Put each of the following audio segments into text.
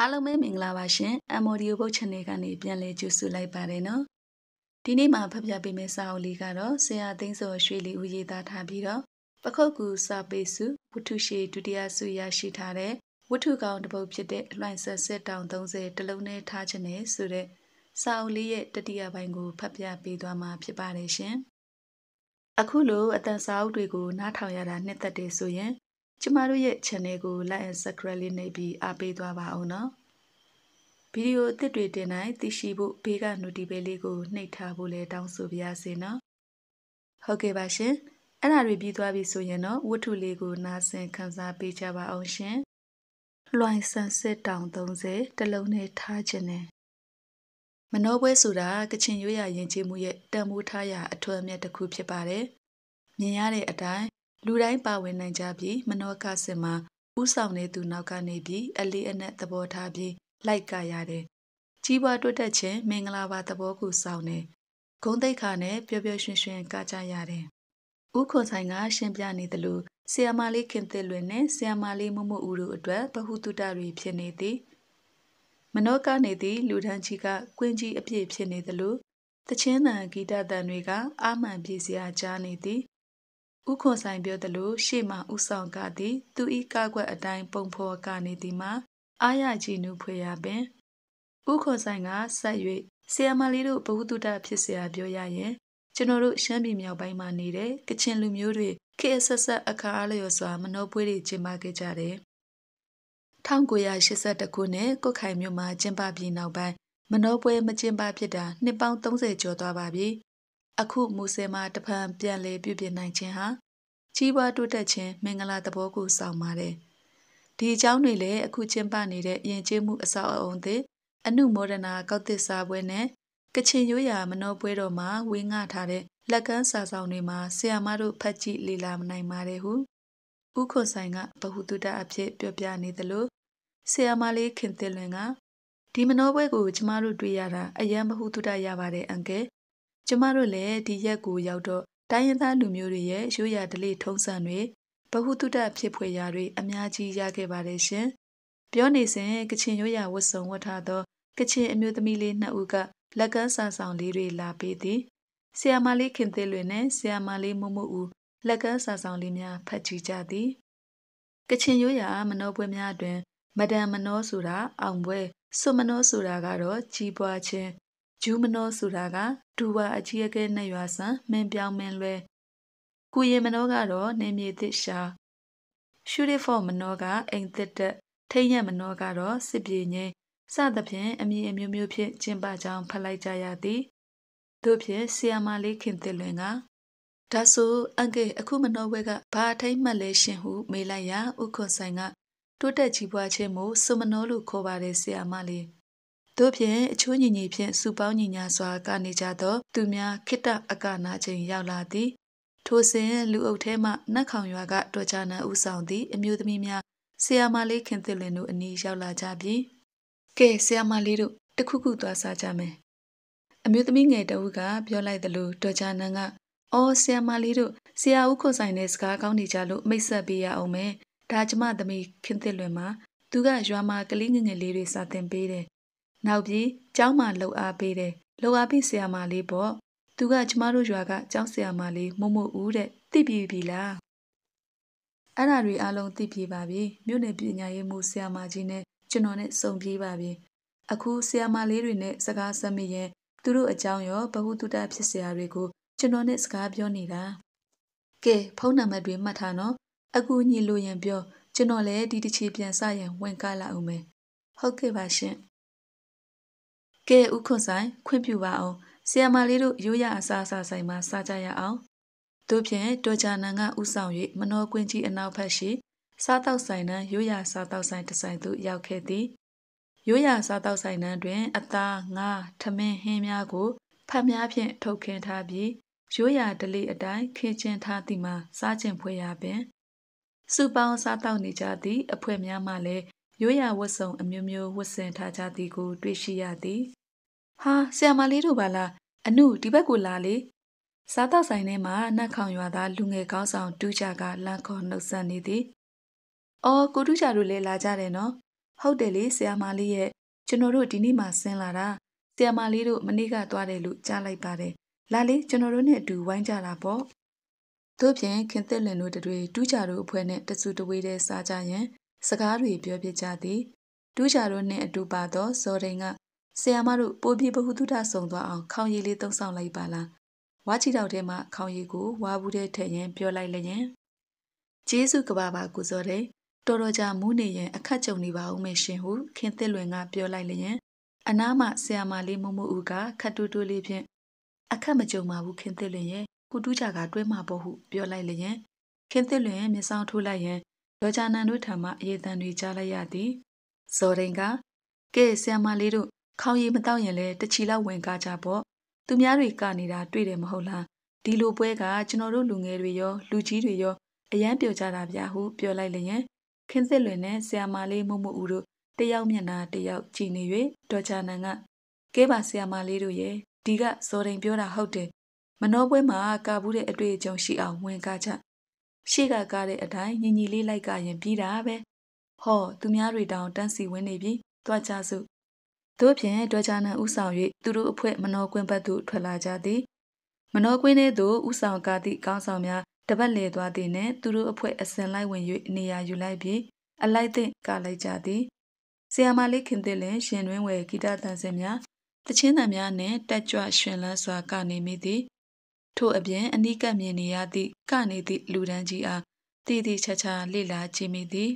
အားလုံးပဲမင်္ဂလာပါရှင် MODU Book Channel ကနေပြန်လည်ကြိုဆိုလိုက်ပါတယ်နော်ဒီနေ့မှာဖတ်ပြပေးမယ့်စာအုပ်လေးကတော့ဆရာသိန်းစောရွှေလီဦးရေးသားထားပြီးတော့ပခုတ်ကူစာပေစုဝတ္ထုရှိဒုတိယစုရရှိထားတဲ့ဝတ္ထုကောင်တစ်ပုဒ်ဖြစ်တဲ့လွှင့်ဆက်စစ်တောင်30တလုံးနဲ့ထားခြင်းနဲ့ဆိုတဲ့စာအုပ်လေးရဲ့တတိယပိုင်းကိုဖတ်ပြပေးသွားမှာဖြစ်ပါတယ်ရှင် အခုလိုအတန်စာအုပ်တွေကိုနားထောင်ရတာနှစ်သက်တယ်ဆိုရင်ကျမတို့ရဲ့ channel ကို like and subscribe လေးနှိပ်ပြီးအားပေးသွားပါအောင်နော်ဗီဒီယိုအသစ်တွေတင်တိုင်းသိရှိဖို့ဘေးက notification ပဲလေးကိုနှိပ်ထားဖို့လည်းတောင်းဆိုပါရစေနော်ဟုတ်ကဲ့ပါရှင်အဲ့ဒါတွေပြီးသွားပြီဆိုရင်တော့ဝတ္ထုလေးကိုနားဆင်ခန်းစားပေးကြပါအောင်ရှင် လွိုင်ဆန်စစ်တောင်30တလုံးနဲ့ထားခြင်းနဲ့မနောပွဲဆိုတာကချင်ရိုးရာယဉ်ကျေးမှုရဲ့တန်ဖိုးထားရာအထွတ်အမြတ်တစ်ခုဖြစ်ပါတယ်မြင်ရတဲ့အတိုင်းလူတိုင်းပါဝင်နိုင်ကြပြီးမနောကစင်မှာဥဆောင်နေသူနောက်ကနေပြီးအလေးအနက်သဘောထားပြီးလိုက်ကြရတယ်။ကြီးပွားတိုးတက်ခြင်းမင်္ဂလာပါသဘောကိုဆောင်တယ်။ဂုံတိတ်ခါနဲ့ပျော်ပျော်ရွှင်ရွှင်ကကြရတယ်။ဥခွန်ဆိုင်ကရှင်းပြနေသလိုဆီယမလေးခင်သစ်လွင်နဲ့ဆီယမလေးမမှုဦးတို့အတွက်ဗဟုသုတတွေဖြစ်နေသည်။မနောကနေသည့်လူဒန်းကြီးကကွင်းကြီးအပြည့်ဖြစ်နေသလိုတချင်းတန်ဂီတတန်တွေကအာမှန်ပြည့်စရာကြားနေသည်။ဥခွန်ဆိုင်ပြောသလိုရှေ့မှဥဆောင်ကသည် သူဤကောက်ွက်အတိုင်းပုံဖော်ကနေသည်မှာ အာရကြည်နူဖွေရပင်ဥခွန်ဆိုင်ကဆက်၍ဆီယမလီတို့ဘဝတုဒ္ဒဖြစ်เสียပြောရရင် ကျွန်တော်တို့ရှမ်းပြည်မြောက်ပိုင်းမှာနေတဲ့ကချင်လူမျိုးတွေခေတ်ဆက်ဆက်အခါအားလျော်စွာမနှောပွေးတွေကျင်းပခဲ့ကြတယ်။1982ခုနှစ်ကုတ်ခိုင်မြို့မှာကျင်းပပြီးနောက်ပိုင်းမနှောပွဲမကျင်းပဖြစ်တာနှစ်ပေါင်း30ကျော်သွားပါပြီအခုမူဆယ်မှာတဖန်ပြန်လည်ပြုပြင်နိုင်ခြင်းဟာကြီးပွားတိုးတက်ခြင်းမင်္ဂလာသဘောကိုဆောင်ပါတယ်။ဒီအကြောင်းတွေလည်းအခုကျင်းပနေတဲ့အရင်ကျေးမှုအဆောက်အအုံသစ်အမှုမောဒနာကောက်သစ်စာပွဲနဲ့ကချင်ရိုးရာမနောပွဲတော်မှာဝင်းငှထားတဲ့လက်ကမ်းစာဆောင်တွေမှာဆီယာမတို့ဖတ်ကြည့်လေ့လာနိုင်ပါတယ်ဟုဥခွန်ဆိုင်ကဗဟုသုတအဖြစ်ပြောပြနေသလိုဆီယာမလေးခင်သစ်လွင်ကဒီမနောပွဲကိုကျမတို့တွေ့ရတာအယံဗဟုသုတရပါတယ်အန်ကယ်ကျမတို့လည်းဒီရက်ကိုရောက်တော့တိုင်းရင်းသားလူမျိုးတွေရဲ့ရိုးရာဓလေ့ထုံးစံတွေဗဟုသုတဖြစ်ဖွယ်ရာတွေအများကြီးရခဲ့ပါတယ်ရှင်။ပြောနေစဉ်ကချင်ရိုးရာဝတ်စုံဝတ်ထားသောကချင်အမျိုးသမီးလေးနှစ်ဦးကလက်ကမ်းစာဆောင်လေးတွေလာပေးသည်။ဆီယာမလေးခင်သစ်လွင်နဲ့ဆီယာမလေးမမှုဦးလက်ကမ်းစာဆောင်လေးများဖတ်ကြည့်ကြသည်။ကချင်ရိုးရာမနောပွဲများတွင်မဒမ်မနောဆိုတာအောင်ပွဲဆွမနောဆိုတာကတော့ကြီးပွားခြင်းဂျူးမနောဆိုတာကဒူဝါအကြီးအကဲနဲ့ရွာဆန်မင်းပြောင်းမင်းလွဲကုရင်မနောကတော့နေမြေသစ်ရှာရှူရီဖော့မနောကအိမ်သစ်တက်ထိတ်ရမနောကတော့စစ်ပြေငင်းစသဖြင့်အမည်အမျိုးမျိုးဖြင့်ကျင်းပကြောင်းဖတ်လိုက်ကြရသည်တို့ဖြင့်ဆီယာမာလေးခင်သစ်လွင်ကဒါဆိုအန်ကေအခုမနောဘဲကဘာအထိတ်မှတ်လဲရှင်ဟု မေးလိုက်ရာဥခွန်ဆိုင်က တိုးတက်ကြီးပွားခြင်းမို့စုမနောလို့ခေါ်ပါတယ်ဆီယာမလေးတို့ဖြင့်အချိုးညီညီဖြင့်စူပေါင်းညီညာစွာကနေကြသောသူများခိတ္တအကနာချိန်ရောက်လာသည် ထိုစဉ်လူအုပ်ထဲမှနတ်ခေါင်ရွာက တော်ချာနာဦးဆောင်သည့်အမျိုးသမီးများဆရာမလေးခင်သစ်လင်တို့အနီးရောက်လာကြပြီကဲဆရာမလေးတို့တခုခုသွားစားကြမယ်အမျိုးသမီးငယ်တဦးကပြောလိုက်သလိုတော်ချာနန်ကအော်ဆရာမလေးတို့ဆရာဦးခွန်ဆိုင်တဲ့စကားကောင်းနေကြလို့မိတ်ဆက်ပေးရအောင်မယ်ဒါကျမသမီးခင်သစ်လွင်မှာသူကရွာမှာကလေးငယ်ငယ်လေးတွေစာသင်ပေးတယ်နောက်ပြီးကျောင်းမှာလှုပ်အားပေးတယ်။လှုပ်အားပေးဆရာမလေးပေါ့။သူကကျမတို့ရွာကကျောင်းဆရာမလေးမမို့ဦးတဲ့။သိပြီပြီလား။အဲ့ဒါတွေအားလုံးသိပြီပါပြီ။မြို့နယ်ပညာရေးမှူးဆရာမကြီးနဲ့ကျွန်တော်နဲ့စုံပြေးပါပြီ။အခုဆရာမလေးတွေနဲ့စကားဆက်မိရင်သူတို့အကြောင်းရောဘ ഹു တုတဖြစ်စရာတွေကိုကျွန်တော်နဲ့စကားပြောနေတာ။ကဲဖုန်းနံပါတ်တွေမှတ်ထားနော်။အခုညီလိုရင်ပြောကျွန်တော်လည်းဒီတစ်ချီပြန်စရင်ဝင်ကားလာအောင်မယ်။ဟုတ်ကဲ့ပါရှင်။ကဲဥခွန်ဆိုင်ခွင့်ပြုပါအောင်ဆီယမလေးတို့ရိုးရအစားအစာဆိုင်မှာစားကြရအောင်တို့ဖြင့်တော်ကြာနန်ကဥဆောင်၍မနောကွင်းကြီးအနောက်ဘက်ရှိ စားတောက်ဆိုင်နှံရိုးရစားတောက်ဆိုင်တစ်ဆိုင်သို့ရောက်ခဲ့သည်ရိုးရစားတောက်ဆိုင်နှံတွင် အသားငါးထမင်းဟင်းများကိုဖတ်များဖြင့်ထုတ်ခင်းထားပြီးရိုးရာဒလိအတိုင်းခင်းကျင်းထားသည်မှာစားကျင်ဖွယ်ရာပင်စူပေါင်းစားတောက်နေကြသည့်အဖွဲ့များမှလည်းရိုးရာဝတ်စုံအမျိုးမျိုးဝတ်ဆင်ထားကြသည်ကို တွေ့ရှိရသည်။ဟာဆရာမလေးတို့ပါလားအနုဒီဘက်ကိုလာလေ။စားတော့ဆိုင်ထဲမှာနှက်ခေါင်ရွာသားလူငယ်ကောင်းဆောင် တူးကြကလန့်ခေါ်နှုတ်ဆက်နေသည်။အော်ကိုတူးကြတို့လည်းလာကြတယ်နော်။ဟုတ်တယ်လေဆရာမလေးရဲ့ကျွန်တော်တို့ဒီနေ့မှဆင်းလာတာဆရာမလေးတို့မနေ့ကသွားတယ်လို့ကြားလိုက်ပါတယ်။လာလေကျွန်တော်တို့နဲ့အတူဝိုင်းကြတာပေါ့။တို့ဖြင့်ခင်သက်လင်တို့တွေတူးကြတို့အဖွဲ့နဲ့တစုတဝေးတည်းစားကြရင်စကားတွေပြောပြကြသည်ဒူးဂျာတို့နှင့်အတူပါသောဇော်ဒိန်ကဆရာမတို့ပိုပြီးဘဟုတုထဆုံသွားအောင်ခေါင်ရည်လေးသုံးဆောင်လိုက်ပါလားဝါချီတောက်ထဲမှာခေါင်ရည်ကိုဝါဘူးထဲထည့်ရင်ပြောလိုက်လျင်ကျေးဇူးကဘာပါကိုဇော်ဒိန်တော်တော်ကြာမူးနေရင်အခက်ကြုံနေပါဦးမယ်ရှင်ဟုခင်သစ်လွင်ကပြောလိုက်လျင်အနားမှဆရာမလေးမမှုဦးကခတ်တူးတူးလေးဖြင့်အခက်မကြုံပါဘူးခင်သစ်လွင်ရဲ့ကုတူးချာကတွဲမှာပေါ့ဟုပြောလိုက်လျင်ခင်သစ်လွင်မျက်စောင်းထိုးလိုက်ရင်ဒေါ်ချာနန်တို့ထံမှအရေးတန်တွေကြားလိုက်ရသည်ဇော်ရင်ကကဲဆရာမလေးတို့ခေါင်းရည်မတော့ရင်လဲတချီလောက်ဝင်ကားကြပေါ့သူများတွေကနေတာတွေ့တယ်မဟုတ်လားဒီလိုပွဲကကျွန်တော်တို့လူငယ်တွေရော လူကြီးတွေရောအယမ်းပျော်ကြတာဗျာဟုပြောလိုက်လျင်ခင်းစစ်လွင်နဲ့ဆရာမလေးမမှုဦးတို့တယောက်မျက်နှာတယောက်ကြည်နေ၍ဒေါ်ချာနန်ကကဲပါဆရာမလေးတို့ရဲ့ဒီကဇော်ရင်ပြောတာဟုတ်တယ်မနှောပွဲမှာကာဘူးတဲ့အတွေ့အကြုံရှိအောင်ဝင်ကားကြရှေ့ကကားတဲ့အတိုင်းညီညီလေးလိုက်ကရင်ပြီးတာပဲဟောသူများတွေတောင်တန်းစီဝင်နေပြီတွားကြစုတို့ဖြင့်တွားကြနံဥဆောင်၍သူတို့အဖွဲ့မနောကွင်းဘက်သို့ထွက်လာကြသည် မနောကွင်းထဲသို့ဥဆောင်ကားသည့်ကောင်းဆောင်များတပတ်လေသွားသည်နှင့်သူတို့အဖွဲ့အစဉ်လိုက်ဝင်၍နေရာယူလိုက်ပြီးအလိုက်သင့်ကလိုက်ကြသည်ဆီယာမလေးခင်သစ်လင်ရှင်တွင်ဝယ်ဂီတတန်စင်များတချင်းတန်များနှင့်တက်ကြွရှင်လန်းစွာကနေမိသည်ထို့အပြင်အနိကမြင်နေရသည့်ကနေသည့်လူဒန်းကြီးအားတည်တည်ချာချာလေ့လာကြည့်မိသည်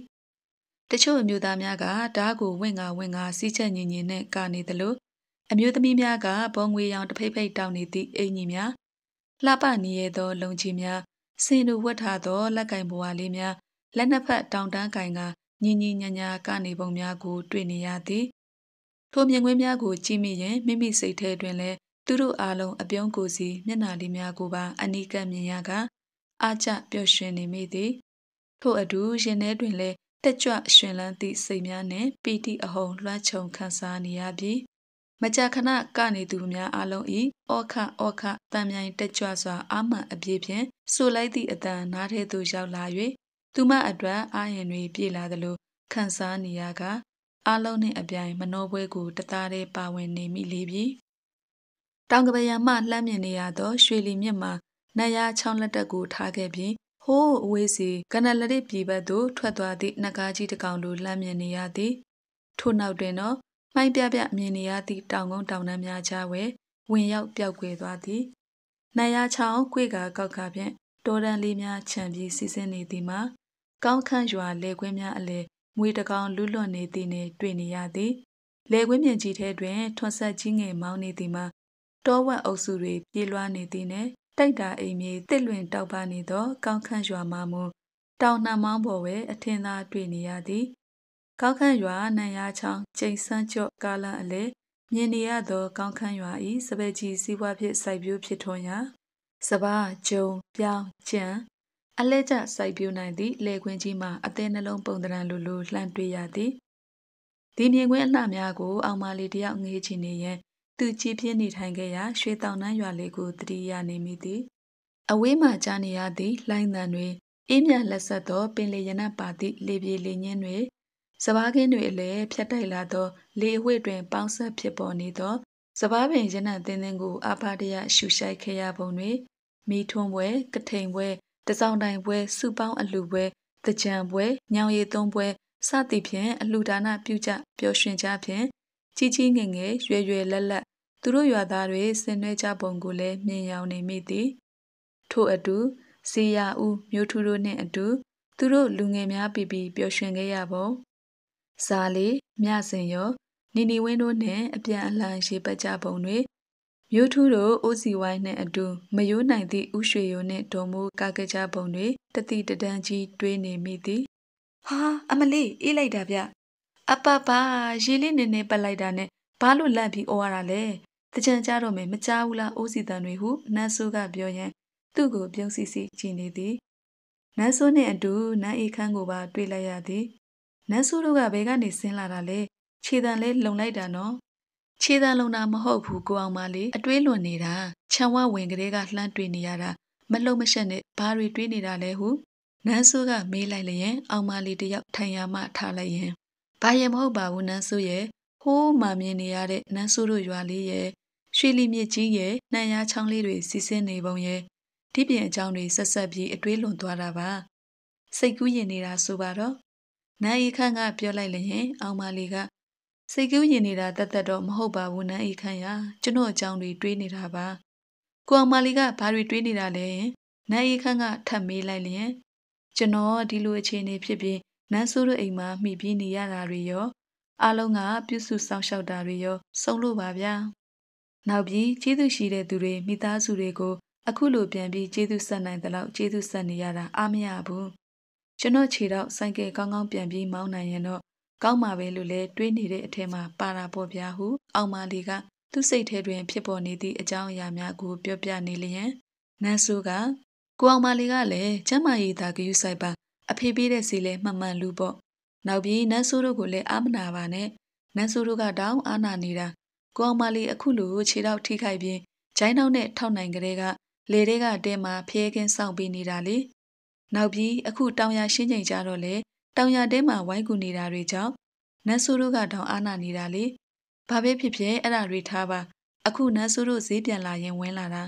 တချို့အမျိုးသားများကဓားကိုဝင့်ကာဝင့်ကာစီးချက်ညင်ညင်နဲ့ကာနေသလိုအမျိုးသမီးများကဘုံငွေရောင်တဖိတ်ဖိတ်တောင်းနေသည့်အင်ကြီးများလှပနေရသော လုံချီများစင်တူဝတ်ထားသော လက်ကင်ဘွားလေးများလက်နှစ်ဖက်တောင်တန်းကင်ကညင်ညင်ညာညာကနေပုံများကိုတွေ့နေရသည်ထိုမြင်ကွင်းများကိုကြည့်မိရင်မိမိစိတ်ထဲတွင်လည်းသူတို့အားလုံးအပြုံးကိုစီမျက်နာလေးများကိုပါအနီးကပ်မြင်ရကအာကျပျော်ရွှင်နေမိသည်ထို့အတူရင်ထဲတွင်လည်းတက်ကြွရှင်လန်းသည့်စိတ်များနှင့်ပီတိအဟုန်လွှမ်းခြုံခံစားနေရပြီးမကြာခဏကနေသူများအလုံးဤအောခအောခတံမြိုင်တက်ကြွစွာအာမန်အပြည့်ဖြင့်ဆူလိုက်သည့်အတန်နားထဲသို့ရောက်လာ၍သူမအတွက်အာရင်တွေပြေလာသလိုခံစားနေရကအလုံးနှင့်အပြိုင် မနှောပွဲကိုတသားတည်းပါဝင်နေမိလေပြီတောင်ကပယံမှလှမ်းမြင်နေရသောရွှေလီမြစ်မှာနတ်ရချောင်းလက်တက်ကိုထားခဲ့ပြီးဟိုးအဝေးစီကနလရစ်ပြည်ဘက်သို့ထွက်သွားသည့်နဂါးကြီးတစ်ကောင်လိုလှမ်းမြင်နေရသည် ထို့နောက်တွင်တော့မိုင်းပြပြမြင်နေရသည့်တောင်ကုန်းတောင်တန်းများကြားဝယ်ဝင်ရောက်ပျောက်ကွယ်သွားသည်နတ်ရချောင်းကွေကာကောက်ကဖြင့်တောတန်းလေးများခြံပြီးစီးဆင်းနေသည်မှာကောင်းခန့်ရွာလေခွင်းများအလယ်ငွေတကောင်လွတ်လွတ်နေသည်နှင့်တွေ့နေရသည်လေခွင်းမြင့်ကြီးထဲတွင်ထွန်ဆက်ကြီးငယ်မောင်းနေသည်မှာတောဝက်အုပ်စုတွေပြေးလွှားနေသည်နှင့်တိုက်တာအိမ်မြေတစ်လွင်တောက်ပနေသော ကောင်းခန့်ရွာမှမူတောင်နှံမောင်းပေါ်ဝဲအထင်သာတွေ့နေရသည် ကောင်းခန့်ရွာနံရချောင်းကျိန်ဆန်းကျော့ကားလန်အလဲမြင်နေရသော ကောင်းခန့်ရွာ၏စပယ်ကြီးစီးပွားဖြင့်စိုက်ပျိုးဖြစ်ထွန်းရာ စပါးဂျုံပြောင်းကြံအလဲကျစိုက်ပျိုးနိုင်သည့်လေခွင်းကြီးမှအသေးနှလုံးပုံသဏ္ဍာန်လိုလိုလှမ်းတွေ့ရသည်ဒီမြင်ကွင်းအလှများကို အောင်မလီတယောက်ငေးချင်နေရန်သူကြည်ပြင်းနေထိုင်ခဲ့ရာရွှေတောင်နှမ်းရွာလေးကိုတတိယနေမိသည်အဝေးမှကြားနေရသည့်လှိုင်းသံတွေအေးမြလက်ဆက်သောပင်လေရနပါသည့်လေပြေလေညင်းတွေစပားကင်းတွေအလဲဖြတ်တိုက်လာသော လေအဝိတွင် ပေါင်းဆက်ဖြစ်ပေါ်နေသောစပားပင်ရနသင်းသင်းကိုအာဖာတရရှူရှိုက်ခဲ့ရပုံတွင်မိထွန်းပွဲကထိန်ပွဲတစောင်းတိုင်ပွဲစုပေါင်းအလူပွဲတကြံပွဲညောင်ရည်သုံးပွဲစသည်ဖြင့်အလူဒါနပြုကြပျော်ရွှင်ကြဖြင့်ကြီးကြီးငယ်ငယ်ရွယ်ရွယ်လက်လက်သူတို့ရွာသားတွေဆင်နွှဲကြပုံကိုလည်းမြင်ရောင်နေမိသည် ထို့အတူစီယာဦးမျိုးထူတို့နှင့်အတူ သူတို့လူငယ်များပြည်ပြီးပျော်ရွှင်ခဲ့ရပုံဇာလီမြစင်ရောနီနီဝင်းတို့နှင့်အပြန်အလှန်ရေပတ်ကြပုံတွေမျိုးထူးတို့အိုစီဝိုင်းနှင့်အတူမယိုးနိုင်သည့်ဥရွှေရိုးနှင့်ဒေါ်မိုးကခဲ့ကြပုံတွေတတိတဒန်းကြီးတွေးနေမိသည်ဟာအမလေးအေးလိုက်တာဗျအပပရေလေးနည်းနည်းပတ်လိုက်တာနဲ့ဘာလို့လန့်ပြီးဩရတာလဲတကြံကြတော့မယ်မကြဘူးလားအိုးစီတန်တွေဟုနန်းဆိုးကပြောရန်သူ့ကိုပြုံးစီစီကြည့်နေသည်နန်းဆိုးနှင့်အတူနန်းအေခန်းကိုပါ တွေ့လိုက်ရသည်နန်းဆိုးတို့ကဘယ်ကနေဆင်းလာတာလဲခြေတံလဲလုံလိုက်တာနော်ခြေတံလုံတာမဟုတ်ဘူးကိုအောင်မလေးအတွေးလွန်နေတာခြံဝဝင်ကလေးကလှမ်းတွေ့နေရတာမလုံမရှက်နဲ့ဘာတွေတွေးနေတာလဲဟုနန်းဆိုးကမေးလိုက်လျင်အောင်မလေးတယောက်ထိုင်ရမှထားလိုက်ရင်ဘာရင်မဟုတ်ပါဘူးနန်းစုရဲ့ဟိုးမာမြင်နေရတဲ့နန်းစုတို့ရွာလေးရဲ့ရွှေလီမြစ်ကြီးရဲ့နှံရချောင်းလေးတွေစီးဆင်းနေပုံရဲ့ဒီပြင်အကြောင်းတွေဆက်ဆက်ပြီးအတွေးလွန်သွားတာပါစိတ်ကူးရင်နေတာဆိုပါတော့နိုင်ဤခန့်ကပြောလိုက်လျင်အောင်မလေးကစိတ်ကူးရင်နေတာတသက်တော့မဟုတ်ပါဘူးနိုင်ဤခန့်ရကျွန်တော်အကြောင်းတွေတွေးနေတာပါကိုအောင်မလေးကဘာတွေတွေးနေတာလဲနိုင်ဤခန့်ကထပ်မေးလိုက်လျင်ကျွန်တော်ဒီလိုအခြေအနေဖြစ်ပြီးနန်းဆိုးတို့အိမ်မှာမိပြီးနေရတာတွေရောအားလုံးကပြုစုစောင့်ရှောက်တာတွေရောဆုံးလို့ပါဗျာနောက်ပြီးကျေးဇူးရှိတဲ့သူတွေမိသားစုတွေကို အခုလိုပြန်ပြီးကျေးဇူးဆက်နိုင်တဲ့လောက်ကျေးဇူးဆက်နေရတာအားမရဘူးကျွန်တော်ခြေတော့ဆိုင်ကယ်ကောင်းကောင်းပြန်ပြီးမောင်းနိုင်ရင်တော့ကောင်းမှာပဲလို့လဲတွေးနေတဲ့အထဲမှာပါတာပေါ့ဗျာဟုအောင်မာလီကသူ့စိတ်ထဲတွင် ဖြစ်ပေါ်နေသည့်အကြောင်းအရာများကိုပြောပြနေလျင်နန်းဆိုးကကိုအောင်မာလီကလည်းကျမ်းမာရေးသာဂရုစိုက်ပါအဖေပေးတဲ့စီလဲမှန်မှန်လူပေါ့နောက်ပြီးနန်းဆိုးတို့ကိုလည်းအာမနာပါနဲ့နန်းဆိုးတို့ကတောင်းအာနာနေတာကိုအောင်မလေးအခုလိုခြေထောက်ထိခိုက်ပြီးဂျိုင်းနောက်နဲ့ထောက်နိုင်ကလေးကလေတွေကတဲမှာဖျဲခင်းစောင့်ပေးနေတာလေနောက်ပြီးအခုတောင်ရရှင်းချိန်ကြတော့လေတောင်ရတဲမှာဝိုင်းကူနေတာတွေကြောင့်နန်းဆိုးတို့ကတောင်းအာနာနေတာလေဘာပဲဖြစ်ဖြစ်အဲ့ဒါတွေထားပါအခုနန်းဆိုးတို့ဈေးပြန်လာရင်ဝင်လာတာ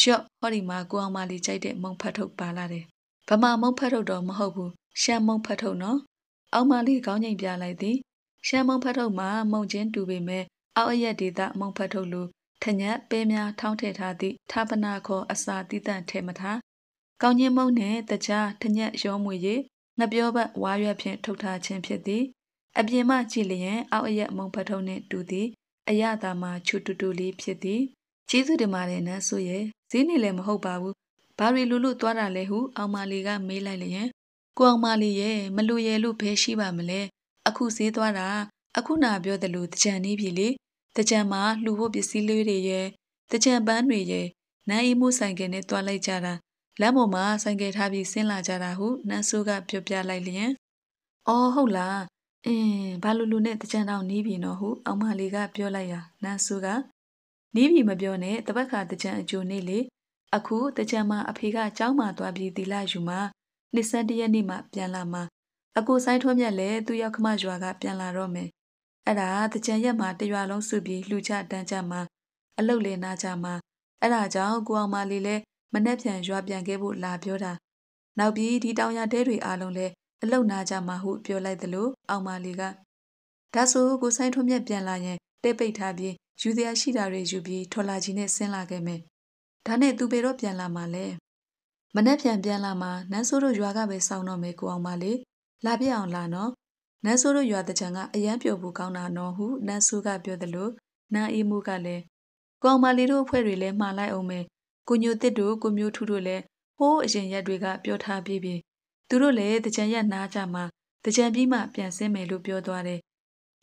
ရှော့ဟော်ဒီမှာကိုအောင်မလေးကြိုက်တဲ့မုံဖတ်ထုတ်ပါလာတယ်ဗမာမုံဖတ်ထုတ်တော့မဟုတ်ဘူးရှမ်းမုံဖတ်ထုတ်နော်အောက်မလေးခေါင်းငိမ့်ပြလိုက်သည် ရှမ်းမုံဖတ်ထုတ်မှာမုံချင်းတူပေမဲ့အောက်အရက်ဒေသမုံဖတ်ထုတ်လိုထညက်ပဲများထောင်းထည့်ထားသည့်ဌာပနာခေါ်အစာတိတန့်ထဲမထားကောင်းချင်းမုံနှင့်တခြားထညက်ရောမွေရေငပြောဘက်ဝါရွက်ဖြင့်ထုတ်ထားခြင်းဖြစ်သည်အပြင်မှကြည့်လျင်အောက်အရက်မုံဖတ်ထုတ်နှင့်တူသည်အရသာမှာချူတူတူလေးဖြစ်သည်ကျေးဇူးတင်ပါတယ်နန်းဆိုရဲ့ဈေးနေလည်းမဟုတ်ပါဘူးဘာတွေလူလူသွားတာလဲဟုအောင်မလေးကမေးလိုက်လျင်ကိုအောင်မလေးရဲ့မလူရဲလို့ဘယ်ရှိပါမလဲအခုဈေးသွားတာအခုနာပြောသလိုတကြံနေပြီလေတကြံမှာလှူဖို့ပစ္စည်းလေးတွေရဲ့တကြံပန်းတွေရဲ့နိုင်အီမှုဆိုင်ကယ်နဲ့သွားလိုက်ကြတာလမ်းပေါ်မှာဆိုင်ကယ်ထားပြီးဆင်းလာကြတာဟုနန်းဆိုးကပြောပြလိုက်လျင် အော်ဟုတ်လားအင်းဘာလူလူနဲ့တကြံတောင်နေပြီနော်ဟု အောင်မလေးကပြောလိုက်ရာနန်းဆိုးကနီးပြီမပြောနဲ့တပတ်ခါတကြံအကျိုးနေလေအခုတကြံမှာအဖေကကြောင်းမှာသွားပြီးတီလာယူမှာနှစ်ဆန်းတရက်နေ့မှပြန်လာမှာအကိုဆိုင်ထွန်းမြတ်လည်းသူ့ရောက်ခမရွာကပြန်လာတော့မယ်အဲ့ဒါတကြံရက်မှာတရွာလုံးစုပြီးလှူချတန်းကြမှာအလုတ်လေနာကြမှာအဲ့ဒါကြောင့်ကိုအောင်မလေးလည်းမနှက်ပြန်ရွာပြန်ခဲ့ဖို့လာပြောတာနောက်ပြီးဒီတောင်ရတဲတွေအားလုံးလည်းအလုတ်နာကြမှာဟုပြောလိုက်သလိုအောင်မလေးကဒါဆိုကိုဆိုင်ထွန်းမြတ်ပြန်လာရင်တဲ့ပိတ်ထားပြီးယူစရာရှိတာတွေယူပြီးထွက်လာခြင်းနဲ့ဆင်းလာခဲ့မယ်ဒါနဲ့သူဘယ်တော့ပြန်လာမှာလဲမနဲ့ပြန်ပြန်လာမှာနန်းဆိုးတို့ရွာကပဲစောင်းတော့မယ်ကိုအောင်ပါလေလာပြအောင်လာနော်နန်းဆိုးတို့ရွာတချံကအယမ်းပျော်ဖို့ကောင်းတာနော်ဟုနန်းဆိုးကပြောသလိုနန်းအေးမှုကလည်းကိုအောင်ပါလေတို့အဖွဲ့တွေလည်းမှားလိုက်အောင်မယ်ကိုညိုတစ်တို့ကိုမျိုးထုတို့လည်းဟိုးအရင်ရက်တွေကပြောထားပြီးပြီသူတို့လည်းတကြံရက်နားကြမှာတကြံပြီးမှ ပြန်ဆင်းမယ်လို့ပြောသွားတယ်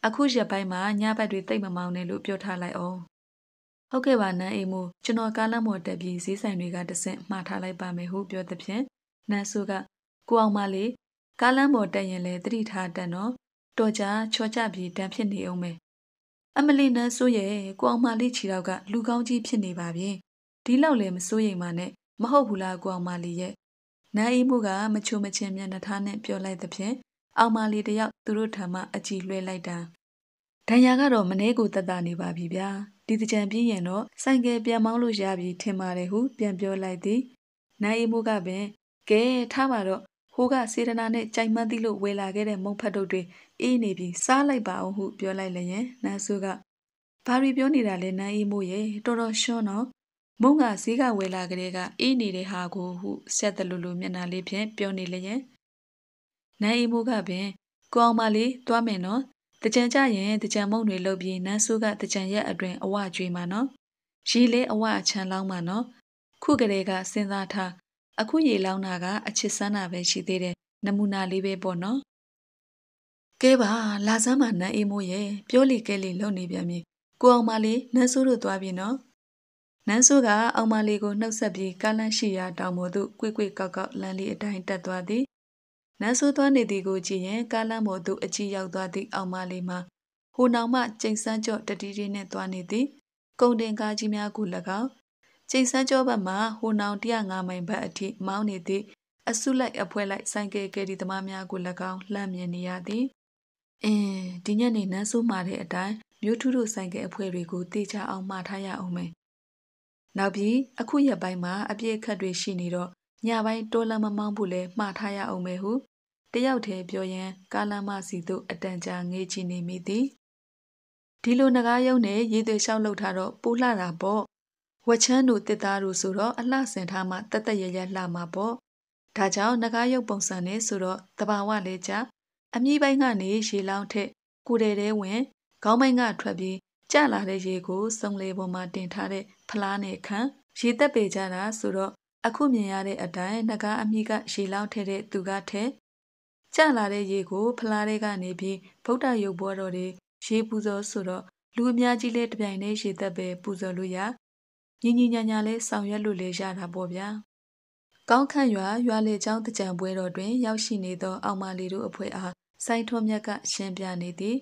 အခုရက်ပိုင်းမှာညဘက်တွေတိတ်မမောင်းနဲ့လို့ပြောထားလိုက်အောင်ဟုတ်ကဲ့ပါနန်းအိမ်မူကျွန်တော်ကားလမ်းပေါ်တက်ပြီးဈေးဆိုင်တွေကတဆင့်မှားထားလိုက်ပါမယ်ဟုပြောသဖြင့်နန်းဆိုကကိုအောင်မလေးကားလမ်းပေါ်တက်ရင်လည်းတတိထားတန်တော့တော်ကြာချောကြပြီးတန်ဖြစ်နေအောင်မယ်အမလီနန်းဆိုရဲ့ကိုအောင်မလေးခြေတော့ကလူကောင်းကြီးဖြစ်နေပါပြီဒီလောက်လည်းမစိုးရိမ်ပါနဲ့မဟုတ်ဘူးလားကိုအောင်မလေးရဲ့နိုင်အိမှုကမချိုမချင်းမျက်နှာထားနဲ့ပြောလိုက်သဖြင့်အောင်မလေးတယောက်သူတို့ထံမှအကြည့်လွှဲလိုက်တာဒဏ်ရာကတော့မနှဲကိုတက်တာနေပါပြီဗျာဒီတကြံပြင်းရင်တော့ဆိုင်ကယ်ပြန်မောင်းလို့ရပြီထင်ပါတယ်ဟုပြန်ပြောလိုက်သည်နိုင်အီမိုးကပင်ကဲထားပါတော့ဟိုးကစေတနာနဲ့ကြိုက်မှန်းသိလို့ဝယ်လာခဲ့တဲ့မုံဖတ်တို့တွေအေးနေပြီစားလိုက်ပါအောင်ဟု ပြောလိုက်လျင်နာဆူကဘာရီပြောနေတာလဲနိုင်အီမိုးရဲ့တော်တော်ရှွန်းတော့မုံကဈေးကဝယ်လာကလေးကအေးနေတဲ့ဟာကိုဟုဆက်တယ်လို့လို့မျက်နှာလေးဖြင့်ပြောနေလျင်နိုင်အီမိုးကပင်ကိုအောင်မလေးတွားမယ်နော်တကြံကြရင်တကြံမုံတွေလုပ်ပြီးနန်းစုကတကြံရက်အတွင်အဝကျွေးမှာနော်။ရီလေးအဝချမ်းလောင်းမှာနော်။ခုကလေးကစဉ်းစားထားအခုရေလောင်းတာက အချစ်ဆန်းတာပဲရှိသေးတယ်။နမူနာလေးပဲပေါ့နော်။ကဲပါလာစမ်းပါနန်းအေးမိုးရဲ့ပြောလေကဲလေလုံနေပြန်ပြီ။ကိုအောင်မလေးနန်းစိုးတို့သွားပြီနော်။နန်းစိုးကအောင်မလေးကိုနှုတ်ဆက်ပြီးကားလန့်ရှိရာတောင်ပေါ်သို့ကွေ့ကွေ့ကောက်ကောက်လမ်းလေးအတိုင်းတက်သွားသည်။နန်းဆိုးသွားနေသည်ကိုကြည့်ရင်ကားလမ်းပေါ်သို့အချီရောက်သွားသည့်အောင်မလေးမှာဟိုနောင်မှကျိန်ဆန်းကျော့တတိရီနှင့်သွားနေသည်ကုံတင်ကားကြီးများကို၎င်းကျိန်ဆန်းကျော့ဘက်မှဟိုနောင်105မိုင်ဘက်အထိမောင်းနေသည့်အဆုလိုက်အဖွဲလိုက်ဆိုင်ကယ်ကယ်ဒီသမားများကို၎င်းလှမ်းမြင်နေရသည်အင်းဒီညနေနန်းဆိုးမာတဲ့အတိုင်းမြို့ထုတို့ဆိုင်ကယ်အဖွဲတွေကိုတေချာအောင်မှားထားရအောင်မယ်နောက်ပြီး အခုရက်ပိုင်းမှာအပြည့်အခက်တွေရှိနေတော့ညပိုင်းတော်လမ်းမမောင်းဖို့လဲမှားထားရအောင်မယ်ဟုတယောက်တည်းပြောရန်ကာလမစီသို့အတန်ကြာငေးချနေမိသည်ဒီလိုငကားယုံနဲ့ရေသွေလျှောက်လုပ်ထားတော့ပိုးလှတာပေါ့ဝက်ချမ်းတို့တစ်သားတို့ဆိုတော့အလှဆင်ထားမှတသက်ရရလှမှာပေါ့ဒါကြောင့်ငကားယုံပုံစံနဲ့ဆိုတော့တဘာဝလည်းကြအမြီးပိုင်းကနေရေလောင်းထက်ကိုယ်တည်းတည်းဝင်ခေါင်းပိုင်းကထွက်ပြီးကျလာတဲ့ရေကိုစုံလေပေါ်မှာတင်ထားတဲ့ဖလားနဲ့ခမ်းရေတက်ပေကြတာဆိုတော့အခုမြင်ရတဲ့အတိုင်းငကားအမြီးကရေလောင်းထက်တဲ့သူကထက်ကျလာတဲ့ရေကို ဖလားထဲကနေပြီးဗုဒ္ဓရုပ်ဘောတော်တွေရေပူဇော်ဆိုတော့လူအများကြီးလဲတပြိုင်တည်းရေသက်ပဲပူဇော်လို့ရညီညီညာညာလဲဆောင်ရွက်လို့လဲရတာပေါ့ဗျာကောင်းခန့်ရွာရွာလေချောင်းတကြံပွဲတော်တွင်ရောက်ရှိနေသောအောင်မလီတို့အဖွဲ့အားစိုင်းထွန်းမြတ်ကရှင်းပြနေသည်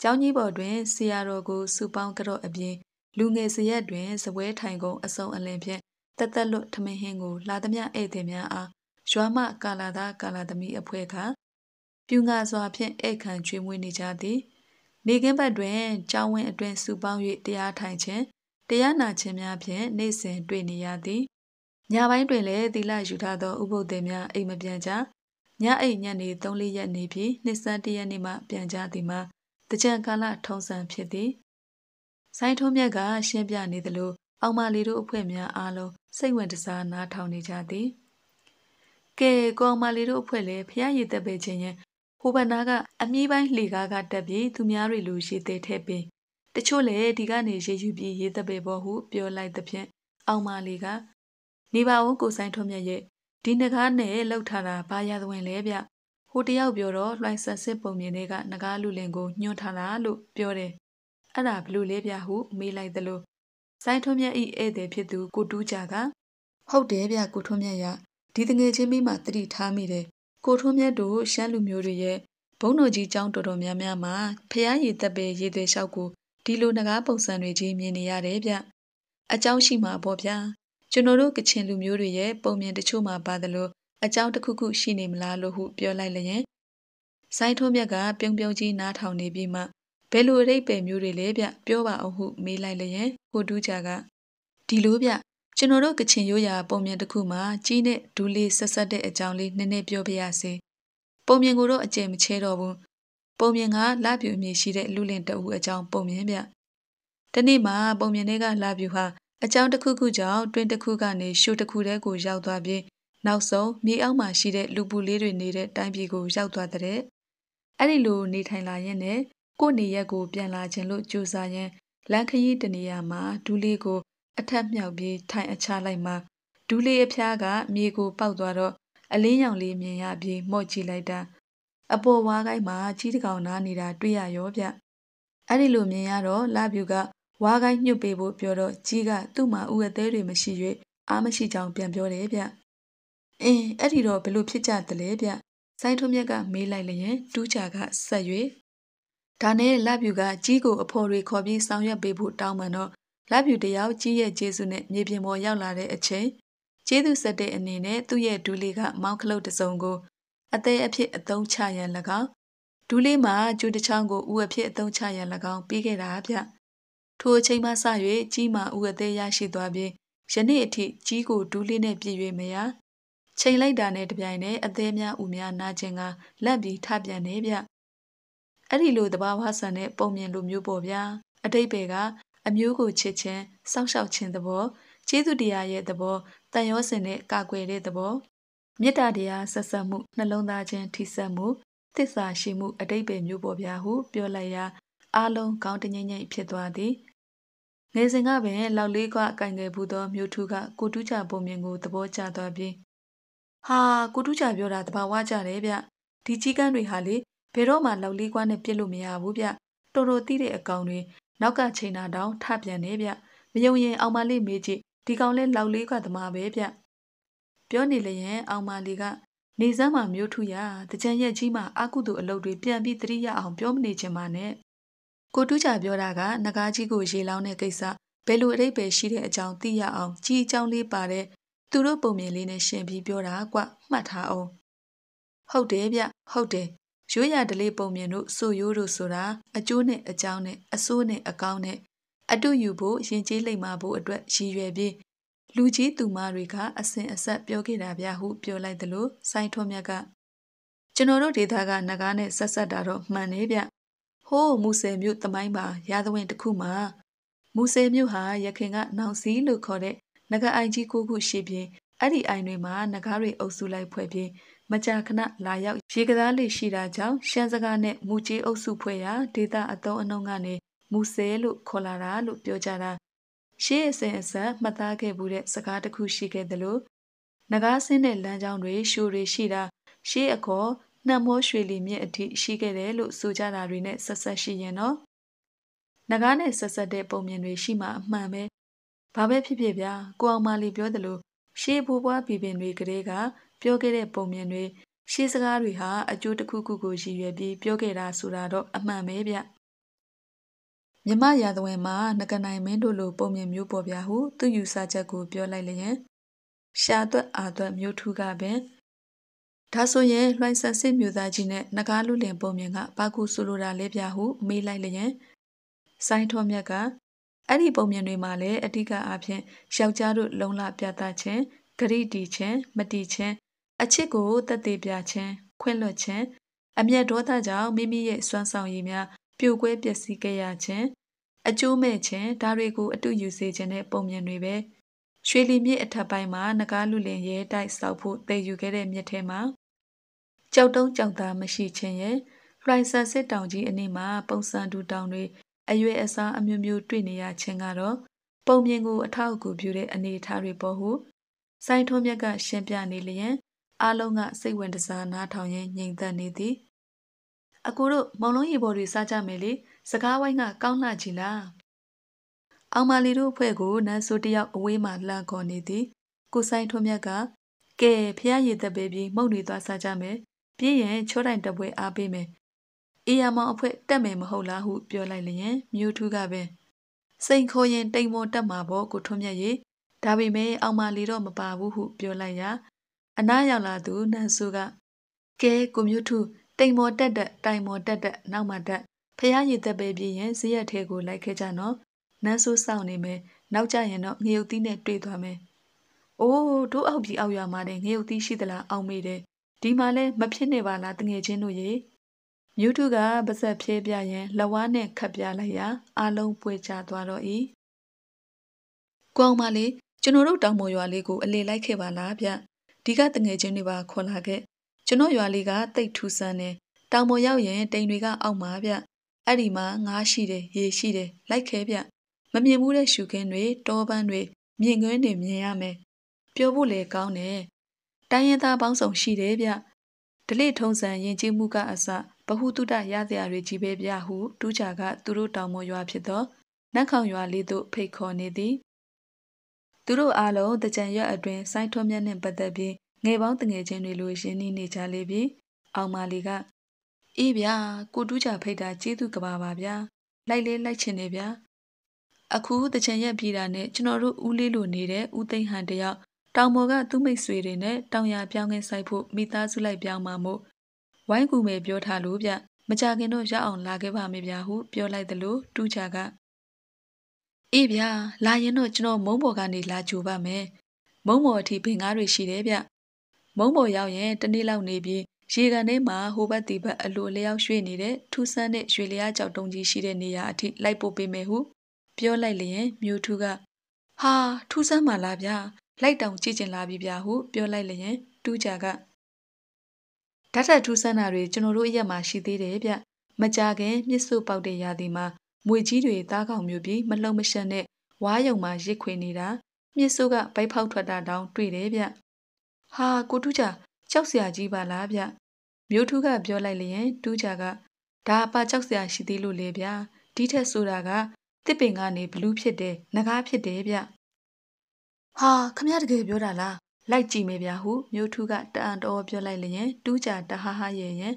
เจ้าကြီးပေါ်တွင်ဆရာတော်ကိုစူပေါင်းကြော့အပြင်လူငယ်စရက်တွင်စပွဲထိုင်ကုန်အစုံအလင်ဖြင့်တက်တက်လွတ်ထမင်းဟင်းကို လာသမျှဧည့်သည်များအားရွာမကာလာသာ ကာလာသမီးအဖွဲ့ကပြူငါစွာဖြင့်ဧခံချွေးမွေးနေကြသည်နေကင်းဘက်တွင်ကျောင်းဝင်းအတွင်စုပေါင်း၍တရားထိုင်ခြင်းတရားနာခြင်းများဖြင့်နေ့စဉ်တွေ့နေရသည်ညပိုင်းတွင်လည်းသီလယူထားသောဥပုသ်သည်များအိမ်မပြန်ကြညအိမ်ညနေ3-4ရက်နေပြီးနှစ်ဆန်း1ရက်နေ့မှပြန်ကြသည်မှာတကြံကာလထုံးစံဖြစ်သည်ဆိုင်ထုံးမြက်ကရှင်းပြနေသလိုအောင်မလီတို့အဖွဲ့များအားလုံးစိတ်ဝင်တစားနားထောင်နေကြသည်ကဲကောင်မလီတို့အဖွဲ့လည်းဖျားရည်တက်ပေခြင်းရင်ဟိုဘနာကအမြေးပိုင်းလှေကားကတက်ပြီးသူများတွေလိုရေသေးထဲပင်တချို့လည်းဒီကနေရေယူပြီးရေသပဲပေါ်ဟုပြောလိုက်သဖြင့်အောင်မလေးကနေပါဦးကိုဆိုင်ထွန်းမြတ်ရဲ့ဒီငကားနဲ့လှုပ်ထားတာဘာရသဝင်လဲဗျဟိုတယောက်ပြောတော့လွှိုင်းဆက်စစ်ပုံမြင်တဲ့ကငကားလူလင်ကိုညှွှန်းထားတာလို့ပြောတယ်အဲ့ဒါဘလို့လဲဗျဟုမေးလိုက်သလိုဆိုင်ထွန်းမြတ်ဤဧည့်သည်ဖြစ်သူကိုတူးကြကဟုတ်တယ်ဗျကိုထွန်းမြတ်ရဒီတငယ်ချင်းမိမှတတိထားမိတယ်ကိုထွန်းမြတ်တို့ရှမ်းလူမျိုးတွေရဲ့ဘုန်းတော်ကြီးကျောင်းတော်တော်များများမှာဖျားရည်သက်ပဲရည်သွေးလျှောက်ကိုဒီလိုငကားပုံစံတွေကြီးမြင်နေရတယ်ဗျအကြောင်းရှိမှာပေါ့ဗျာကျွန်တော်တို့ကချင်လူမျိုးတွေရဲ့ပုံမြင်တချို့မှာပါတယ်လို့အကြောင်းတစ်ခုခုရှိနေမလားလို့ဟုပြောလိုက်လျင်စိုင်းထွန်းမြတ်ကပြုံပြုံကြီးနားထောင်နေပြီးမှဘယ်လိုအဓိပ္ပာယ်မျိုးတွေလဲဗျပြောပါအောင်ဟုမေးလိုက်လျင်ကိုတူးကြကဒီလိုဗျကျွန်တော်တို့ကချင်ရိုးရာပုံမြင်တစ်ခုမှာကြီးနဲ့ဒူးလေးဆက်ဆက်တဲ့အကြောင်းလေးနည်းနည်းပြောပြရစေ။ပုံမြင်ကိုတော့အကျယ်မချဲတော့ဘူး။ပုံမြင်ကလပြူအမည်ရှိတဲ့လူလင်တအူအကြောင်းပုံမြင်ပြ။ဒီနေ့မှာပုံမြင်တွေကလပြူဟာအကြောင်းတစ်ခုခုကြောင့်တွင်တစ်ခုကနေရှုတစ်ခုတည်းကိုရောက်သွားပြီးနောက်ဆုံးမြေအောက်မှာရှိတဲ့လူပူလေးတွေနေတဲ့တိုင်းပြည်ကိုရောက်သွားတဲ့။အဲ့ဒီလိုနေထိုင်လာရင်လည်းကိုယ့်နေရက်ကိုပြန်လာခြင်းလို့ကြိုးစားရင်လမ်းခရီးတနေရာမှာဒူးလေးကိုအထက်မြောက်ပြီးထိုင်အချလိုက်မှဒူးလေးအဖျားကမြေကိုပေါက်သွားတော့အလင်းရောင်လေးမြင်ရပြီးမော့ကြည့်လိုက်တာအပေါ်ဝါးကိုင်းမှာကြီးတကောင်နားနေတာတွေ့ရရောဗျအဲ့ဒီလိုမြင်ရတော့လပြူကဝါးကိုင်းညှုတ်ပေးဖို့ပြောတော့ကြီးကသူ့မှာဥအသေးတွေမရှိ၍အားမရှိကြောင်ပြန်ပြောတယ်ဗျအင်းအဲ့ဒီတော့ဘလို့ဖြစ်ကြသလဲဗျစိုင်းထွန်းမြက်ကမေးလိုက်လျင်တူးချာကဆက်၍ဒါနဲ့လပြူကကြီးကိုအဖော်တွေခေါ်ပြီးဆောင်ရွက်ပေးဖို့တောင်းပန်တော့လက်ဖြူတယောက်ကြီးရဲ့ကျေးဇူးနဲ့မြေပြင်ပေါ်ရောက်လာတဲ့အချိန်ကျေးဇူးဆက်တဲ့အနေနဲ့သူ့ရဲ့ဒူးလေးကမောင်းခလုတ်တစ်စုံကို အသေးအဖြစ်အသုံးချရန်၎င်းဒူးလေးမှာကျူးတစ်ချောင်းကိုဥအဖြစ်အသုံးချရန်၎င်းပြီးခဲ့တာဗျထိုအချိန်မှစ၍ကြီးမှဥအသေးရရှိသွားပြီးယနေ့အထိကြီးကိုဒူးလေးနဲ့ပြည့်၍မရချိန်လိုက်တာနဲ့တပြိုင်တည်းအသေးများဥများနာခြင်းကလက်ပြီးထပြန်နေဗျအဲ့ဒီလိုသဘာဝဆန်တဲ့ပုံမြင်လိုမျိုးပေါ့ဗျာအတိတ်ဘယ်ကအမျိုးကိုချစ်ခြင်းစောင့်ရှောက်ခြင်းသဘောကျေးဇူးတရားရဲ့သဘောတန်ရောစင်နဲ့ကာကွယ်တဲ့သဘောမေတ္တာတရားဆက်ဆက်မှုနှလုံးသားချင်းထိဆက်မှု သစ္စာရှိမှုအတိတ်ပဲမျိုးပေါ်ပြဟုပြောလိုက်ရာအလုံးကောင်းတငိမ့်ငိမ့်ဖြစ်သွားသည်ငယ်စဉ်ကပင် လောက်လေးကွကင်ငယ်ဘူးသောမြို့ထုကကိုတူးချပုံမြင်ကိုသဘောကျသွားပြီးဟာကိုတူးချပြောတာတဘာဝကျတယ်ဗျဒီကြီးကန်းတွေဟာလေဘယ်တော့မှလောက်လေးကွနဲ့ပြစ်လို့မရဘူးဗျတော်တော်တိတဲ့အကောင်တွေနောက်ကချိန်တာတောင်ထပြန်နေဗျမယုံရင်အောင်မလေးမေးကြည့်ဒီကောင်လဲလောက်လေးကသမားပဲဗျပြောနေလျင်အောင်မလေးကနေစမ်းမှမျိုးထူရတကြံရက်ကြီးမှအာကုသူအလုပ်တွေပြန်ပြီးသတိရအောင်ပြောမနေချင်ပါနဲ့ကိုတူးချပြောတာကငကားကြီးကိုရေလောင်းတဲ့ကိစ္စဘယ်လိုအရေးပဲရှိတဲ့အကြောင်းသိရအောင် ကြီးအကြောင်းလေးပါတဲ့သူတို့ပုံမြင်လေးနဲ့ရှင်ပြီးပြောတာကမှတ်ထားအောင်ဟုတ်တယ်ဗျဟုတ်တယ်ရိုးရာဓလေ့ပုံမြင်တို့ဆိုရိုးတို့ဆိုတာအကျိုးနဲ့အကြောင်းနဲ့အဆိုးနဲ့အကောင်းနဲ့အတူယူဖို့ယဉ်ကျေးလိမ္မာဖို့အတွက်ရည်ရွယ်ပြီးလူကြီးသူမတွေကအစဉ်အဆက်ပြောခဲ့တာဗျဟုပြောလိုက်သလိုစိုင်းထွန်းမြတ်ကကျွန်တော်တို့ဒေသကနဂါးနဲ့ဆက်ဆက်တာတော့မှန်နေဗျဟိုးမူဆယ်မြို့တမိုင်းပါရာသဝင်တစ်ခုမှာမူဆယ်မြို့ဟာရခင်ကနောင်စည်းလို့ခေါ်တဲ့နဂါအိုင်ကြီးကိုခုရှိပြင်းအဲ့ဒီအိုင်တွေမှာနဂါးတွေအုပ်စုလိုက်ဖွဲ့ပြင်းမကြာခဏလာရောက်ရေကစားလေးရှိတာကြောင့်ရှမ်းစကားနဲ့မူကြီးအုပ်စုဖွဲ့ရာဒေသအသုံးအနှုန်းကနေမူဆဲလို့ခေါ်လာတာလို့ပြောကြတာရှေးအစဉ်အဆက်မှတ်သားခဲ့မှုတဲ့စကားတစ်ခုရှိခဲ့တယ်လို့နဂါးဆင်းတဲ့လမ်းကြောင်းတွေ ရှူတွေရှိတာရှေးအခေါ်နှံမောရွှေလီမြစ်အထိရှိခဲ့တယ်လို့ဆိုကြတာတွေနဲ့ဆက်ဆက်ရှိရင်တော့နဂါးနဲ့ဆက်ဆက်တဲ့ပုံမြင်တွေ ရှိမှအမှန်ပဲဘာပဲဖြစ်ဖြစ်ဗျာကိုအောင်မာလီပြောသလိုရှေးဘိုးဘွားပြည်ပင်တွေကလေးကပြောခဲ့တဲ့ပုံမြင်တွေရှေးစကားတွေဟာအကျိုးတစ်ခုခုကိုရည်ရွယ်ပြီးပြောခဲ့တာဆိုတာတော့အမှန်ပဲဗျမြမရာသဝင်မှာငကနိုင်မင်းတို့လိုပုံမြင်မျိုးပေါ်ပြဟု သူယူဆချက်ကို ပြောလိုက်လျင် ရှာသွက်အာသွက်မျိုးထူးကပင်ဒါဆိုရင်လွှိုင်းဆန်စစ်မျိုးသားကြီးနဲ့ငကားလူလင်ပုံမြင်ကဘာကူဆိုလိုတာလဲပြဟုမေးလိုက်လျင် စိုင်းထောမြက်ကအဲ့ဒီပုံမြင်တွေမှာလည်းအဓိကအားဖြင့်ယောက်ျားတို့လုံလပြသခြင်းဂရိတီခြင်းမတီခြင်းအချစ်ကိုတက်သေးပြခြင်းခွင့်လွှတ်ခြင်းအမျက်ဒေါသကြောင့်မိမိရဲ့စွမ်းဆောင်ရည်များပြိုကွဲပျက်စီးခဲ့ရခြင်းအကျိုးမဲ့ခြင်းဒါတွေကိုအတူယူစေခြင်းတဲ့ပုံမြင်တွေပဲရွှေလီမြစ်အထက်ပိုင်းမှာနဂါလူလင်ရဲတိုက်ဆောက်ဖို့တည်ယူခဲ့တဲ့မြစ်ထဲမှာကြောက်တုံးကြောက်သားမရှိခြင်းရဲ့လွှိုင်ဆန်စစ်တောင်ကြီးအနီးမှာ ပုံစံတူတောင်တွေအရွယ်အစားအမျိုးမျိုးတွေ့နေရခြင်းကတော့ပုံမြင်ကိုအထောက်အကူပြုတဲ့အနေအထားတွေပေါ်ဟုစိုင်းထွန်းမြတ်ကရှင်းပြနေလျင်အားလုံးကစိတ်ဝင်တစားနားထောင်ရင်းငြိမ်သက်နေသည်အကူတို့မုံလုံးရေပေါ်တွေစားကြမယ်လေစကားဝိုင်းကကောင်းလှချီလားအောင်မာလီတို့အဖွဲ့ကိုနန်းဆိုးတယောက်အဝေးမှလှန်ခေါ်နေသည် ကိုဆိုင်ထွန်းမြတ်ကကဲဖះရည်သက်ပေးပြီးမုံတွေသွားစားကြမယ်ပြည့်ရင်ချိုးတိုင်တပွဲအားပေးမယ်အေယာမောင်အဖွဲ့တက်မယ်မဟုတ်လားဟုပြောလိုက်လျင်မြို့ထူးကပင်စိန်ခေါ်ရင်တိမ်မွန်တက်မှာပေါ့ကိုထွန်းမြတ်ရေဒါပေမဲ့အောင်မာလီတော့မပါဘူးဟုပြောလိုက်ရာအနားရောက်လာသူနန်းစိုးကကဲကိုမျိုးထုတိမ်မော်တက်တက်တိုင်မော်တက်တက်နောက်မှတက်ဖះရည်သက်ပဲပြင်းရင်ဈေးရထဲကိုလိုက်ခဲ့ကြနော်နန်းစိုးစောင့်နေမယ်နောက်ကြရင်တော့ငရုတ်သီးနဲ့တွေ့သွားမယ်အိုးတို့အောက်ကြီးအောက်ရွာမှာတဲ့ငရုတ်သီးရှိသလားအောင်မေးတယ်ဒီမှာလဲမဖြစ်နေပါလားတငယ်ချင်းတို့ရေမြို့ထုကပါဆက်ဖြဲပြရင်လဝါနဲ့ခတ်ပြလိုက်ရာအလုံးပွေချသွားတော့ဤ။ကောင်မလေးကျွန်တော်တို့တောင်မော်ရွာလေးကိုအလေလိုက်ခဲ့ပါလားဗျဒီကတငယ်ချင်းတွေပါခေါ်လာခဲ့ကျွန်တော်ရွာလေးကတိတ်ထူဆန်းတယ်တောင်ပေါ်ရောက်ရင်တိမ်တွေက အောက်မှာဗျအဲ့ဒီမှာငါးရှိတယ်ရေရှိတယ်လိုက်ခဲဗျမမြင်ဘူးတဲ့ရှုခင်းတွေတောပန်းတွေမြင်ကွင်းတွေမြင်ရမယ်ပြောဖို့လေကောင်းတယ်တိုင်းရင်သားပေါင်းစုံရှိတယ်ဗျဒလိထုံစံယဉ်ကျေးမှုကအစဘဟုတုတရစရာတွေကြီးပဲဗျဟုတူးချာကသူတို့တောင်ပေါ်ရွာဖြစ်သောနတ်ခေါင်ရွာလေးသို့ဖိတ်ခေါ်နေသည်သူတို့အားလုံးတကြံရွက်အတွင်စိုင်းထွန်းမြတ်နှင့်ပတ်သက်ပြီးငယ်ပေါင်းတငယ်ချင်းတွေလိုရင်းနှီးနေကြလေပြီအောင်မာလီကအေးဗျာကိုတူးချဖိတ်တာကျေးဇူးကပါပါဗျာလိုက်လေးလိုက်ချင်နေဗျာအခုတချင်ရက်ပြည်တာနဲ့ကျွန်တော်တို့ဦးလေးလိုနေတဲ့ဦးသိန်းဟန်တယောက်တောင်ပေါ်ကသူ့မိတ်ဆွေတွေနဲ့တောင်ရပြောင်းခင်းဆိုင်ဖို့မိသားစုလိုက်ပြောင်းมาမို့ဝိုင်းကူမယ်ပြောထားလို့ဗျမကြခင်တော့ရောက်အောင်လာခဲ့ပါမယ်ဗျာဟုပြောလိုက်သလိုတူးချာကအေးဗျာလာရင်တော့ကျွန်တော်မုံပေါ်ကနေလာကြိုပါမယ်မုံပေါ်အထိဘင်ကားတွေရှိတယ်ဗျမုံပေါ်ရောက်ရင် တနေ့လောက်နေပြီးရေကန်ထဲမှာဟိုဘက်ဒီဘက်အလိုလျောက်ရွှေ့နေတဲ့ထူးဆန်းတဲ့ရွှေလျားကြောက်တုံးကြီးရှိတဲ့နေရာအထိလိုက်ပို့ပေးမယ်ဟု ပြောလိုက်လျင် မြို့ထူးကဟာထူးဆန်းပါလားဗျာလိုက်တောင်ကြည့်ကျင်လာပြီဗျာဟု ပြောလိုက်လျင်တူးကြကဓာတ်ထထူးဆန်းတာတွေကျွန်တော်တို့အရက်မှာရှိသေးတယ်ဗျမကြခင်မြစ်စုပေါက်တဲ့ရာသီမှာမွေကြီးတွေသားကောင်မျိုးပြီးမလုံမရှက်နဲ့ဝါးယုံမှာရစ်ခွေနေတာမြစ်ဆိုးကဗိုက်ဖောက်ထွက်တာတောင်တွေ့တယ်ဗျဟာကိုထူးချာကြောက်စရာကြီးပါလားဗျမျိုးထူးကပြောလိုက်လျင်ထူးချာကဒါပါကြောက်စရာရှိသေးလို့လေဗျာဒီထက်ဆိုတာကတစ်ပင်ကနေဘလူးဖြစ်တယ်ငကားဖြစ်တယ်ဗျဟာခမရတကယ်ပြောတာလားလိုက်ကြည့်မေဗျာဟုမျိုးထူးကတအံတော်ပြောလိုက်လျင်တူးကြတဟာဟာရဲ့ရင်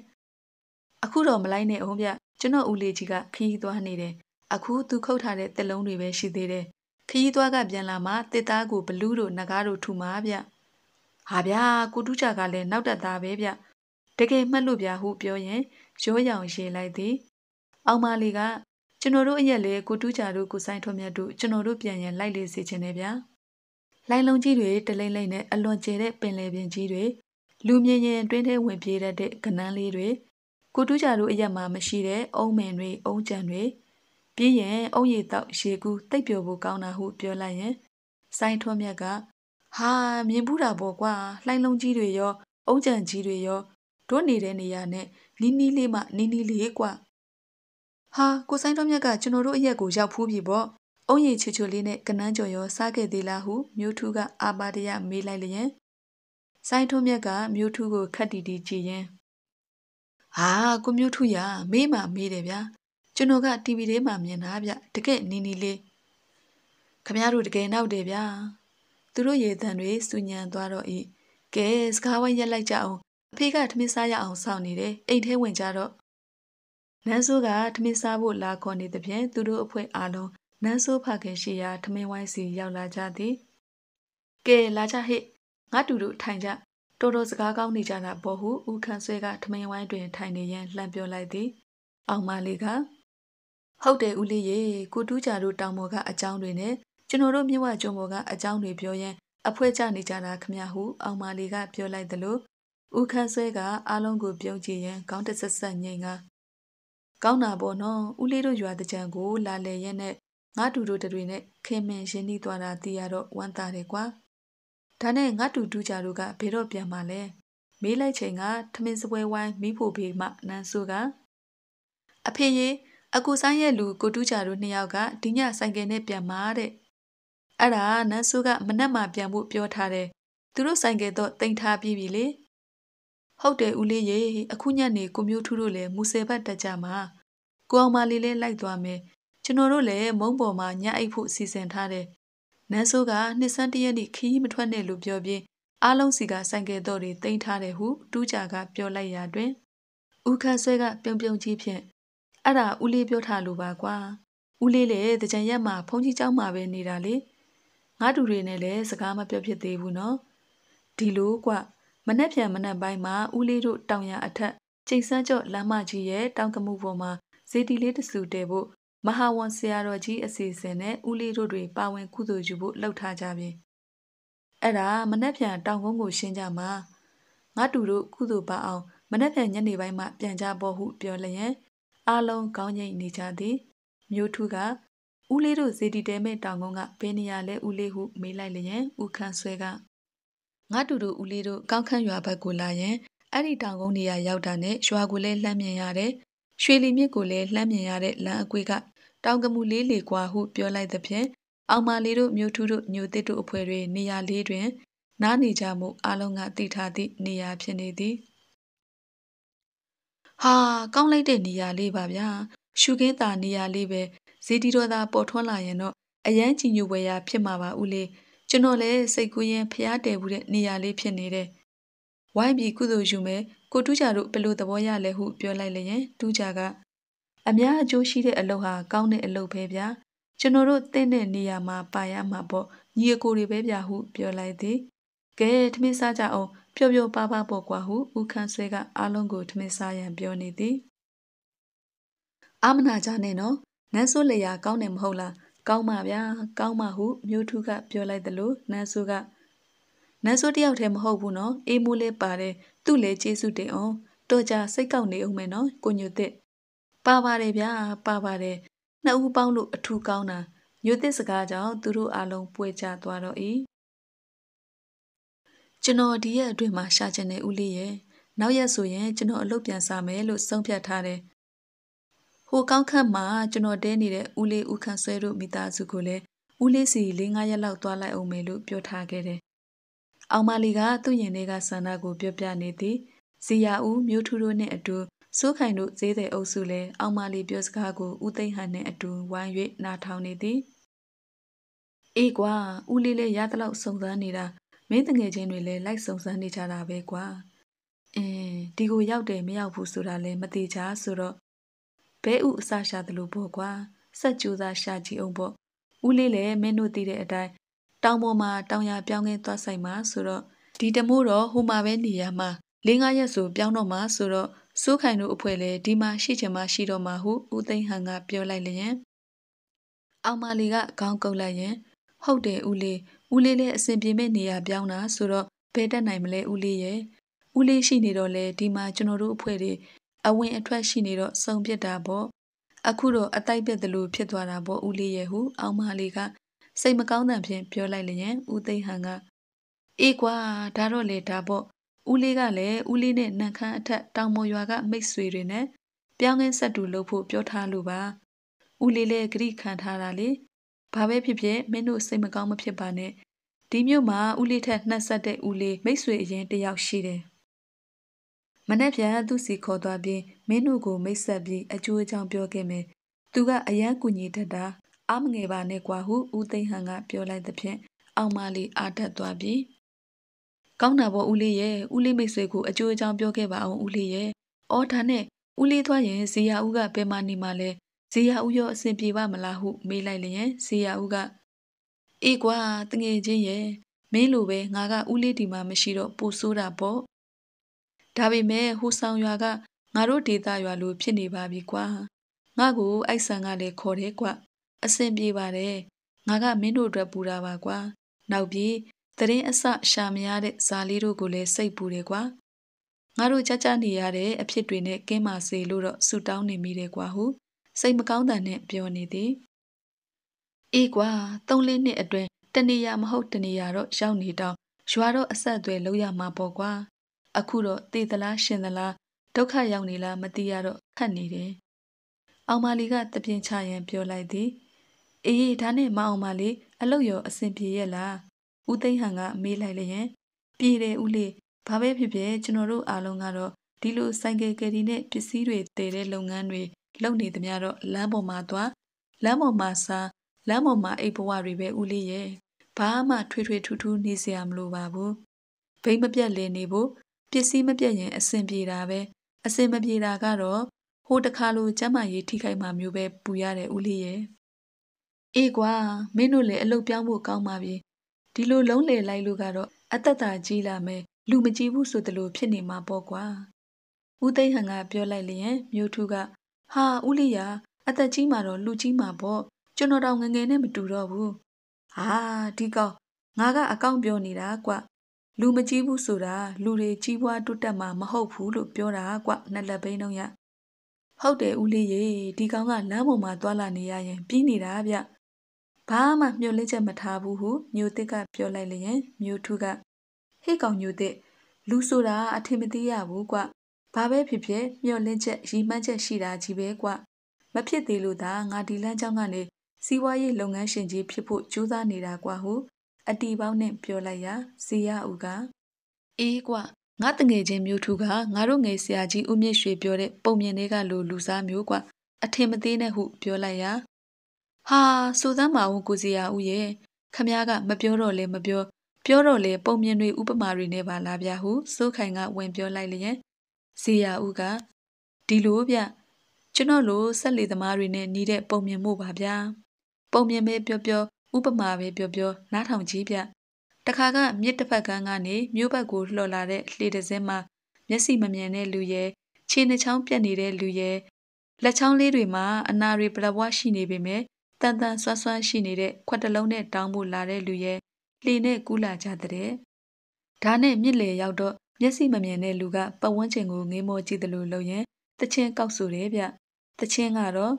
အခုတော့မလိုက်နဲ့အောင်ဗျကျွန်တော်ဦးလေးကြီးကခရီးသွားနေတယ်အခုသူခုတ်ထားတဲ့တက်လုံးတွေပဲရှိသေးတယ်ခရီးသွားကပြန်လာမှတစ်သားကိုဘလူးတို့နဂါတို့ထူမှာဗျဟာဗျာကိုတူးချာကလည်းနောက်တက်သားပဲဗျတကယ်မှတ်လို့ဗျာဟုပြောရင်ရိုးရောင်ရေလိုက်သည် အောင်မလီကကျွန်တော်တို့အရက်လေကိုတူးချာတို့ကိုဆိုင်ထွတ်မြတ်တို့ကျွန်တော်တို့ပြန်ရင်လိုက်လေစီခြင်းနဲ့ဗျာလိုင်လုံးကြီးတွေတလိမ့်လိမ့်နဲ့အလွန်ကျဲတဲ့ပင်လယ်ပြင်ကြီးတွေလူမြင်ရင်တွင်းထဲဝင်ပြေးတတ်တဲ့ကနန်းလေးတွေကိုတူးကြတို့အရက်မှာမရှိတဲ့အုံးမင်တွေအုံးကြံတွေပြင်းရင်အုံးရည်တောက်ရေကူးတိတ်ပြိုဖို့ကောင်းတာဟု ပြောလိုက်ရင်စိုင်းထွန်းမြတ်ကဟာမြင်ဘူးတာပေါ့ကွာလှိုင်းလုံးကြီးတွေရော အုံးကြံကြီးတွေရော တို့နေတဲ့နေရာနဲ့နီးနီးလေးမှနီးနီးလေးကွာဟာကိုဆိုင်တော်မြတ်ကကျွန်တော်တို့အရက်ကိုရောက်ဖူးပြီပေါ့အုံရည်ချွချွလေးနဲ့ကနန်းကျော်ရော စားခဲ့သေးလားဟုမြို့ထူးကအာပါတရမေးလိုက်လျင်ဆိုင်ထွန်းမြတ်ကမြို့ထူးကိုခက်တီတီကြည့်ရင်း။ဟာကိုမျိုးထူရမေးမှမေးတယ်ဗျာ။ကျွန်တော်က TV ထဲမှာမြင်တာဗျ။တကယ်နီနီလေး။ခမရတို့တကယ်နောက်တယ်ဗျာ။သူတို့ရေတံတွေစူညံသွားတော့ဤ။ကဲစကားဝိုင်းရက်လိုက်ကြအောင်။အဖေကထမင်းစားရအောင်စောင့်နေတယ်။အိမ်ထဲဝင်ကြတော့နန်းစိုးကထမင်းစားဖို့လာခေါ်နေသဖြင့်သူတို့အဖွဲ့အားလုံးနန်းစိုးဖခင်ရှိရာထမင်းဝိုင်းစီရောက်လာကြသည်။ကဲလာကြဟိငါတူတို့ထိုင်ကြတိုတိုစကားကောင်းနေကြတာပေါ့ဟုဦးခန့်ဆွဲကထမင်းဝိုင်းတွင်ထိုင်နေရန်လှမ်းပြောလိုက်သည်အောင်မလေးကဟုတ်တယ်ဦးလေးရေကိုတူးကြတို့တောင်ပေါ်ကအကြောင်းတွေနဲ့ကျွန်တော်တို့မြဝကျုံပေါ်ကအကြောင်းတွေပြောရန်အဖွဲကျနေကြတာခမဟုအောင်မလေးကပြောလိုက်သလိုဦးခန့်ဆွဲကအားလုံးကို ပြုံးကြည့်ရန်ကောင်းတဆက်ဆက်ငိမ့်ကကောင်းတာပေါ့နော်ဦးလေးတို့ရွာတကြံကိုလာလေရက်နဲ့ငါတူတို့တွေနဲ့ခင်မင်ရင်းနှီးသွားတာသိရတော့ဝမ်းသာတယ်ကွာ။ဒါနဲ့ငါတူတူကြတို့ကဘေတော့ပြန်มาလဲမေးလိုက်ချိန်ကထမင်းစပွဲဝိုင်းမိဖို့ဖေးမှနန်းဆိုကအဖေရေအကူဆိုင်ရဲ့လူကိုတူးကြတို့နှစ်ယောက်ကဒီညဆိုင်ကယ်နဲ့ပြန်มาတဲ့အဲ့ဒါနန်းဆိုကမနက်မှပြန်ဖို့ပြောထားတယ်သူတို့ဆိုင်ကယ်တော့တင်ထားပြီးပြီလေဟုတ်တယ်ဦးလေးရေအခုညနေကိုမျိုးထူးတို့လည်းမူဆယ်ဘက်တက်ကြမှာကိုအောင်မလေးလည်းလိုက်သွားမယ်ကျွန်တော်တို့လည်းမုံပေါ်မှာညအိပ်ဖို့စီစဉ်ထားတယ်နန်းဆိုးကနှစ်ဆန်းတရက်နေ့ခရီးမထွက်နဲ့လို့ပြောပြီးအားလုံးစီကဆိုင်ကယ်တော်တွေတင်ထားတယ်ဟုတူးကြကပြောလိုက်ရာတွင်ဦးခန့်ဆွဲကပြုံပြုံကြီးဖြင့်အဲ့ဒါဦးလေးပြောထားလို့ပါကွာဦးလေးလည်းတကြံရက်မှာဖုန်ကြီးเจ้าမှာပဲနေတာလေငါတူတွေနဲ့လည်းစကားမပြောဖြစ်သေးဘူးနော်ဒီလိုကမနှက်ပြန်မနှက်ပိုင်းမှာဦးလေးတို့တောင်ရအထက်ကျိန်စန်းကျော့လမ်းမကြီးရဲ့တောင်ကမှုပေါ်မှာဇေတီလေးတစုတဲဖို့မဟာဝန်ဆရာတော်ကြီးအစီအစဉ်နဲ့ဦးလေးတို့တွေပါဝင်ကုသိုလ်ယူဖို့လှုပ်ထားကြပြီအဲ့ဒါမနှက်ဖြန်တောင်ကုန်းကို ရှင်းကြမှာငါတူတို့ကုသိုလ်ပါအောင်မနှက်ဖြန်ညနေပိုင်းမှာပြန်ကြပေါ်ဟုပြောလျင်အားလုံးကောင်းငိတ်နေကြသည်မြို့ထူးကဦးလေးတို့ဇေတီတဲမဲ့တောင်ကုန်းကဘယ်နေရာလဲဦးလေးဟု မေးလိုက်လျင်ဦးခန်းဆွဲကငါတူတို့ဦးလေးတို့ကောင်းခန့်ရွာဘက်ကိုလာရင်အဲ့ဒီတောင်ကုန်းနေရာရောက်တာနဲ့ရွာကိုလည်းလှမ်းမြင်ရတယ်ရွှေလီမြစ်ကိုလည်းလှမ်းမြင်ရတဲ့လမ်းအကွေးကတောင်ကမူလေးလေကွာဟု ပြောလိုက်သဖြင့်အောင်မာလေးတို့မြို့ထူးတို့မြို့သစ်တို့အဖွဲ့တွေနေရာလေးတွင် နားနေကြမှု အလုံးကသိထားသည့်နေရာဖြစ်နေသည်ဟာကောင်းလိုက်တဲ့နေရာလေးပါဗျာရှုခင်းတာနေရာလေးပဲဇီတီတော်သာပေါ်ထွန်းလာရင်တော့အယမ်းကြည်ညိုဝယ်ရာဖြစ်မှာပါဦးလေကျွန်တော်လည်းစိတ်ကူးရင်ဖျားတယ်ဘူးတဲ့နေရာလေးဖြစ်နေတယ်ဝိုင်းပြီးကုသိုလ်ယူမယ်ကိုတူးကြတို့ဘယ်လိုသဘောရလဲဟုပြောလိုက်လျင်တူးကြကအများအကျိုးရှိတဲ့အလုပ်ဟာကောင်းတဲ့အလုပ်ပဲဗျာကျွန်တော်တို့တင့်တဲ့နေရာမှာပါရမှာပေါ့ညီအကိုတွေပဲဗျာဟုပြောလိုက်သည်ကဲထမင်းစားကြအောင်ပျော်ပျော်ပါပါပေါ့ကွာဟုဦးခန့်ဆွဲကအားလုံးကိုထမင်းစားရန်ပြောနေသည်အမနာကြနဲ့နော်နန်းစိုးလျာကောင်းတယ်မဟုတ်လား ကောင်းပါဗျာကောင်းပါဟုမြို့ထုကပြောလိုက်သလိုနန်းစိုးကနန်းစိုးတယောက်တည်းမဟုတ်ဘူးနော်အေးမိုးလေးပါတယ်သူ့လေကျေးဇူးတင်အောင်တော်ကြစိတ်ကောက်နေအောင်မယ်နော်ကိုညိုသစ်ပါပါတယ်ဗျာပါပါတယ်နှစ်ဦးပေါင်းလို့အထူးကောင်းတာမြို့သစ်စကားကြောင့်သူတို့အားလုံးပွဲကြသွားတော့၏ကျွန်တော်ဒီရက်အတွင်းမှာရှာကျင်နေဦးလေးရဲ့နောက်ရက်ဆိုရင် ကျွန်တော်အလုပ်ပြန်စမယ်လို့ဆုံးဖြတ်ထားတယ်ဟိုကောင်းခန့်မှာ ကျွန်တော်တဲနေတဲ့ဦးလေးဦးခန့်ဆွဲတို့မိသားစုကိုလည်းဦးလေးစီ၄၅ရက်လောက်သွားလိုက်အောင်မယ်လို့ပြောထားခဲ့တယ်အောင်မလီကသူ့ရင်ထဲကဆန္ဒကိုပြောပြနေသည်ဇီယာဦးမျိုးထူးတို့နဲ့အတူစိုးခိုင်တို့ဈေးသည်အုပ်စုလည်းအောင်မာလီပြောစကားကိုဦးသိန်းဟန်နှင့်အတူဝိုင်း၍နားထောင်နေသည်အေးကွာဦးလေးလည်းရသလောက်စုံစမ်းနေတာမင်းတငယ်ချင်းတွေလည်းလိုက်စုံစမ်းနေကြတာပဲကွာအင်းဒီကိုရောက်တယ်မရောက်ဘူးဆိုတာလည်းမသေးချာဆိုတော့ဘဲဥအစရှာသလိုပေါ့ကွာဆက်ကြိုးစားရှာကြည့်အောင်ပေါ့ဦးလေးလည်းမင်းတို့သိတဲ့အတိုင်းတောင်ပေါ်မှာတောင်ရပြောင်းခင်းသွားဆိုင်မှာဆိုတော့ဒီတမိုးတော့ဟိုမှာပဲနေရမှာ၄-၅ရက်ဆိုပြောင်းတော့မှာဆိုတော့စိုးခိုင်တို့အဖွဲ့လည်းဒီမှာရှိချင်မှရှိတော့မှာဟုဦးသိန်းဟန်ကပြောလိုက်လျင်အောင်မာလီကခေါင်းကုပ်လိုက်ရင်ဟုတ်တယ်ဦးလေးဦးလေးလည်းအဆင်ပြေမဲ့နေရာပြောင်းတာဆိုတော့ဘယ်တက်နိုင်မလဲဦးလေးရဲ့ဦးလေးရှိနေတော့လေဒီမှာကျွန်တော်တို့အဖွဲ့တွေအဝင်အထွက်ရှိနေတော့စုံပြစ်တာပေါ့အခုတော့အတိုက်ပြက်တယ်လို့ဖြစ်သွားတာပေါ့ဦးလေးရဲ့ဟုအောင်မာလီကစိတ်မကောင်းတဲ့ဖြင့်ပြောလိုက်လျင်ဦးသိန်းဟန်ကအေးကွာဒါတော့လေဒါပေါ့ဦးလေးကလည်းဦးလေးနဲ့နန်ခမ်းအထက်တောင်မွန်ရွာကမိတ်ဆွေတွေနဲ့ပြောင်းကင်းဆက်တူလုပ်ဖို့ပြောထားလို့ပါဦးလေးလည်းဂရိခံထားတာလေဘာပဲဖြစ်ဖြစ်မင်းတို့စိတ်မကောင်းမဖြစ်ပါနဲ့ဒီမြို့မှာဦးလေးထက်နှက်ဆက်တဲ့ဦးလေးမိတ်ဆွေအရင်တယောက်ရှိတယ်မနေ့ပြန်သူ့စီခေါ်သွားပြီးမင်းတို့ကိုမိတ်ဆက်ပြီးအကျိုးအကြောင်းပြောခဲ့မယ်သူကအရန်ကူညီတတ်တာအမငယ်ပါနဲ့ကွာဟုဦးသိန်းဟန်ကပြောလိုက်သဖြင့်အောင်မလီအာထက်သွားပြီးကောင်းတာပေါ့ဦးလေးရဲ့ဦးလေးမိတ်ဆွေကိုအကျိုးအကြောင်းပြောခဲ့ပါအောင်ဦးလေးရဲ့အော်ဒါနဲ့ဦးလေးသွားရင်ဇေယျဦးကဘယ်မှာနေမှာလဲဇေယျဦးရောအဆင်ပြေပါမလားဟုမေးလိုက်လျင်ဇေယျဦးကအေးကွာတငယ်ချင်းရဲ့မင်းလိုပဲငါကဦးလေးဒီမှာမရှိတော့ပိုဆိုးတာပေါ့ဒါပေမဲ့ဟိုဆောင်ရွာကငါတို့ဒေသရွာလိုဖြစ်နေပါပြီကွာငါကိုအိုက်ဆန်ကလည်းခေါ်တယ်ကွာအဆင်ပြေပါတယ်ငါကမင်းတို့အတွက်ပူတာပါကွာ နောက်ပြီး။သတင်းအစရှာမရတဲ့ဇာလေးတို့ကိုလည်းစိတ်ပူတယ်ကွာ။ငါတို့ကြကြနေရတဲ့အဖြစ်တွေနဲ့ကင်းပါစေလို့တော့ဆုတောင်းနေမိတယ်ကွာဟုစိတ်မကောင်းတာနဲ့ပြောနေသည်။အေးကွာသုံးလေးနှစ်အတွင်းတနေရမဟုတ်တနေရတော့ရောက်နေတော့ရွာတော့အဆက်အသွယ်လောက်ရမှာပေါ့ကွာ။အခုတော့တည်သလားရှင်သလားဒုက္ခရောက်နေလားမသိရတော့ခက်နေတယ်။အောင်မာလီကတပြင်းချရန်ပြောလိုက်သည်။အေးဒါနဲ့မအောင်မာလီ အလုပ်ရောအဆင်ပြေရဲ့လားဦးသိန်းဟန်ကမေးလိုက်လျင်ပြေတယ်ဦးလေးဘာပဲဖြစ်ဖြစ်ကျွန်တော်တို့အားလုံးကတော့ဒီလိုဆိုင်ကယ်ကယ်ရီနဲ့ပစ္စည်းတွေတည်တဲ့လုပ်ငန်းတွေလုပ်နေသမျှတော့လမ်းပေါ်မှာသွားလမ်းပေါ်မှာစားလမ်းပေါ်မှာအိပ်ဘဝတွေပဲဦးလေးရဲ့ဘာမှထွေထွေထူးထူးနေစရာမလိုပါဘူးဘိမ့်မပြတ်လည်နေဖို့ပစ္စည်းမပြတ်ရင်အဆင်ပြေတာပဲအဆင်မပြေတာကတော့ဟိုတခါလိုကျမရေးထိခိုက်မှမျိုးပဲပူရတယ်ဦးလေးရဲ့အေးကွာမင်းတို့လည်းအလုပ်ပြောင်းဖို့ကောင်းပါပြီဒီလိုလုံးလေလိုက်လို့ကတော့အသက်သာကြီးလာမယ်လူမကြည့်ဘူးဆိုသလိုဖြစ်နေမှာပေါ့ကွာဦးသိန်းဟန်ကပြောလိုက်လျင်မြို့ထူးကဟာဦးလေးယာအသက်ကြီးမှာတော့လူကြီးမှာပေါ့ကျွန်တော်တော့ငငယ်နဲ့မတူတော့ဘူးဟာဒီကောင်ငါကအကောင့်ပြောနေတာကွလူမကြီးဘူးဆိုတာလူတွေကြီးပွားတိုးတက်မှာမဟုတ်ဘူးလို့ပြောတာကွနှစ်လက်ဘိန်းလုံးရဟုတ်တယ်ဦးလေးရေဒီကောင်ကလမ်းပေါ်မှာသွာလာနေရရင်ပြီးနေတာဗျဘာမှမျှော်လင့်ချက်မထားဘူးဟုမျိုးသစ်က ပြောလိုက်လျင်မျိုးထုကဟေ့ကောင်မျိုးသစ်လူဆိုတာအထင်မသေးရဘူးကွဘာပဲဖြစ်ဖြစ်မျှော်လင့်ချက်ရည်မှန်းချက်ရှိတာကြီးပဲကွမဖြစ်သေးလို့သာငါဒီလမ်းကြောင်းကနေစီးပွားရေးလုပ်ငန်းရှင်ကြီးဖြစ်ဖို့ကြိုးစားနေတာကွဟုအတီပေါင်းနဲ့ပြောလိုက်ရာဇီရဦးကအေးကွငါတငယ်ချင်းမျိုးထူကငါတို့ငယ်ဆရာကြီးဦးမြင့်ရွှေပြောတဲ့ပုံမြင်တွေကလိုလူစားမျိုးကွအထင်မသေးနဲ့ဟုပြောလိုက်ရာဟာစူသမ်းပါဦးကိုစီယာဦးရဲ့ခမ ्या ကမပြောတော့လဲမပြောပြောတော့လဲပုံမြင်တွေဥပမာတွေနဲ့ပါလာဗျာဟုစိုးခိုင်ကဝင်ပြောလိုက်လျက်စီယာဦးကဒီလိုဗျကျွန်တော်လိုဆက်လေသမားတွေနဲ့ညီတဲ့ပုံမြင်မှုပါဗျာပုံမြင်ပဲပြောပြောဥပမာပဲပြောပြောနားထောင်ကြည့်ဗျတခါကမြစ်တစ်ဖက်ကန်းကနေမြို့ဘက်ကိုလှော်လာတဲ့လှေတစ်စင်းမှာမျက်စိမမြင်တဲ့လူရဲ့ခြေနှချောင်းပြက်နေတဲ့လူရဲ့လက်ချောင်းလေးတွေမှာအနာတွေပလဘွားရှိနေပေမဲ့တန်တန်ဆွမ်းဆွမ်းရှိနေတဲ့ခွက်တလုံးနဲ့တောင်းဖို့လာတဲ့လူရဲ့လှေနဲ့ကူးလာကြတဲ့။ဒါနဲ့မြစ်လေရောက်တော့မျက်စိမမြင်တဲ့လူကပဝန်းကျင်ကိုငေးမောကြည့်တယ်လို့လုပ်ရင်တချင်းကောက်ဆိုတယ်ဗျ။တချင်းကတော့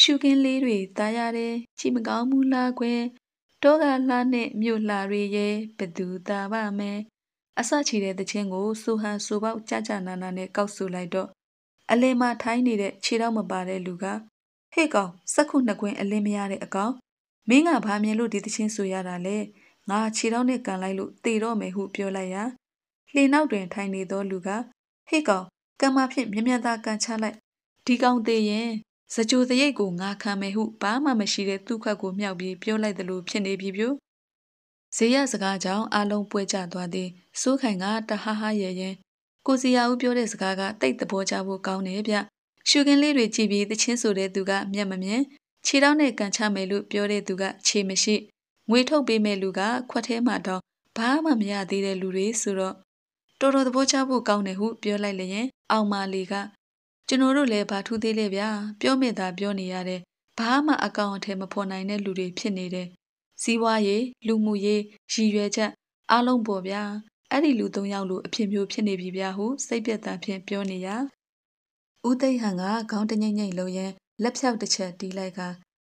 ရှုကင်းလေးတွေตายရတယ်ကြည့်မကောင်းဘူးလားခွဲတောကလှနဲ့မြို့လှတွေရဲ့ဘသူသာပါမယ်အစချီတဲ့တခြင်းကိုစူဟန်စူပေါက်ကြကြနာနာနဲ့ကောက်ဆူလိုက်တော့အလင်းမှာထိုင်းနေတဲ့ခြေတော့မပါတဲ့လူကဟေ့ကောင်စက်ခုနှစ်ခွင်းအလင်းမရတဲ့အကောင်မင်းကဘာမြင်လို့ဒီသချင်းဆိုရတာလဲငါခြေထောက်နဲ့ကန်လိုက်လို့တေတော့မယ်ဟုပြောလိုက်ရာလှေနောက်တွင်ထိုင်နေသောလူကဟေ့ကောင်ကံမဖြစ်မြ мян သာကန်ချလိုက်ဒီကောင်သေးရင်စကြိုတရိတ်ကိုငါခံမယ်ဟုဘာမှမရှိတဲ့သူ့ခတ်ကိုမြောက်ပြီးပြောလိုက်သလိုဖြစ်နေပြီပြို့ဈေးရစကားကြောင့်အလုံးပွဲကျသွားသည်စိုးခိုင်ကတဟဟရဲရင်ကိုစီယာဦးပြောတဲ့စကားကတိတ်သဘောကျဖို့ကောင်းတယ်ဗျရှုခင်းလေးတွေကြည့်ပြီးသချင်းဆိုတဲ့သူကမျက်မမြင်ခြေထောက်နဲ့ကန်ချမယ်လို့ပြောတဲ့သူကခြေမရှိငွေထုတ်ပေးမဲ့လူကခွက်ထဲမှာတော့ဘာမှမရသေးတဲ့လူတွေဆိုတော့တော်တော်သဘောချဖို့ကောင်းတယ်ဟုပြောလိုက်လျင်အောင်မာလီကကျွန်တော်တို့လည်းဘာထူးသေးလဲဗျာပြောမိတာပြောနေရတယ်ဘာမှအကောင့်အထဲမဖော်နိုင်တဲ့လူတွေဖြစ်နေတယ်စည်းဝါးရေးလူမှုရေးရည်ရွယ်ချက်အားလုံးပေါ်ဗျာအဲ့ဒီလူသုံးယောက်လိုအဖြစ်မျိုးဖြစ်နေပြီဗျာဟုစိတ်ပြက်တာဖြင့်ပြောနေရဦးသိဟန်ကခေါင်းတညိမ့်ညိမ့်လုံရန်လက်ဖြောက်တစ်ချက်တီးလိုက်က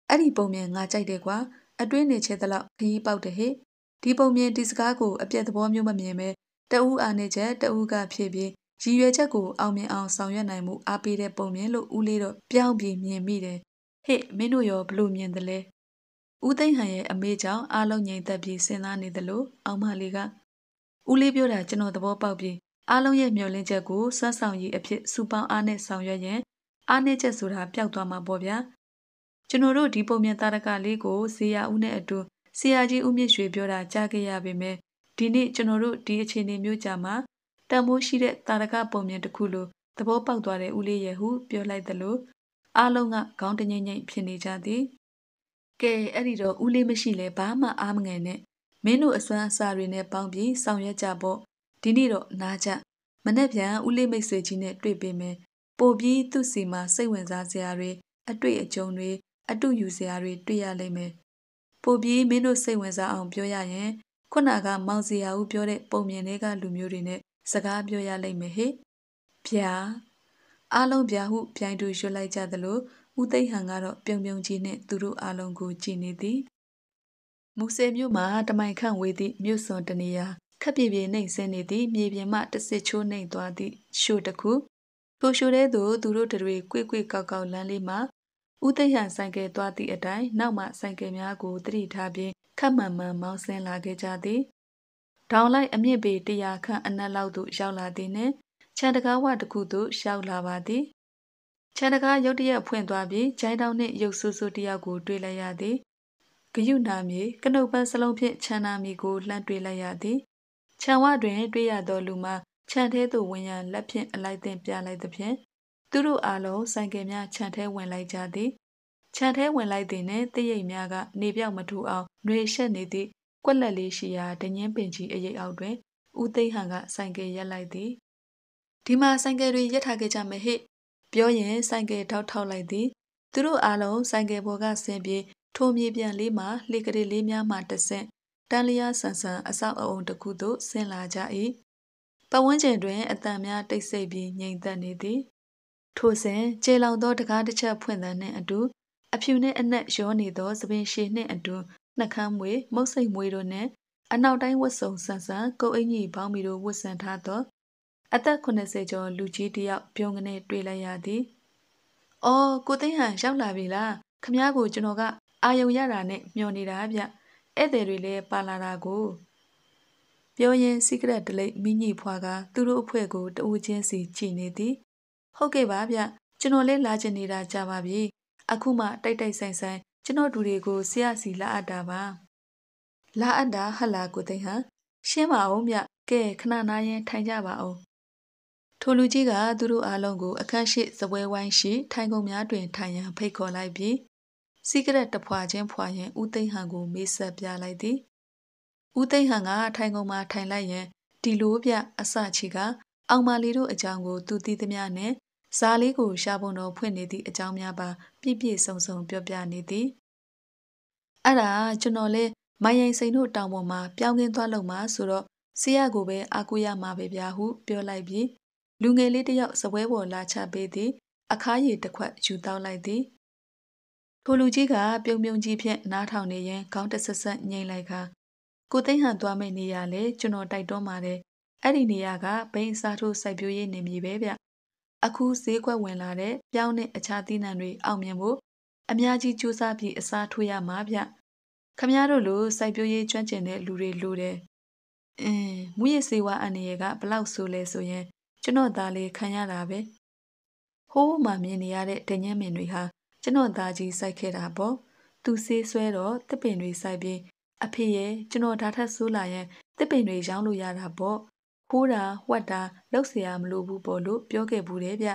အဲ့ဒီပုံမြင်ငါကြိုက်တယ်ကွာအတွင်းနေချဲသလောက်ခရီးပေါက်တယ်ဟဲ့ဒီပုံမြင်ဒီစကားကိုအပြက်သဘောမျိုးမမြင်ပဲတအူးအာနေချက်တအူးကဖြစ်ပြီးရည်ရွယ်ချက်ကိုအောင်မြင်အောင်ဆောင်ရွက်နိုင်မှုအားပေးတဲ့ပုံမြင်လို့ဦးလေးတော့ပြောင်းပြီးမြင်မိတယ်ဟဲ့မင်းတို့ရောဘလို့မြင်တယ်လဲဦးသိန်းဟန်ရဲ့အမေကြောင့်အားလုံးငြိမ်သက်ပြီးစဉ်းစားနေသလိုအောင်မလေးကဦးလေးပြောတာကျွန်တော်သဘောပေါက်ပြီးအားလုံးရဲ့မျှော်လင့်ချက်ကိုဆွမ်းဆောင်ရည်အဖြစ်စူပေါင်းအားနဲ့ဆောင်ရွက်ရင်အားနည်းချက်ဆိုတာပျောက်သွားမှာပေါ့ဗျာကျွန်တော်တို့ဒီပုံမြင်သားရကလေးကိုဇေယျဦးနဲ့အတူဆရာကြီးဦးမြင့်ရွှေပြောတာကြားခဲ့ရပေမဲ့ဒီနေ့ကျွန်တော်တို့ဒီအခြေအနေမျိုးကြာမှာတန်မိုးရှိတဲ့သာရကပုံမြင်တစ်ခုလိုသဘောပေါက်သွားတဲ့ဦးလေးရဲ့ဟုပြောလိုက်သလိုအားလုံးကခေါင်းတငိမ့်ငိမ့်ဖြစ်နေကြသည်ကဲအဲ့ဒီတော့ဦးလေးမရှိလဲဘာမှအားမငယ်နဲ့မင်းတို့အစွမ်းအစာတွေနဲ့ပေါင်းပြီးဆောင်ရွက်ကြပေါ့ဒီနေ့တော့နားကြမနေ့ပြန်ဦးလေးမိတ်ဆွေကြီးနဲ့တွေ့ပေမယ်ပို့ပြီးသူ့စီမှာစိတ်ဝင်စားစရာတွေအတွေ့အကြုံတွေအတူယူစရာတွေတွေ့ရလိမ့်မယ်ပို့ပြီးမင်းတို့စိတ်ဝင်စားအောင်ပြောရရင်ခုနကမောင်စီယာဦးပြောတဲ့ပုံမြင်တွေကလူမျိုးတွေနဲ့စကားပြောရလိမ့်မယ်ဟေ့ဗျာအားလုံးဗျာဟုပြိုင်တူရွှတ်လိုက်ကြသလိုဦးသိဟန်ကတော့ပြုံပြုံကြီးနဲ့သူတို့အားလုံးကိုကြည်နေသည်မူဆယ်မြို့မှာတမိုင်ခန့်ဝေးသည့်မြို့စွန်တနေရာခပ်ပြေပြေနှိမ်စင်းနေသည့်မြေပြင်မှတစ်စစ်ချိုးနှိမ်သွားသည့်ရှို့တစ်ခုထိုရှို့တဲ့သို့သူတို့တွေကိုွေ့ကွေ့ကောက်ကောက်လမ်းလေးမှာဦးသိဟန်ဆိုင်ကယ်သွားသည့်အတိုင်းနောက်မှဆိုင်ကယ်များကိုတတိထားပြီးခက်မှန်မှန်မောင်းဆင်းလာခဲ့ကြသည်ဒေါင်လိုက်အမြင့်ပေတရာခန့်အနက်လောက်သို့ ရောက်လာသည်နှင့်ခြံတကားဝတစ်ခုသို့ရောက်လာပါသည်ခြံတကားရုတ်တရက်ဖွင့်သွားပြီးဂျိုင်းတောင်နှင့် ရုပ်ဆူဆူတယောက်ကိုတွေ့လိုက်ရသည်ဂယုနာမြေကနှုတ်ပန်းစလုံးဖြင့်ခြံနာမီကိုလှမ်းတွေ့လိုက်ရသည်ခြံဝတွင်တွေ့ရသောလူမှာခြံထဲသို့ဝင်ရန်လက်ဖြင့်အလိုက်သင်ပြလိုက်သဖြင့်သူတို့အားလုံးဆိုင်ကယ်များခြံထဲဝင်လိုက်ကြသည်ခြံထဲဝင်လိုက်သည်နှင့်တရိပ်များကနေပြောက်မထူအောင်နှွေရှက်နေသည့်ကွက်လက်လေးရှိရာဒညင်းပင်ကြီးအရိပ်အောက်တွင်ဦးသိန်းဟန်က ဆိုင်ကယ်ရပ်လိုက်သည်ဒီမှာဆိုင်ကယ်တွေရပ်ထားခဲ့ကြမယ်ဟိပြောရင်ဆိုင်ကယ်ထောက်ထောက်လိုက်သည်သူတို့အားလုံးဆိုင်ကယ်ပေါ်ကဆင်းပြေထိုးမြေပြန်လေးမှလှေကလေးလေးများမှတဆင့်တန်လျာဆန်ဆန်အဆောက်အအုံတစ်ခုသို့ဆင်းလာကြ၏ပတ်ဝန်းကျင်တွင်အတန်များတိတ်ဆိတ်ပြီးငြိမ်သက်နေသည် ထိုစဉ်ကျေလောင်သောတကားတစ်ချက်ဖွင့်သံနှင့်အတူအဖြူနှင့်အနက်ရောနေသောသပင်ရှည်နှင့်အတူနှကမ်းမွေမုတ်စိတ်မွေတို့နှင့်အနောက်တိုင်းဝတ်စုံဆန်ဆန်ကိုအင်ကြီးပေါင်းမီတို့ဝတ်ဆင်ထားသော အသက်80ကျော်လူကြီးတယောက်ပြုံးကနေတွေ့လိုက်ရသည်။အော်ကိုသိန်းဟန်ရောက်လာပြီလား။ခမ ्या ကိုကျွန်တော်ကအာယုံရတာနဲ့မျောနေတာဗျ။ဧည့်သည်တွေလည်းပါလာတာကိုပြောရင်း secret ဒလိတ်မိညိဖွာကသူတို့အဖွဲ့ကိုတဦးချင်းစီကြည်နေသည် ဟုတ်ကဲ့ပါဗျကျွန်တော်လည်းလာချင်နေတာကြပါပြီအခုမှတိုက်တိုက်ဆိုင်ဆိုင်ကျွန်တော်တို့တွေကိုဆရာစီလာအပ်တာပါလာအပ်တာဟလာကိုသိဟန်ရှင်းပါအောင်မြကဲခဏနားရင်ထိုင်ကြပါအောင်ထိုလူကြီးကသူတို့အားလုံးကိုအခန်းရှိစပွဲဝိုင်းရှိထိုင်ကုန်များတွင်ထိုင်ရန်ဖိတ်ခေါ်လိုက်ပြီးစီးကရက်တဖွာချင်းဖွာရင်ဦးသိန်းဟန်ကိုမေးဆက်ပြလိုက်သည်ဦးသိန်းဟန်ကထိုင်ကုန်မှာထိုင်လိုက်ရင်ဒီလိုပြအစချီကအောင်မာလီတို့အကြောင်းကိုသူသိသမျှနဲ့ဇာလေးကိုရှာပုံတော်ဖွင့်နေသည့်အကြောင်းများပါပြည့်ပြည့်စုံစုံပြောပြနေသည်အဲ့ဒါကျွန်တော်လဲမိုင်ရင်စိန်တို့တောင်ပေါ်မှာပြောင်းကင်းသွားလို့မှဆိုတော့ဆေးရကိုပဲအာကိုရမှာပဲဗျာဟုပြောလိုက်ပြီး လူငယ်လေးတယောက်စပွဲပေါ်လာချပေးသည် အခါရည်တစ်ခွက်ယူတောင်းလိုက်သည်ထိုလူကြီးကပြုံပြုံကြီးဖြင့်နားထောင်နေရင်ခေါင်းတဆက်ဆက်ငြိမ်လိုက်ခါကိုသိန်းဟန်သွားမယ့်နေရာလေကျွန်တော်တိုက်တွန်းပါတယ်အဲ့ဒီနေရာကဘိန်းစားထိုးစိုက်ပျိုးရေးနေမြေပဲဗျအခုဈေးကွက်ဝင်လာတဲ့ပြောင်းနဲ့အခြားသီးနှံတွေအောင်မြင်ဖို့အများကြီးစူးစမ်းပြီးအစားထိုးရမှာဗျခမရတို့လိုစိုက်ပျိုးရေးကျွမ်းကျင်တဲ့လူတွေလိုတယ်အင်းမူရစေဝါအနေရကဘလောက်ဆိုလဲဆိုရင်ကျွန်တော်သားလေးခံရတာပဲဟိုးမှမြင်နေရတဲ့ဒညင်းမင်တွေဟာကျွန်တော်သားကြီးစိုက်ခဲ့တာပေါ့သူဆေးဆွဲတော့တစ်ပင်တွေစိုက်ပြီးအဖေရဲ့ကျွန်တော်ဒါထက်ဆိုးလာရင်တစ်ပင်တွေရောင်းလို့ရတာပေါ့ခိုးတာဝတ်တာလောက်เสียမလို့ဘူးပေါ့လို့ပြောခဲ့ဘူးတယ်ဗျ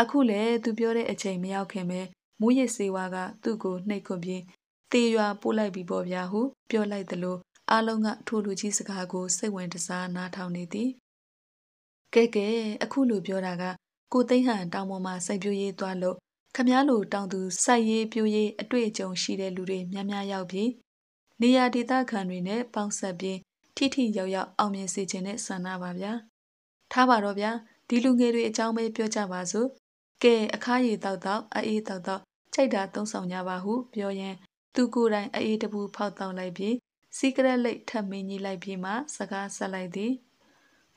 အခုလည်းသူပြောတဲ့အချိန်မရောက်ခင်ပဲမူးယစ်စေဝါကသူ့ကိုနှိတ်ခွန်ပြီးတေရွာပို့လိုက်ပြီပေါ့ဗျာဟုပြောလိုက်သလိုအားလုံးကထိုလူကြီးစကားကိုစိတ်ဝင်တစားနားထောင်နေသည်ကဲကဲအခုလိုပြောတာက ကိုသိန်းဟန်တောင်ပေါ်မှာစိုက်ပျိုးရေးသွားလို့ခမားလိုတောင်သူစိုက်ရေးပြိုးရေးအတွေ့အကြုံရှိတဲ့လူတွေများများရောက်ပြီးနေရာဒေသခံတွေနဲ့ပေါင်းဆက်ပြီးထိထိရောက်ရောက်အောင်မြင်စေချင်တဲ့ဆန္ဒပါဗျာထားပါတော့ဗျာဒီလူငယ်တွေအကြောင်းပဲပြောကြပါစို့ကဲအခါရည်တောက်တော့အေးတောက်တော့ချိန်တာသုံးဆောင်ကြပါဟု ပြောရင်သူကိုယ်တိုင်အေးတပူဖောက်တောင်းလိုက်ပြီးစီကရက်လိတ်ထပ်မင်းကြီးလိုက်ပြီးမှစကားဆက်လိုက်သည်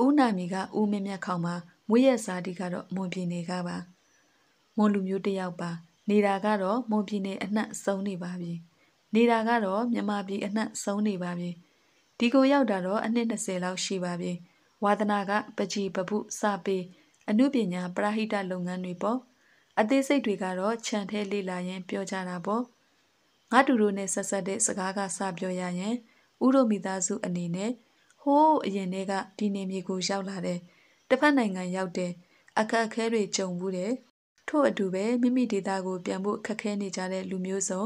ဦးနာမီကဦးမင်းမြတ်ခေါင်မှာမွေးရဇာတိကတော့မွန်ပြည်နေကပါမွန်လူမျိုးတစ်ယောက်ပါ နေတာကတော့မွန်ပြည်နယ်အနှံ့စုံနေပါပြီနေတာကတော့မြန်မာပြည်အနှံ့စုံနေပါပြီဒီကိုရောက်တာတော့အနှစ်20လောက်ရှိပါပြီဝါသနာက ပကြီပပုစပေးအမှုပညာပရဟိတလုပ်ငန်းတွေပေါ့အသေးစိတ်တွေကတော့ခြံထဲလေ့လာရင်းပြောကြတာပေါ့ငါတူတို့နဲ့ဆက်ဆက်တဲ့စကားကစပြောရရင်ဥရောမိသားစု အနေနဲ့ဟိုးအရင်တည်းကဒီနေမြေကိုရောက်လာတဲ့တစ်ဖက်နိုင်ငံရောက်တဲ့အခက်အခဲတွေကြုံဘူးတယ်ထို့အတူပဲမိမိဒေသကို ပြန်ဖို့ခက်ခဲနေကြတဲ့လူမျိုးစုံ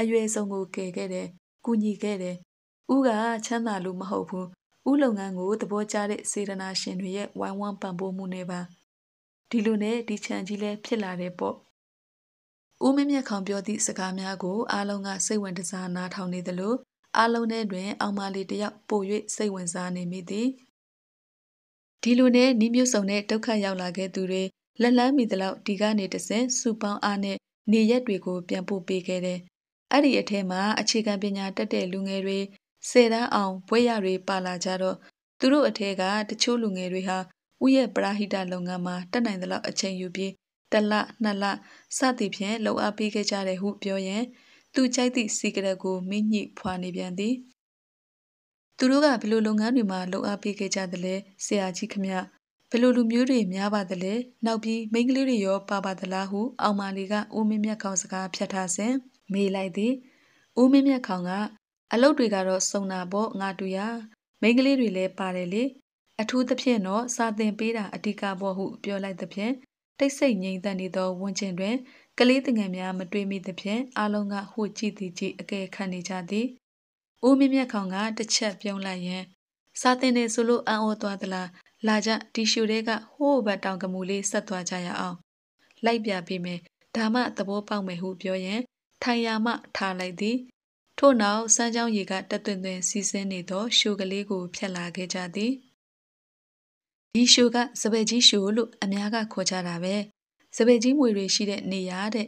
အရွယ်စုံကိုကယ်ခဲ့တယ်၊ကူညီခဲ့တယ်။ဦးကချမ်းသာလို့မဟုတ်ဘူး။ဦးလုပ်ငန်းကိုသဘောကျတဲ့စေတနာရှင်တွေရဲ့ဝိုင်းဝန်းပံ့ပိုးမှုနဲ့ပါ။ဒီလိုနဲ့ဒီချန်ကြီးလဲဖြစ်လာတယ်ပေါ့။ဦးမင်းမြတ်ခေါင်ပြောသည့်စကားများကို အားလုံးကစိတ်ဝင်စားနားထောင်နေသလိုအားလုံးထဲတွင် အောင်မလေးတယောက်ပို၍စိတ်ဝင်စားနေမိသည်။ဒီလိုနဲ့ဤမျိုးစုံနဲ့ဒုက္ခရောက်လာခဲ့သူတွေလက်လန်းမိသလောက်ဒီကနေတဆင့်စူပေါင်းအားနဲ့နေရက်တွေကို ပြန်ပို့ပေးခဲ့တယ်။အဲ့ဒီအထက်မှာအခြေခံပညာတက်တဲ့လူငယ်တွေဆယ်တန်းအောင်ဘွဲ့ရတွေပါလာကြတော့သူတို့အထက်ကတချို့လူငယ်တွေဟာဥယျာပရာဟိတလုပ်ငန်းမှာတက်နိုင်သလောက်အချိန်ယူပြီးတစ်လနှစ်လစသည်ဖြင့်လှုပ်အားပေးခဲ့ကြတယ်ဟုပြောရင် သူကြိုက်သည့်စီကရက်ကိုမိညှိဖွာနေပြန်သည်သူတို့ကဘယ်လိုလုပ်ငန်းတွေမှာလှုပ်အားပေးခဲ့ကြသလဲဆရာကြီးခမဘယ်လိုလူမျိုးတွေများပါသလဲနောက်ပြီးမိန်းကလေးတွေရောပါပါသလားဟု အောင်မာလီကဦးမင်းမြတ်ခေါင်စကားဖြတ်ထားစဉ်မေးလိုက်သည်ဦးမင်းမြတ်ခေါင်က အလုပ်တွေကတော့စုံတာပေါ့ငါတူရမိန်းကလေးတွေလည်းပါတယ်လေအထူးသဖြင့်တော့စာသင်ပေးတာအဓိကပေါ့ဟုပြောလိုက်သဖြင့်တိတ်ဆိတ်ငြိမ်သက်နေသောဝန်ကျင်တွင်ကလေးတငယ်များမတွေ့မိသဖြင့်အလုံးကဟိုကြည့်သည်ကြည့်အကဲခံနေကြသည်ဦးမင်းမြတ်ခေါင်ကတစ်ချက်ပြုံးလိုက်ရင်စာသင်နေဆိုလို့အံ့ဩသွားသလားလာကြတီရှူတွေက ဟိုးဘတ်တောင်ကမူလေးဆက်သွားကြရအောင်လိုက်ပြပေးမယ်ဒါမှသဘောပေါက်မယ်ဟုပြောရင်ထိုင်ရာမှထားလိုက်သည် ထို့နောက်စမ်းချောင်းရီကတက်သွင်းသွင်းစီစဉ်နေသောရှူကလေးကိုဖျက်လာခဲ့ကြသည်ဒီရှူကစပယ်ကြီးရှူလို့အများကခေါ်ကြတာပဲစပယ်ကြီးမွေတွေရှိတဲ့နေရာတဲ့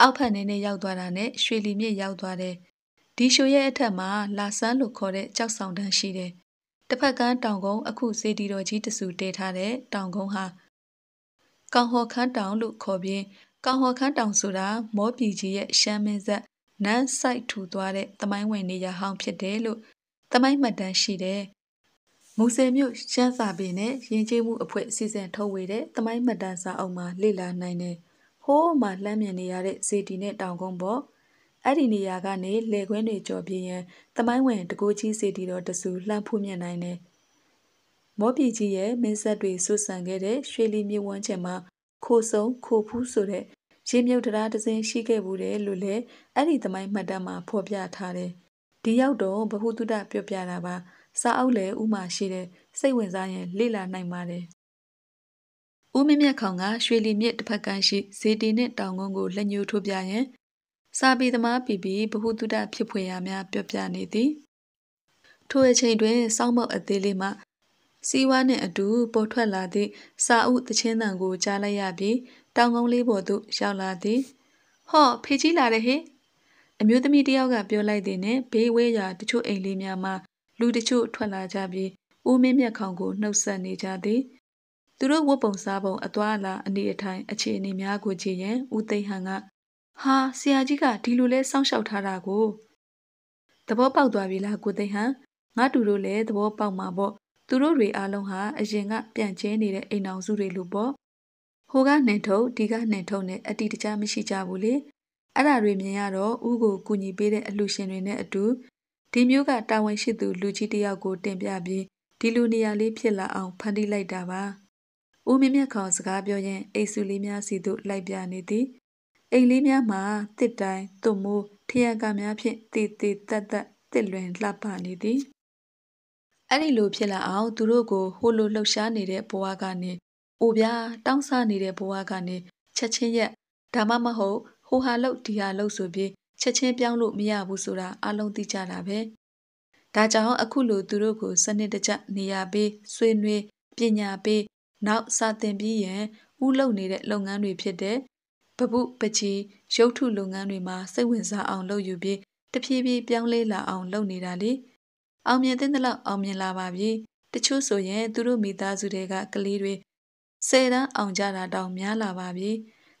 အောက်ဖက်နေနဲ့ရောက်သွားတာနဲ့ရွှေလီမြစ်ရောက်သွားတယ်ဒီရှူရဲ့အထက်မှာလာဆန်းလို့ခေါ်တဲ့ကြောက်ဆောင်တန်းရှိတယ်တစ်ဖက်ကမ်းတောင်ကုန်းအခုစေတီတော်ကြီးတဆူတည်ထားတဲ့တောင်ကုန်းဟာကောင်ဟော်ခန်းတောင်လို့ခေါ်ပြီးကောင်ဟော်ခန်းတောင်ဆိုတာမောပြည်ကြီးရဲ့ရှမ်းမင်းဆက်နန်းဆိုင်ထူသွားတဲ့သမိုင်းဝင်နေရာဟောင်းဖြစ်တယ်လို့သမိုင်းမှတ်တမ်းရှိတယ်မူဆယ်မြို့ရှမ်းစာပေနဲ့ယဉ်ကျေးမှုအဖွဲ့အစည်းအစဉ်ထုတ်ဝေတဲ့သမိုင်းမှတ်တမ်းစာအုပ်မှာလေ့လာနိုင်တယ်ဟိုးမှာလှမ်းမြင်နေရတဲ့စေတီနဲ့တောင်ကုန်းပေါ့အဲ့ဒီနေရာကနေလေခွင်းတွေကြော်ပြင်းရန်သမိုင်းဝင်တကိုးကြီးစေတီတော်တဆူလှမ်းဖူးမြင်နိုင်တယ်။မောပြည်ကြီးရဲ့မင်းဆက်တွေဆူဆန်ခဲ့တဲ့ရွှေလီမြေဝန်းကျင်မှာခိုဆုံခိုဖူးဆိုတဲ့ရေမြုပ်တရားတစ်စင်းရှိခဲ့ဘူးတယ်လို့လည်းအဲ့ဒီသမိုင်းမှတ်တမ်းမှာဖော်ပြထားတယ်။ဒီရောက်တော့ဗဟုသုတပြောပြတာပါ။စာအုပ်လည်းဥမာရှိတဲ့စိတ်ဝင်စားရင်လေ့လာနိုင်ပါတယ်။ဦးမင်းမြတ်ခေါင်ကရွှေလီမြစ်တစ်ဖက်ကမ်းရှိဇေတီနှင့်တောင်ကုန်းကိုလက်ညှိုးထိုးပြရန်စာပေသမားပီပီဘ ഹു တုဒဖြစ်ဖွယ်ရာများပြောပြနေသည်ထိုအချိန်တွင်စောင်းမောက်အသေးလေးမှ စီဝါနှင့်အတူ ပေါ်ထွက်လာသည့်စာအုပ်တချင်းတန်ကိုကြားလိုက်ရပြီးတောင်ကုန်းလေးပေါ်သို့ရောက်လာသည် ဟော့ဖေကြီးလာတယ်ဟင်အမျိုးသမီးတယောက်ကပြောလိုက်သည်နှင့်ဘေးဝဲရာတချို့အိမ်လေးများမှာလူတချို့ထွက်လာကြပြီးဦးမင်းမျက်ခေါင်ကိုနှုတ်ဆက်နေကြသည်သူတို့ဝတ်ပုံစားပုံအသွာအလာအနေအထိုင်အခြေအနေများကိုကြည့်ရင်ဦးသိန်းဟန်ကဟာဆရာကြီးကဒီလိုလဲစောင့်ရှောက်ထားတာကိုသဘောပေါက်သွားပြီလားကိုသိဟန်ငါတူတို့လည်းသဘောပေါက်မှာပေါ့သူတို့တွေအားလုံးဟာအရင်ကပြန့်ကျဲနေတဲ့အိမ်အောင်စုတွေလိုပေါ့ဟိုကနှင်ထုတ်ဒီကနှင်ထုတ်နဲ့အတိတကျမရှိကြဘူးလေအဲ့ဒါတွေမြင်ရတော့ဥကိုကူညီပေးတဲ့အလှရှင်တွေနဲ့အတူဒီမျိုးကတာဝန်ရှိသူလူကြီးတယောက်ကိုတင်ပြပြီးဒီလူနေရာလေးဖြစ်လာအောင်ဖန်တီးလိုက်တာပါ။ဦးမြင့်မြတ်ခေါင်စကားပြောရင်အိတ်စုလေးများစီသို့လိုက်ပြနေသည်အိမ်လေးများမှာတစ်တိုင်သွမိုးထရံကာများဖြင့်တည်တည်တက်တက်တစ်လွင်လှပနေသည်အဲ့ဒီလိုဖြစ်လာအောင် သူတို့ကိုဟိုလိုလှုပ်ရှားနေတဲ့ဘဝကနေအိုပြားတောင်းဆနေတဲ့ဘဝကနေချက်ချင်းရက်ဒါမှမဟုတ်ဟိုဟာလို့ဒီဟာလို့ဆိုပြီးချက်ချင်းပြောင်းလို့မရဘူးဆိုတာအလုံးသိကြတာပဲဒါကြောင့်အခုလိုသူတို့ကို စနစ်တကျနေရာပေးဆွေးနွေးပညာပေး နောက်စတင်ပြီးရင်ဥလုံနေတဲ့လုပ်ငန်းတွေဖြစ်တဲ့ပပုပချီရုပ်ထုလုပ်ငန်းတွေမှာစိတ်ဝင်စားအောင်လုပ်ယူပြီးတဖြည်းဖြည်းပြောင်းလဲလာအောင်လုပ်နေတာလေအောင်မြင်တဲ့လောက်အောင်မြင်လာပါပြီတချို့ဆိုရင်သူတို့မိသားစုတွေကကလေးတွေဆယ်တန်းအောင်ကြတာတောင်များလာပါပြီ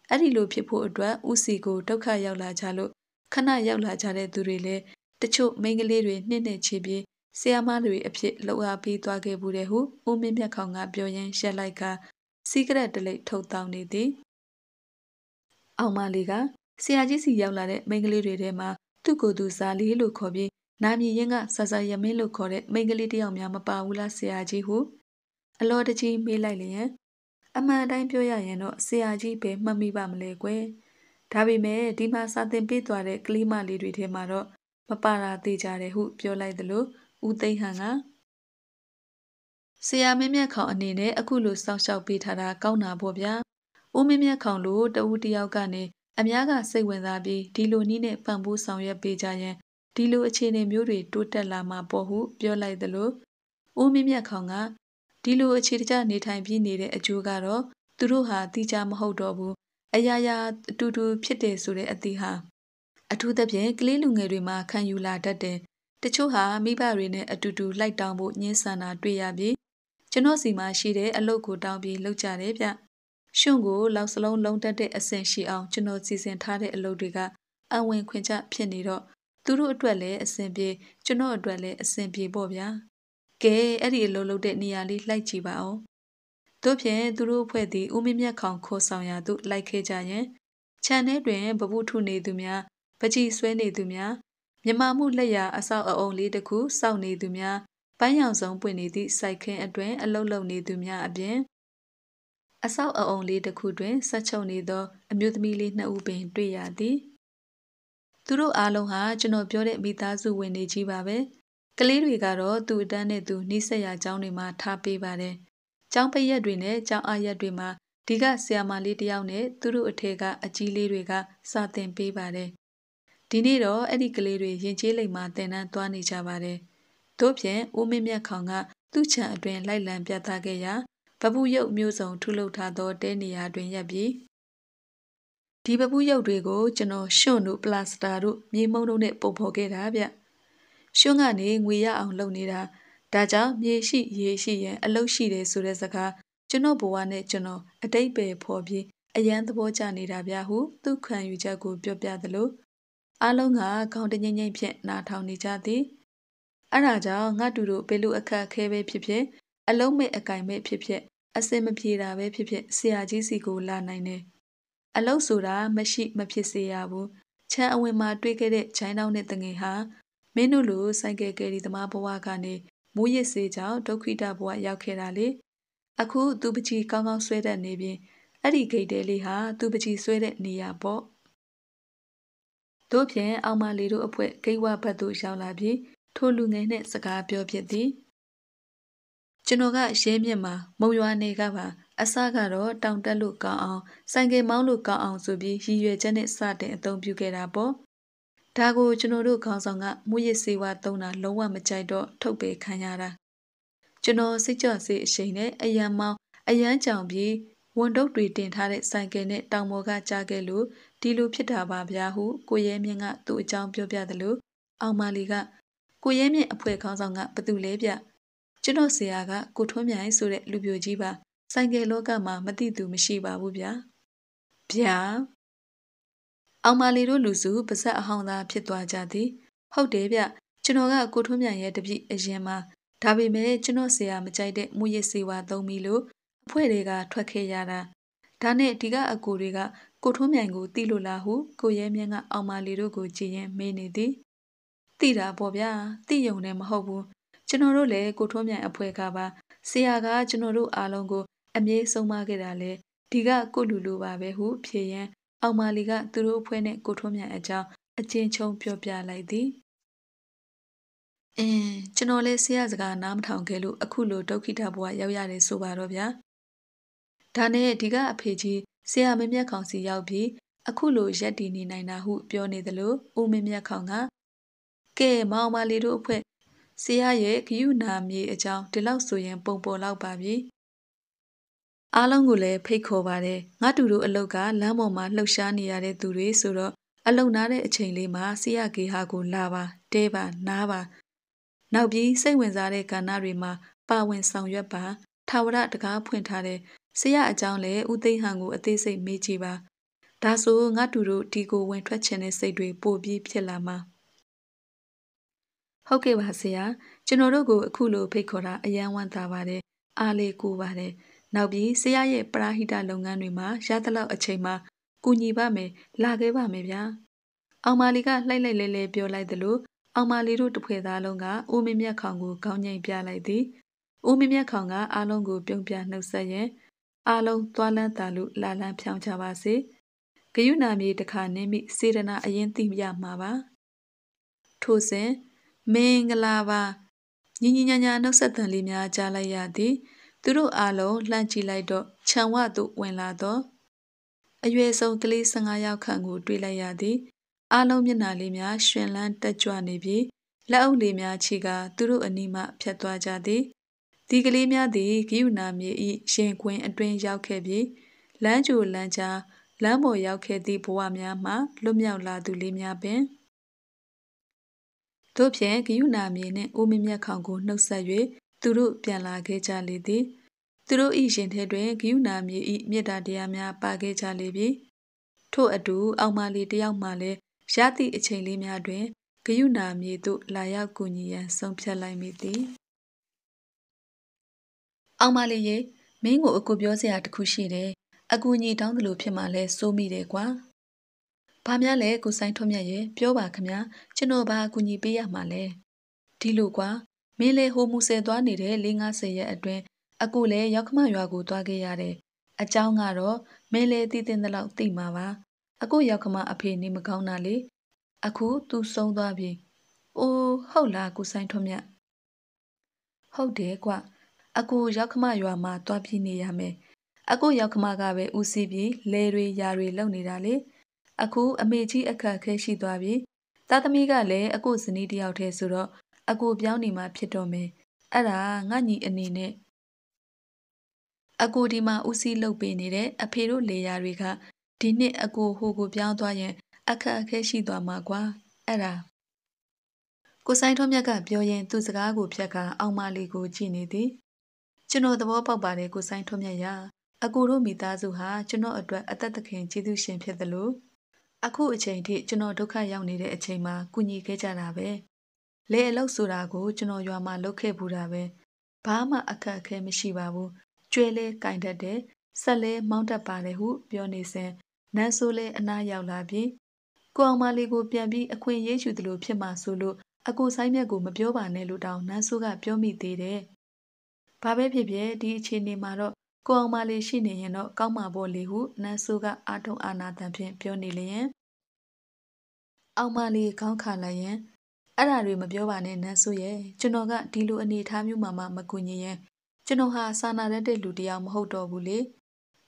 အဲ့ဒီလိုဖြစ်ဖို့အတွက်ဥစီကိုဒုက္ခရောက်လာကြလို့ခဏရောက်လာကြတဲ့သူတွေလည်းတချို့မိန်းကလေးတွေနှစ်နှစ်ချီပြီးဆရာမတွေအဖြစ်လှုပ်အားပေးသွားခဲ့ဘူးတဲ့ဟုဦးမင်းမြတ်ခေါင်ကပြောရင်းရှက်လိုက်ကစီးကရက်တလိပ်ထုတ်တောင်းနေသည်အောင်မလေးကဆရာကြီးစီရောက်လာတဲ့မိန်းကလေးတွေထဲမှာသူ့ကိုယ်သူဇာလေးလို့ခေါ်ပြီးနာမည်ရင်းကဆာဆာရမင်းလို့ခေါ်တဲ့မိန်းကလေးတယောက်များမပါဘူးလားဆရာကြီးဟုအလောတကြီးမေးလိုက်လျင်အမှန်တိုင်းပြောရရင်တော့ဆရာကြီးပဲမှတ်မိပါမလဲကွယ်ဒါပေမဲ့ဒီမှာစာသင်ပေးသွားတဲ့ကလေးမလေးတွေထဲမှာတော့မပါတာသေးကြတယ်ဟု ပြောလိုက်သလိုဦးသိန်းဟန်ကဆရာမင်းမြတ်ခေါင်အနေနဲ့အခုလိုစောင့်ရှောက်ပေးထားတာကောင်းတာပေါ့ဗျာဦးမင်းမြတ်ခေါင်လိုတဦးတယောက်ကနေအများကစိတ်ဝင်စားပြီးဒီလိုနည်းနဲ့ပံ့ပိုးဆောင်ရွက်ပေးကြရင်ဒီလိုအခြေအနေမျိုးတွေတိုးတက်လာမှာပေါ့ဟုပြောလိုက်သလိုဦးမင်းမြတ်ခေါင်ကဒီလိုအခြေတကျနေထိုင်ပြီးနေတဲ့အကျိုးကတော့သူတို့ဟာတိကျမဟုတ်တော့ဘူးအရာရာအတူတူဖြစ်တယ်ဆိုတဲ့အသည့်ဟာအထူးသဖြင့်ကလေးလူငယ်တွေမှာခံယူလာတတ်တယ်တချို့ဟာမိဘတွေနဲ့အတူတူလိုက်တောင်းဖို့ညှင်းဆန်တာတွေ့ရပြီးကျွန်တော်စီမှာရှိတဲ့အလုပ်ကိုတောင်းပြီးလုပ်ကြတယ်ဗျရှုံကိုလောက်စလုံးလုံးတက်တဲ့အဆင့်ရှိအောင်ကျွန်တော်စီစဉ်ထားတဲ့အလုပ်တွေကအဝင်ခွင့်ချဖြစ်နေတော့သူတို့အတွက်လည်းအဆင်ပြေကျွန်တော်အတွက်လည်းအဆင်ပြေပေါ့ဗျာကဲအဲ့ဒီအလုပ်လုပ်တဲ့နေရာလေးလိုက်ကြည့်ပါအောင်တို့ဖြင့်သူတို့အဖွဲ့သည်ဦးမင်းမြတ်ခေါင်ခေါ်ဆောင်ရာသို့လိုက်ခဲ့ကြရင်ခြံထဲတွင်ပပုထုနေသူများပကြည်ဆွဲနေသူများမြမမှုလက်ရာအဆောက်အအုံလေးတစ်ခုစောင့်နေသူများပန်းရောင်စုံပွင့်နေသည့်စိုက်ခင်းအတွင်အလုတ်လုံနေသူများအပြင်အဆောက်အအုံလေးတစ်ခုတွင်ဆက်ချုပ်နေသောအမျိုးသမီးလေးနှစ်ဦးပင်တွေ့ရသည်။သူတို့အားလုံးဟာကျွန်တော်ပြောတဲ့မိသားစုဝင်တွေကြီးပါပဲ။ကလေးတွေကတော့သူ့အတန်းနဲ့သူနှိစက်ရာကျောင်းတွေမှာထားပေးပါတယ်။ကျောင်းပရက်တွေနဲ့ကျောင်းအားရက်တွေမှာဒီကဆရာမလေးတယောက်နဲ့သူတို့အထက်ကအကြီးလေးတွေက စာသင်ပေးပါတယ်။ဒီနေ့တော့အဲ့ဒီကလေးတွေရင်ကျေးလိမ်မှာသင်တန်းသွားနေကြပါတယ်။တို့ဖြင့်ဦးမင်းမြတ်ခေါင်က သူ့ခြံအတွင်လိုက်လံပြသခဲ့ရာပပုယုတ်မျိုးစုံထုလုပ်ထားသောတဲနေရာတွင်ရပ်ပြီးဒီပပုယုတ်တွေကိုကျွန်တော်ရှွန့်တို့ပလတ်စတာတို့မြေမုံတို့နဲ့ပုံဖော်ခဲ့တာဗျရှွန့်ကနေငွေရအောင်လုပ်နေတာဒါကြောင့်မြေရှိရေရှိရန်အလုတ်ရှိတယ်ဆိုတဲ့စကားကျွန်တော်ဘဝနဲ့ကျွန်တော်အတိတ်ပဲဖော်ပြီးအယံသဘောကျနေတာဗျဟုသူခံယူချက်ကိုပြောပြသလိုအလုံးကခေါင်းတငိမ့်ငိမ့်ဖြင့်နားထောင်နေကြသည်အဲဒါကြောင့်ငါတူတို့ဘယ်လိုအခက်အခဲပဲဖြစ်ဖြစ်အလုံးမဲ့အကင်မဲ့ဖြစ်ဖြစ်အစင်မပြေတာပဲဖြစ်ဖြစ်ဆရာကြီးစီကိုလာနိုင်တယ်။အလုတ်ဆိုတာမရှိမဖြစ်စေရဘူး။ချမ်းအဝင်မှာတွေ့ခဲ့တဲ့ချိုင်းတောင်းတဲ့တငယ်ဟာမင်းတို့လိုဆိုင်ကယ်ကယ်ဒီသမားဘဝကနေမိုးရစ်စေကြောင့်ဒုက္ခိတဘဝရောက်ခဲ့တာလေ။အခုသူပကြီးကောင်းကောင်းဆွဲတတ်နေပြီးအဲ့ဒီဂိတ်တဲလေးဟာသူပကြီးဆွဲတဲ့နေရာပေါ့။တို့ဖြင့်အောင်မလေးတို့အဖွဲ့ဂိတ်ဝဘတ်သို့ရောက်လာပြီး ထိုလူငယ်နှင့်စကားပြောဖြစ်သည်။ကျွန်တော်ကရဲမြစ်မှာမုံရွာနေကပါအစကတော့တောင်တက်လို့ကောင်းအောင်ဆိုင်ကယ်မောင်းလို့ကောင်းအောင်ဆိုပြီးရည်ရွယ်ချက်နဲ့စတင်အသုံးပြုခဲ့တာပေါ့ဒါကိုကျွန်တော်တို့ခေါင်းဆောင်ကမူရစ်စေဝါသုံးတာလုံးဝမကြိုက်တော့ထုတ်ပယ်ခံရတာကျွန်တော်စိတ်ကြော့စေအရှိန်နဲ့အယံမောင်းအယံကြောင်ပြီးဝန်တုပ်တွေတင်ထားတဲ့ဆိုင်ကယ်နဲ့တောင်ပေါ်ကကြားခဲ့လို့ဒီလိုဖြစ်တာပါဗျာဟုကိုရဲမြင့်ကသူ့အကြောင်းပြောပြတယ်လို့အောင်မာလီကကိုရဲမြင့်အဖွဲခေါင်းဆောင်ကဘသူလဲဗျကျွန်တော်ဆရာကကိုထွန်းမြိုင်ဆိုတဲ့လူပြိုကြီးပါဆိုင်ကယ်လောကမှာမသိသူမရှိပါဘူးဗျာဗျာအောင်မာလီတို့လူစုပါဇက်အဟောင်းသားဖြစ်သွားကြသည် ဟုတ်တယ်ဗျကျွန်တော်ကကိုထွန်းမြိုင်ရဲ့တပြည့်အရင်မှာဒါပေမဲ့ကျွန်တော်ဆရာမကြိုက်တဲ့မူရစ်စေဝါသုံးပြီလို့အဖွဲ့တွေကထွက်ခဲ့ရတာဒါနဲ့ဒီကအကူတွေက ကိုထွန်းမြိုင်ကိုတီးလို့လားဟုကိုရဲမြန်းက အောင်မာလီတို့ကိုကြည်ရင်မေးနေသည်တိတာပေါ့ဗျာတိယုံနဲ့မဟုတ်ဘူးကျွန်တော်တို့လည်းကိုထွန်းမြန်အဖွဲ့ကပါဆရာကကျွန်တော်တို့အားလုံးကိုအမြဲဆုံးမခဲ့တာလေဒီကကိုလူလိုပါပဲဟု ဖြေရန်အောင်မာလီကသူတို့အဖွဲ့နဲ့ကိုထွန်းမြန်အကြောင်းအချင်းချင်းပြောပြလိုက်သည်အင်းကျွန်တော်လည်းဆရာစကားနားမထောင်ခဲ့လို့အခုလိုဒုက္ခိတဘဝရောက်ရတယ်ဆိုပါတော့ဗျာဒါနဲ့ဒီကအဖေကြီးဆရာမင်းမြတ်ကောင်စီရောက်ပြီးအခုလိုရက်တည်နေနိုင်တာဟု ပြောနေသလိုဦးမင်းမြတ်ကောင်ကကဲမောင်မလေးတို့အဖွဲ့ဆရာရဲ့ဂယုနာမြေအကြောင်းဒီလောက်ဆိုရင်ပုံပေါ်လောက်ပါပြီအားလုံးကိုလည်းဖိတ်ခေါ်ပါတယ်ငါတူတို့အလုတ်ကလမ်းပေါ်မှာလှုပ်ရှားနေရတဲ့သူတွေဆိုတော့အလုံနာတဲ့အချိန်လေးမှာဆရာဂေဟာကိုလာပါတဲပါနားပါနောက်ပြီးစိတ်ဝင်စားတဲ့ကဏ္ဍတွေမှာပါဝင်ဆောင်ရွက်ပါထာဝရတကားဖွင့်ထားတဲ့ဆရာအကြောင်းလဲဦးသိဟန်ကိုအသေးစိတ်မေးကြည့်ပါဒါဆိုငါတူတို့ဒီကိုဝင်ထွက်ခြင်းတဲ့စိတ်တွေပိုပြီးဖြစ်လာမှာဟုတ်ကဲ့ပါဆရာကျွန်တော်တို့ကိုအခုလိုဖိတ်ခေါ်တာအယံဝမ်းသာပါတယ်အားလေးကိုပါတယ်နောက်ပြီးဆရာရဲ့ပရာဟိတလုပ်ငန်းတွေမှာရသလောက်အချိန်မှာကူညီပါမယ်လာခဲ့ပါမယ်ဗျာအောင်မာလီကလှိုက်လိုက်လဲလဲပြောလိုက်သလိုအောင်မာလီတို့တစ်ဖွဲ့သားလုံးကဦးမင်းမြတ်ခေါင်ကိုခေါင်းငိမ့်ပြလိုက်သည်ဦးမင်းမြတ်ခေါင်က အားလုံးကိုပြုံးပြနှုတ်ဆက်ရင်အားလုံးသွားလန်းတာလို့လာလန်းဖြောင်းချပါစေဂယုဏာမြေတစ်ခါနင်းမိစေတနာအရင်သိရမှာပါထို့စဉ်မင်္ဂလာပါညီညီညာညာနှုတ်ဆက်သံလေးများကြားလိုက်ရသည် သူတို့အားလုံးလှမ်းကြည့်လိုက်တော့ခြံဝသို့ဝင်လာတော့အရွယ်ဆုံးကလေး15ယောက်ခန့်ကို တွေ့လိုက်ရသည် အားလုံးမျက်နှာလေးများရှင်လန်းတက်ကြွနေပြီးလက်အုပ်လေးများချီကသူတို့အနီးမှဖြတ်သွားကြသည်ဒီကလေးများသည်ဂိယူနာမြေ၏ရင်ခွင်အတွင်းရောက်ခဲ့ပြီးလမ်းကြိုလမ်းကြားလမ်းပေါ်ရောက်ခဲ့သည့်ဘဝများမှလွတ်မြောက်လာသူလေးများပင်တို့ဖြင့်ဂယုနာမည်နှင့်အိုမင်းမြတ်ခေါင်ကိုနှုတ်ဆက်၍သူတို့ပြန်လာခဲ့ကြလေသည်သူတို့၏ရှင်ထဲတွင်ဂယုနာမည်၏မေတ္တာတရားများပါခဲ့ကြလေပြီထို့အတူ အောင်မာလီတယောက်မှလည်းရသည့်အချိန်လေးများတွင်ဂယုနာမည်သို့လာရောက်ကူညီရန်ဆုံးဖြတ်လိုက်မိသည် အောင်မာလီရေမင်းကိုအကူပြောစရာတခုရှိတယ်အကူညီတောင်းသလိုဖြစ်မှလဲစိုးမိတယ်ကွာ။ဘာများလဲကိုဆိုင်ထွတ်မြတ်ရဲ့ပြောပါခင်ဗျာကျွန်တော်ဘာအကူအညီပေးရမှာလဲ။ဒီလိုကွာမင်းလေဟိုမူဆယ်သွားနေတဲ့၄50ရက်အတွင်းအခုလဲရောက်ခမရွာကိုသွားခဲ့ရတယ်။အเจ้าကတော့မင်းလေတည်တင်တဲ့လောက်သိမှာပါ။အခုရောက်ခမအဖေနေမကောင်းတာလေ။အခုသူဆုံးသွားပြီ။အိုးဟုတ်လားကိုဆိုင်ထွတ်မြတ်။ဟုတ်တယ်ကွာ။အခုရောက်ခမရွာမှာသွားပြနေရမယ်။အခုရောက်ခမကပဲဦးစီးပြီးလဲတွေယာတွေလုပ်နေတာလေ။။အခုအမေကြီးအခက်ခဲရှိသွားပြီ။သားသမီးကလည်းအကိုဇနီးတယောက်တည်းဆိုတော့အကိုပြောင်းနေမှဖြစ်တော့မယ်။အဲ့ဒါငါညီအနေနဲ့အကိုဒီမှာဦးစီးလုပ်ပေးနေတဲ့အဖေတို့လေယာတွေကဒီနှစ်အကိုဟိုကိုပြောင်းသွားရင်အခက်အခဲရှိသွားမှာကွာ။အဲ့ဒါကိုဆိုင်ထွန်းမြတ်ကပြောရင်သူ့စကားကိုဖြတ်ကအောင်မလီကိုကြည့်နေသည်ကျွန်တော်သဘောပေါက်ပါတယ်ကိုဆိုင်ထွန်းမြတ်ရာအကိုတို့မိသားစုဟာကျွန်တော်အတွက်အသက်သခင်ကျေးဇူးရှင်ဖြစ်သလိုအခုအချိန်ထိကျွန်တော်ဒုက္ခရောက်နေတဲ့အချိန်မှာကူညီခဲ့ကြတာပဲလေအလုပ်ဆိုတာကိုကျွန်တော်ရွာမှာလုပ်ခဲ့ဘူးတာပဲဘာမှအခက်အခဲမရှိပါဘူးကျွဲလဲကင်တတ်တယ်ဆက်လဲမောင်းတတ်ပါတယ်ဟုပြောနေစဉ်နန်းဆိုးလဲအနားရောက်လာပြီးကိုအောင်မလေးကိုပြန်ပြီးအခွင့်ရေးယူသလိုဖြစ်မှဆိုလို့အကိုဆိုင်မြက်ကိုမပြောပါနဲ့လို့တောင်းနန်းဆိုးကပြောမိသေးတယ်ဘာပဲဖြစ်ဖြစ်ဒီအခြေအနေမှာတော့ကိုအောင်မလေးရှိနေရင်တော့ကောင်းမှာပေါ့လေဟုနန်းစိုးကအာထုံအာနာတန်ဖြင့်ပြောနေလျင်အောင်မလေးခေါင်းခါလိုက်ရင်အဲ့ဒါတွေမပြောပါနဲ့နန်းစိုးရဲ့ကျွန်တော်ကဒီလိုအနေထားမျိုးမှမမကူညီရင်ကျွန်တော်ဟာစာနာတတ်တဲ့လူတယောက်မဟုတ်တော့ဘူးလေ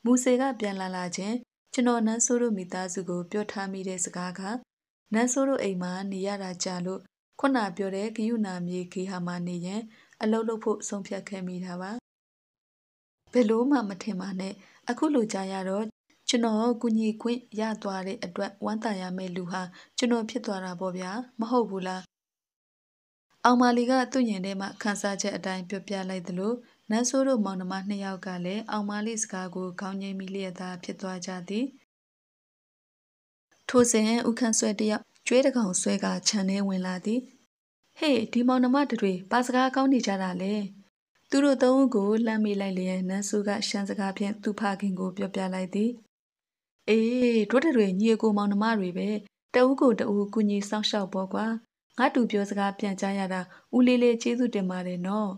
မူစေကပြန်လာလာချင်းကျွန်တော်နန်းစိုးတို့မိသားစုကို ပြောထားမိတဲ့စကားကနန်းစိုးတို့အိမ်မှာနေရတာကြလို့ခုနပြောတဲ့ဂယုနာမြေခေဟာမှာနေရင်အလုပ်လုပ်ဖို့ဆုံးဖြတ်ခဲ့မိတာပါဘယ်လို့မှမထင်ပါနဲ့အခုလိုကြာရတော့ကျွန်တော်ကုညီခွင့်ရသွားတဲ့အတွက်ဝမ်းသာရမယ့်လူဟာကျွန်တော်ဖြစ်သွားတာပေါ့ဗျာမဟုတ်ဘူးလားအောင်မာလီကသူ့ရင်ထဲမှာခန်းစားချက်အတိုင်းပြောပြလိုက်သလိုနန်းဆိုးတို့မောင်နှမနှစ်ယောက်ကလည်းအောင်မာလီစကားကိုခေါင်းငိမ့်မိလျက်သားဖြစ်သွားကြသည်ထိုစဉ်ဥခန့်ဆွဲတယောက်ကျွေးတကောင်ဆွဲကခြံထဲဝင်လာသည်ဟေးဒီမောင်နှမတွေပါစကားကောင်းနေကြတာလေသူတို့သုံးဦးကိုလှမ်းမိလိုက်လျက်နန်းစုကရှမ်းစကားဖြင့်သူ့ဖခင်ကိုပြောပြလိုက်သည်အေးတို့တွေညီအကိုမောင်နှမတွေပဲတအူးကိုတအူးကူညီစောင့်ရှောက်ပေါ်ကွာငါတူပြောစကားပြန်ကြားရတာဦးလေးလေးကျေးဇူးတင်ပါတယ်နော်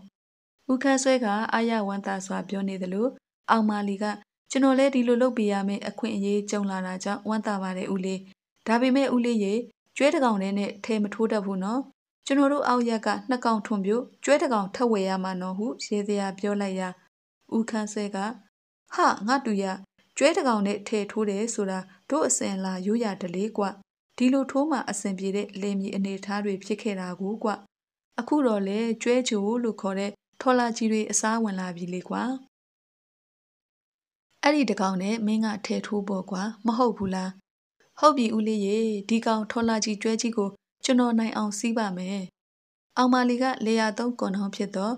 ဦးခန်းဆွဲကအာရဝန်တာစွာပြောနေသလိုအောင်မာလီကကျွန်တော်လဲဒီလိုလုပ်ပြရမယ့်အခွင့်အရေးကြုံလာတာကြောင့်ဝမ်းသာပါတယ်ဦးလေးဒါပေမဲ့ဦးလေးရေကျွဲတကောင်နဲ့ထဲမထိုးတတ်ဘူးနော်ကျွန်တော်တို့အောက်ရက်ကနှစ်ကောင်ထွန်ပြို့ကျွဲတစ်ကောင်ထက်ဝယ်ရမှာနော်ဟုရေစရာပြောလိုက်ရာဦးခန်းဆဲကဟာငါတူရကျွဲတစ်ကောင်နဲ့ထဲထိုးတယ်ဆိုတာတို့အစင်လာရိုးရတလေးကွဒီလိုထိုးမှအစင်ပြေတဲ့လေမြီအနေထားတွေဖြစ်ခဲ့တာကိုကွအခုတော့လေကျွဲချိုလို့ခေါ်တဲ့ထော်လာကြီးတွေအစားဝင်လာပြီလေကွာအဲ့ဒီတကောင်နဲ့မင်းကထဲထိုးပေါ့ကွာမဟုတ်ဘူးလားဟုတ်ပြီဦးလေးရေဒီကောင်ထော်လာကြီးကျွဲကြီးကိုကျွန်တော်နိုင်အောင်စီးပါမယ်။အောင်မာလီကလေယာသုံးကွန်ဟောင်းဖြစ်သော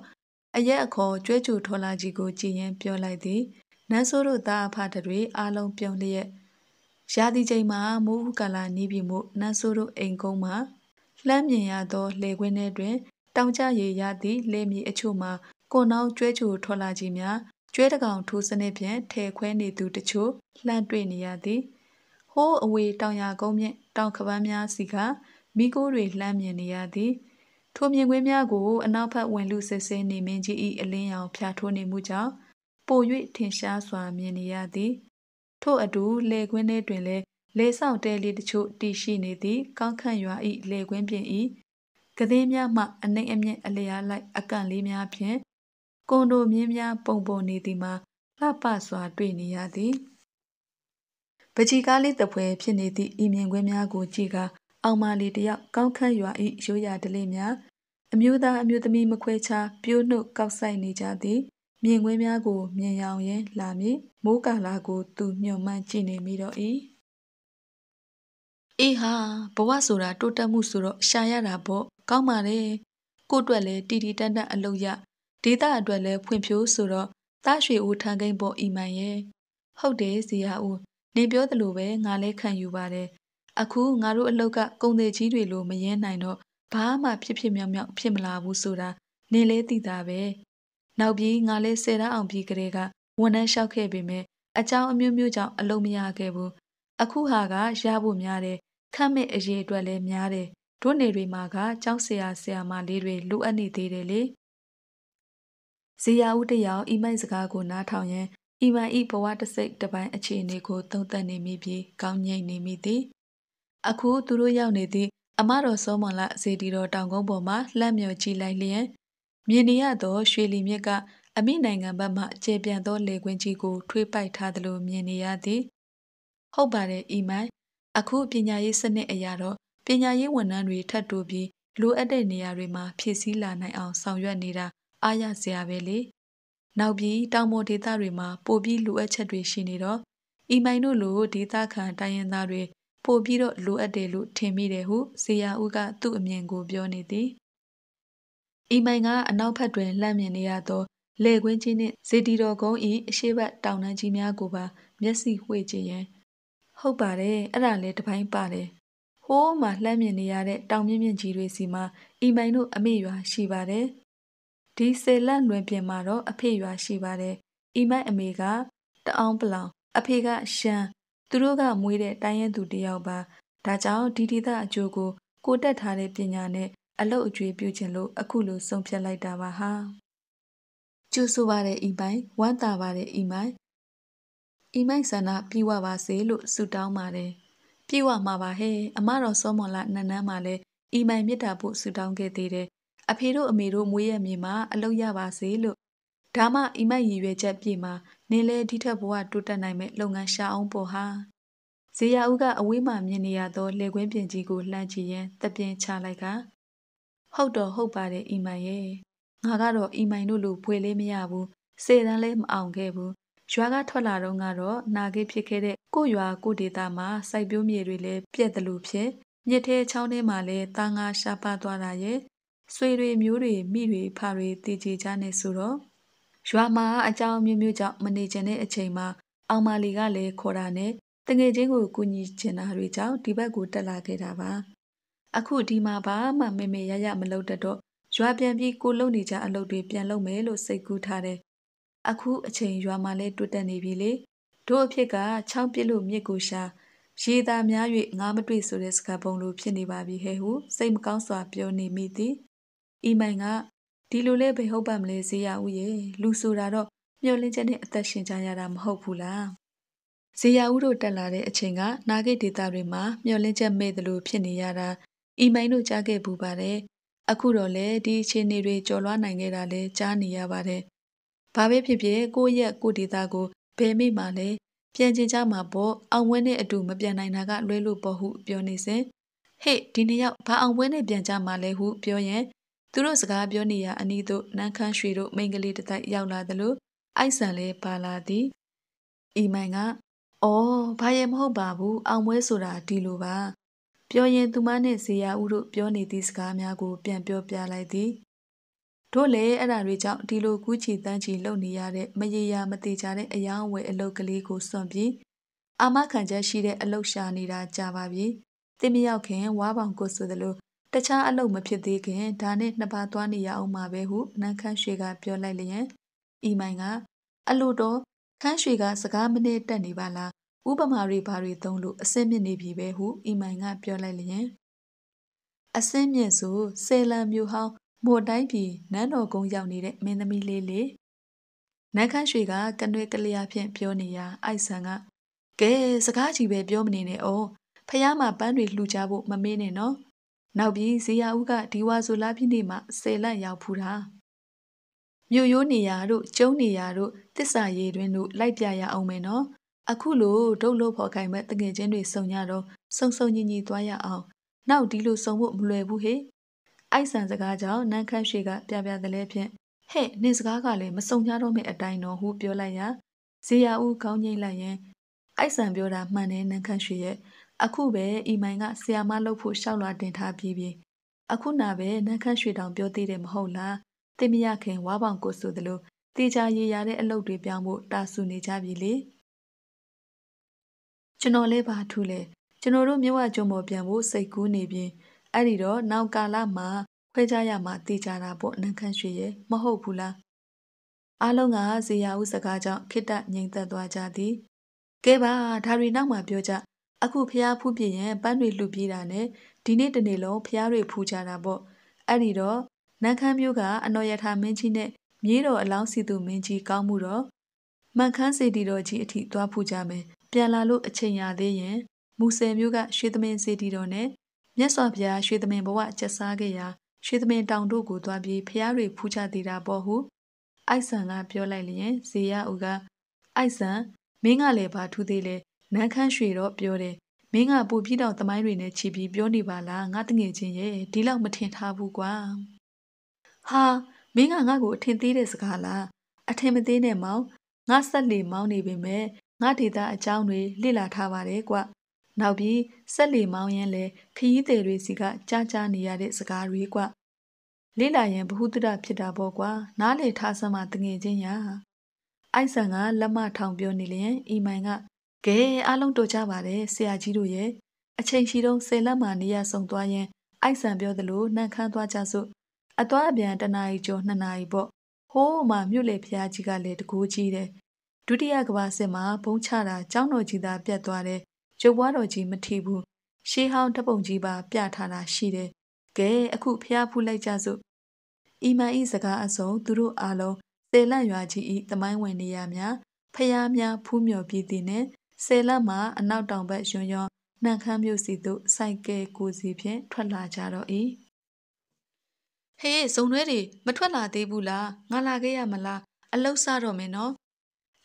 အရက်အခေါ်ကျွဲကျူထော်လာကြီးကိုကြည်ရင်ပြောလိုက်သည်။နန်းဆိုးတို့သားအဖတတွေအားလုံးပြုံးလျက်ရာသီချိန်မှာမိုးဥကာလနီးပြီမို့နန်းဆိုးတို့အိမ်ကုန်းမှာလှမ်းမြင်ရသော လေခွင်းထဲတွင် တောင်ကျရေရသည့်လေမြေအချို့မှာကွန်နှောင်းကျွဲကျူထော်လာကြီးများကျွဲတကောင်ထိုးစနစ်ဖြင့်ထဲခွဲနေသူတချို့လှမ်းတွေ့နေရသည်ဟိုးအဝေးတောင်ရကုန်းမြင့် တောင်ကပန်းများစီကမိကိုးတွေလှမ်းမြင်နေရသည်ထိုမြင်ကွင်းများကိုအနောက်ဘက်ဝင်လူဆဲဆဲနေမင်းကြီး၏အလင်းရောင်ဖြာထိုးနေမှုကြောင့်ပို၍ထင်ရှားစွာမြင်နေရသည်ထို့အတူလေကွင်းထဲတွင်လည်းလေဆောင်တဲလေးတချို့တည်ရှိနေသည့်ကောင်းခန့်ရွာ၏လေကွင်းပြင်၏ကသည်များမှ အနှိမ်အမြင့်အလျားလိုက်အကန့်လေးများဖြင့်ကွန်ဒိုမြင်းများပုံပေါ်နေသည်မှာလှပစွာတွေ့နေရသည်ပကြီကားလေးတစ်ဖွဲဖြစ်နေသည့်ဤမြင်ကွင်းများကိုကြည့်ကားအောင်မာလီတယောက်ကောင်းခန့်ရွာ၏ရိုးရာဓလေ့များအမျိုးသားအမျိုးသမီးမခွဲခြားပြိုးနှုတ်ကောက်ဆိုင်နေကြသည် မြင်ကွင်းများကို မြင်ရောင်ရင် လာမည်မိုးကာလာကို သူညှို့မှန်းကြည့်နေမိတော့၏အေးဟာဘဝဆိုတာတိုးတက်မှုဆိုတော့ရှာရတာပေါ့ကောင်းပါလေကို့အတွက်လည်းတီတီတန်တန်အလုပ်ရဒေတာအတွက်လည်းဖွံ့ဖြိုးဆိုတော့သားရွှေဦးထန်ကိန်းပေါ်ဤမှန်ရဲ့ဟုတ်တယ်ဇီယာဦးနေပြောသလိုပဲငါလည်းခံယူပါတယ်အခုငါတို့အလောက်ကကုံသေးကြီးတွေလိုမယဲနိုင်တော့ဘာမှဖြစ်ဖြစ်မြောက်မြောက်ဖြစ်မလာဘူးဆိုတာနင်လဲသိတာပဲနောက်ပြီးငါလဲဆယ်တန်းအောင်ပြီးကလေးကဝန်ထမ်းလျှောက်ခဲ့ပေမဲ့အကြောင်းအမျိုးမျိုးကြောင့်အလုံးမရခဲ့ဘူးအခုဟာကရဖို့များတယ်ခတ်မဲ့အရေးအတွက်လည်းများတယ်တို့နေတွေမှာက ကြောက်စရာဆရာမလေးတွေလိုအပ်နေသေးတယ်လေဇေယျဦးတယောက်အီမိုက်စကားကိုနားထောင်ရင်းအီမိုင်ဤဘဝတစိတ်တပိုင်းအခြေအနေကို သုံးသပ်နေမိပြီးကောင်းငိမ့်နေမိသည်အခုသူတို့ရောက်နေသည့်အမတော်စောမွန်လဇေတီတော်တောင်ကုန်းပေါ်မှလှမ်းမြော်ကြည့်လိုက်လျင်မြင်နေရသောရွှေလီမြစ်ကအမိနိုင်ငံဘက်မှကျေပြန့်သောလေကွင်းကြီးကို ထွေးပိုက်ထားသလိုမြင်နေရသည် ဟုတ်ပါတယ်အီမိုင် အခုပညာရေးစနစ်အရတော့ပညာရေးဝန်ထမ်းတွေထပ်တိုးပြီးလိုအပ်တဲ့နေရာတွေမှာဖြည့်ဆည်းလာနိုင်အောင်ဆောင်ရွက်နေတာအားရစရာပဲလေနောက်ပြီးတောင်ပေါ်ဒေသတွေမှာပိုပြီးလိုအပ်ချက်တွေရှိနေတော့အီမိုင်တို့လိုဒေသခံတိုင်းရင်းသားတွေပိုပြီးတော့လိုအပ်တယ်လို့ထင်မိတယ်ဟုဇေယျဦးကသူ့အမြင်ကိုပြောနေသည်။ဤမိုင်ကအနောက်ဘက်တွင်လှမ်းမြင်နေရသောလေကွင်းကြီးနှင့်ဇေတီတော်ကုန်း၏အရှိတ်တောင်တန်းကြီးများကိုပါမျက်စိဝှေ့ခြင်းရန်ဟုတ်ပါတယ်အဲ့ဒါလည်းတစ်ပိုင်းပါတယ်ဟိုးမှာလှမ်းမြင်နေရတဲ့တောင်မြင့်မြင့်ကြီးတွေစီမှာအီမိုင်တို့အမေရွာရှိပါတယ်ဒီစေလက်လွင်ပြင်မှာတော့အဖေရွာရှိပါတယ်အီမိုင်အမေကတအောင်ပလောင် အဖေကရှမ်းသူတို့ကမွေးတဲ့တိုင်းရင်းသူတယောက်ပါဒါကြောင့်ဒီဒေသအကျိုးကိုကိုတက်ထားတဲ့ပညာနဲ့အလုတ်အကျွေးပြုခြင်းလို့အခုလိုဆုံးဖြတ်လိုက်တာပါဟာကျူဆိုပါတယ်ဤမိုင်ဝမ်းသာပါတယ်ဤမိုင်ဤမိုင်ဆန္ဒပြေဝပါစေလို့ဆုတောင်းပါတယ်ပြေဝမှာပါဟဲ့အမတော်စောမွန်လာနန်းနန်းမှာလဲဤမိုင်မြတ်တာဖို့ဆုတောင်းခဲ့သေးတယ်အဖေတို့အမေတို့မွေးရမြေမှာအလုတ်ရပါစေလို့ဒါမှဤမိုင်ရည်ရွယ်ချက်ပြေမှာနင်းလဲဒီထက်ဘဝတိုးတက်နိုင်မဲ့လုပ်ငန်းရှာအောင်ပေါ်ဟာဇေယျဦးကအဝေးမှမြင်နေရသော လေကွင်းပြင်ကြီးကိုလှမ်းကြည့်ရန်တပြင်းချလိုက်ကဟုတ်တော့ဟုတ်ပါတယ်အီမိုင်ရဲ့ငါကတော့အီမိုင်တို့လိုဖွေလေးမရဘူးစေတန်းလည်းမအောင်ခဲ့ဘူးရွာကထွက်လာတော့ကတော့နာခေဖြစ်ခဲ့တဲ့ကို့ရွာကို့ဒေသမှာစိုက်ပျိုးမြေတွေလည်းပြက်တယ်လို့ဖြစ်မြစ်ထဲချောင်းထဲမှာလည်းတာငါရှာပါသွားတာရဲ့ဆွေတွေမျိုးတွေမိတွေဖာတွေတည်ကြည်ကြနေဆိုတော့ရွာမှာအကြောင်းမျိုးမျိုးကြောင့်မနေချင်တဲ့အချိန်မှာအောင်မာလီကလည်းခေါ်တာနဲ့တငယ်ချင်းကိုကူညီချင်တာတွေကြောင့်ဒီဘက်ကိုတက်လာခဲ့တာပါအခုဒီမှာဘာမှမေမေရရမလုပ်တတ်တော့ရွာပြန်ပြီးကိုလုံနေကြအလုပ်တွေပြန်လုပ်မယ်လို့စိတ်ကူးထားတယ်အခုအချိန်ရွာမှာလဲတွတ်တက်နေပြီလေတို့အဖြစ်ကချောင်းပစ်လို့မြစ်ကိုရှာရေသာများ၍ငါမတွေ့ဆိုတဲ့စကားပုံလို ဖြစ်နေပါပြီဟဲ့ဟုစိတ်မကောင်းစွာပြောနေမိသည်ဤမိုင်ကဒီလိုလဲဘယ်ဟုတ်ပါမလဲဇေယျဦးရဲ့လူဆိုတာတော့မျောလင်းချက်နဲ့အသက်ရှင်ကြရတာမဟုတ်ဘူးလားဇေယျဦးတို့တက်လာတဲ့အချိန်ကနာဂိတ်ဒေတာတွေမှာမျောလင်းချက်မဲ့တယ်လို့ဖြစ်နေရတာအီမိုင်းတို့ကြားခဲ့ပူပါတယ်အခုတော့လေဒီအခြေအနေတွေကြော်လွားနိုင်ခဲ့တာလဲကြားနေရပါတယ်ဘာပဲဖြစ်ဖြစ်ကိုယ့်ရဲ့ကိုဒေတာကိုဘယ်မိမှလဲပြန်ချင်ကြမှာပေါ့အောင်ဝဲနဲ့အတူမပြန်နိုင်တာကလွဲလို့ပေါ့ဟုပြောနေစဉ်ဟေ့ဒီနေ့ရောက်ဘာအောင်ပွဲနဲ့ပြန်ကြမှာလဲဟုပြောရင်သူတို့စကားပြောနေရာအနီးသို့နန်းခမ်းရွှေတို့မိန်ကလေးတစ်တိုက်ရောက်လာသလိုအိုက်ဆန်လည်းပါလာသည်ဤမိုင်က"အော်ဘာရဲ့မဟုတ်ပါဘူးအောင်ပွဲဆိုတာဒီလိုပါ"ပြောရင်သူမနဲ့ဇေယျဦးတို့ပြောနေသည့်စကားများကိုပြန်ပြောပြလိုက်သည်တို့လည်းအဲ့ဒါတွေကြောင့်ဒီလိုကူးချီတန်းချီလုံနေရတဲ့မရေရာမတိကြတဲ့အယောင်ဝယ်အလုတ်ကလေးကိုစွန့်ပြီးအာမခံချက်ရှိတဲ့အလုတ်ရှာနေတာကြပါပြီ။တင်မရောက်ခင်ဝါးပေါင်ကိုဆိုသလိုတခြားအလုပ်မဖြစ်သေးခင်ဒါနဲ့နှစ်ပါးသွားနေရအောင်မှာပဲဟုနန်းခန့်ရွှေကပြောလိုက်လျင်ဤမိုင်ကအလိုတော်ခန့်ရွှေကစကားမနစ်တက်နေပါလားဥပမာတွေဘာတွေသုံးလို့အစင်းမြင့်နေပြီပဲဟုဤမိုင်ကပြောလိုက်လျင်အစင်းမြင့်ဆိုဆေလံမျိုးဟောင်းမို့တိုင်းပြည်နန်းတော်ကုန်းရောက်နေတဲ့မင်းသမီးလေးလေးနန်းခန့်ရွှေကကနွေကလျာဖြင့်ပြောနေရာအိုက်ဆန်ကကဲစကားကြီးပဲပြောမနေနဲ့အောင်ဖះမှာပန်းတွေလှူကြဖို့မမင်းနဲ့နော်နောက်ပြီးဇေယျဦးကဒီဝါဆိုလာပြည့်နေ့မှာဆယ်လက်ရောက်ဖူးတာမြို့ရိုးနေရာတို့ကျုံနေရာတို့တစ္ဆာရည်တွင်တို့လိုက်ပြရအောင်မယ်နော်အခုလို့ဒုတ်လို့ဖော်ခိုင်မဲ့တငယ်ချင်းတွေစုံကြတော့စုံစုံညီညီသွားရအောင်နောက်ဒီလိုစုံဖို့မလွယ်ဘူးဟေ့အိုက်ဆန်စကားကြောင့်နန်းခန့်ရှိကပြပြတလဲဖြင့်ဟဲ့နေစကားကလည်းမစုံကြတော့မယ့်အတိုင်းတော့ဟုပြောလိုက်ရဇေယျဦးခေါင်းငိမ့်လိုက်ရင်အိုက်ဆန်ပြောတာမှန်တယ်နန်းခန့်ရှိရဲ့အခုပဲအီမိုင်ကဆီယာမလုပ်ဖို့ရှောက်လာတင်ထားပြီးပြီအခုနာပဲနန်းခန့်ရွှေတောင်ပြောသေးတယ်မဟုတ်လားတင်မရခင်ဝါပောင်ကိုဆိုသလိုတေချာရေရတဲ့အလုပ်တွေပြောင်းဖို့တာဆူနေကြပြီလေကျွန်တော်လည်းပါထူးလဲကျွန်တော်တို့မြဝကျုံပေါ်ပြန်ဖို့စိတ်ကူးနေပြင်အဲ့ဒီတော့နောက်ကာလမှာခွဲခြားရမှာတေချာတာပေါ့နန်းခန့်ရွှေရဲ့မဟုတ်ဘူးလားအားလုံးကဇေယျဦးစကားကြောင့်ခိတ္တငြိမ်သက်သွားကြသည်ကဲပါဒါရီနောက်မှပြောကြအခုဖျားဖူးပြစ်ရင်ပန်းတွေလှူပြေးတာနဲ့ဒီနေ့တနေ့လုံးဖျားတွေဖူးကြတာပေါ့အဲ့ဒီတော့နန်းခမ်းမျိုးကအနော်ရထာမင်းကြီးနဲ့မြေးတော်အလောင်းစီသူမင်းကြီးကောင်းမှုတော့မန်ခမ်းစီတီတော်ကြီးအထိသွားဖူးကြမယ်ပြန်လာလို့အချိန်ရသေးရင်မူဆယ်မျိုးကရွှေသမင်းစီတီတော်နဲ့မြတ်စွာဘုရားရွှေသမင်းဘဝချက်စားခဲ့ရာရွှေသမင်းတောင်တို့ကိုသွားပြီးဖျားတွေဖူးကြသေးတာပေါ့ဟုအိုက်ဆန်ကပြောလိုက်လျင်ဇေယျဦးကအိုက်ဆန်မင်းကလည်းဘာထူးသေးလဲနန်းခန့်ရွှေတော့ပြောတယ်မင်းကပူပြီးတော့သမိုင်းတွေနဲ့ချီပြီးပြောနေပါလားငါတငယ်ချင်းရဲ့ဒီလောက်မထင်ထားဘူးကွာဟာမင်းကငါ့ကိုအထင်သေးတဲ့စကားလားအထင်မသေးနဲ့မောင်ငါဆက်လီမောင်းနေပေမဲ့ငါဒေတာအကြောင်းတွေလေ့လာထားပါတယ်ကွာနောက်ပြီးဆက်လီမောင်းရင်လည်းခရီးသည်တွေစီကကြားကြားနေရတဲ့စကားတွေကွာလေ့လာရင်ဘ ഹു တ္တဖြစ်တာပေါ့ကွာနားလေထားစမ်းမှတငယ်ချင်းညာအိုက်ဆန်ကလက်မထောင်ပြောနေလျင်အီမိုင်ကကဲအားလုံးတို့ကြပါတယ်ဆရာကြီးတို့ရဲ့အချိန်ရှိတုန်းဆယ်လက်မှနေရဆုံသွားရင် အိုက်ဆန်ပြောသလိုနှံခမ်းသွားကြစို့အသွားအပြန်တနာရီကျော်နှစ်နာရီပေါ့ဟိုးမှမြို့လေဖျားကြီးကလည်းတကိုးကြီးတယ်ဒုတိယကဘာစစ်မှာဘုံချတာကျောင်းတော်ကြီးသာပြတ်သွားတယ်ရုပ်ပွားတော်ကြီးမထီဘူးရှေးဟောင်းတပ်ပုံကြီးပါပြထားတာရှိတယ်ကဲအခုဖျားဖူးလိုက်ကြစို့အီမန်ဤစကားအစုံသူတို့အားလုံးသေလန့်ရွာကြီးဤသမိုင်းဝင်နေရများဖျားများဖူးမြော်ပြီးသည်နှင့်ဆေလက်မှအနောက်တောင်ဘက်ရွံ့ရွံ့နှံခမ်းမြို့စီသို့စိုက်ကဲကိုစီဖြင့်ထွက်လာကြတော့၏ဟေးဇုံတွဲတွေမထွက်လာသေးဘူးလားငါလာခဲ့ရမလားအလုတ်စတော့မယ်နော်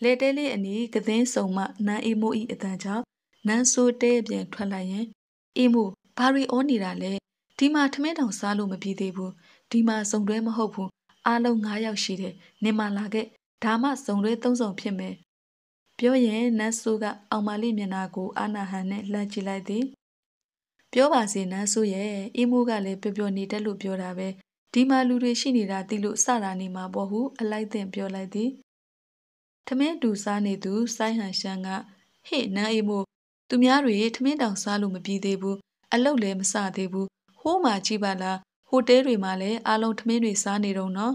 လေတဲလေးအနီးကသင်းစုံမှနန်းအီမိုဤအတန်ကြောင့်နန်းဆိုးတဲပြန်ထွက်လိုက်ရင်အီမိုဘာရီအောနေတာလဲဒီမှာထမင်းတောင်စားလို့မပြီးသေးဘူးဒီမှာစုံတွဲမဟုတ်ဘူးအားလုံး၅ယောက်ရှိတယ်နင်မလာခဲ့ဒါမှစုံတွဲ၃စုံဖြစ်မယ်ပြောရင်နတ်ဆိုးကအောင်မလေးမျက်နာကို အာနာဟန်နဲ့လှမ်းကြည့်လိုက်သည် ပြောပါစေနန်းဆိုးရဲ့အီမိုးကလည်းပျော်ပျော်နေတယ်လို့ပြောတာပဲဒီမှာလူတွေရှိနေတာသိလို့စတာနေမှာပေါ့ဟုအလိုက်သင်ပြောလိုက်သည်ထမင်းတူစားနေသူစိုင်းဟန်ရှန်ကဟေ့နန်းအီမိုးသူများတွေထမင်းတောင်စားလို့မပြီးသေးဘူးအလုပ်လည်းမစသေးဘူးဟိုးမှာကြည့်ပါလားဟိုတယ်တွေမှာလည်းအားလုံးထမင်းတွေစားနေတော့နော်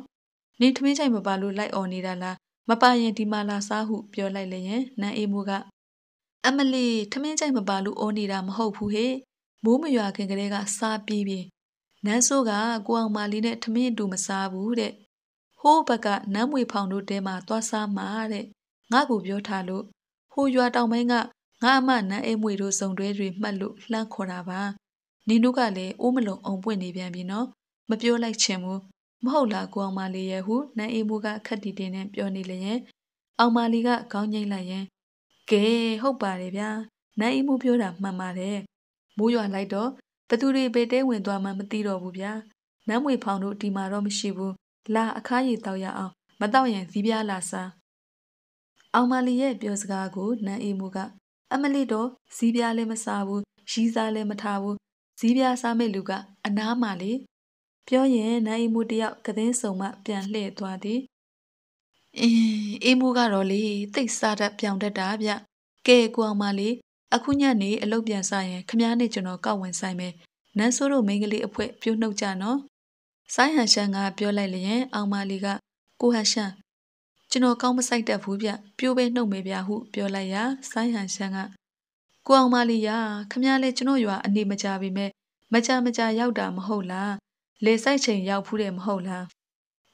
နေထမင်းချိန်မပါလို့လိုက်អော်နေတာလားမပါရင်ဒီမာလာစားဟုပြောလိုက်လျင်နန်းအေးမိုးကအမလီထမင်းကြိုက်မပါလို့အောနေတာမဟုတ်ဘူးဟဲ့မိုးမရွာခင်ကလေးကစားပြီးပြီနန်းဆိုးကကိုအောင်မာလီနဲ့ထမင်းတူမစားဘူးတဲ့ဟိုးဘက်ကနန်းမွေဖောင်တို့တဲမှာသွားစားမှာတဲ့ငါ့ကိုပြောထားလို့ဟိုးရွာတောင်ပိုင်းကငါအမနန်းအိမ်မွေတို့စုံတွဲတွေမှတ်လို့လှမ်းခေါ်တာပါနင်တို့ကလည်းအိုးမလုံအောင်ပွင့်နေပြန်ပြီနော်မပြောလိုက်ချင်ဘူးမဟုတ်လားကိုအောင်မလေးရဲ့ဟုနန်းအေးမိုးကခက်တီတင်နဲ့ပြောနေလျင်အောင်မလီကခေါင်းငိမ့်လိုက်ရင်ကဲဟုတ်ပါတယ်ဗျာနန်းအေးမိုးပြောတာမှန်ပါတယ်မိုးရွာလိုက်တော့ဘသူတွေပေတဲဝင်သွားမှမသိတော့ဘူးဗျာနန်းမွေဖောင်တို့ဒီမှာတော့မရှိဘူးလာအခါရီတောက်ရအောင်မတောက်ရင်ဇီးပြားလာစားအောင်မလီရဲ့ပြောစကားကိုနန်းအေးမိုးကအမလီတော့ဇီးပြားလည်းမစားဘူးရီးစားလည်းမထားဘူးဇီးပြားစားမဲ့လူက အနားမှလေပြောရင်နိုင်အမူတယောက်ကသတင်းစုံမှပြန်လှည့်သွားသည်အင်းအေးမူကတော့လေတိတ်စားတတ်ပြောင်တတ်တာဗျကဲကိုအောင်မလေးအခုညနေအလုပ်ပြန်စရင်ခမားနဲ့ကျွန်တော်ကောက်ဝင်ဆိုင်မယ်နန်းဆိုးတို့မိန်းကလေးအဖွဲပြုတ်နှုတ်ကြနော်ဆိုင်းဟန်ရှန်ကပြောလိုက်လျင်အောင်မလေးကကိုဟန်ရှန်ကျွန်တော်ကောင်းမဆိုင်တတ်ဘူးဗျပြိုးပဲနှုတ်မယ်ဗျဟုပြောလိုက်ရာဆိုင်းဟန်ရှန်ကကိုအောင်မလေးရာခမားလေးကျွန်တော်ရွာအနေမကြပါပဲမကြမကြရောက်တာမဟုတ်လားလေဆိုင်ချိန်ရောက်ဖူးတယ်မဟုတ်လား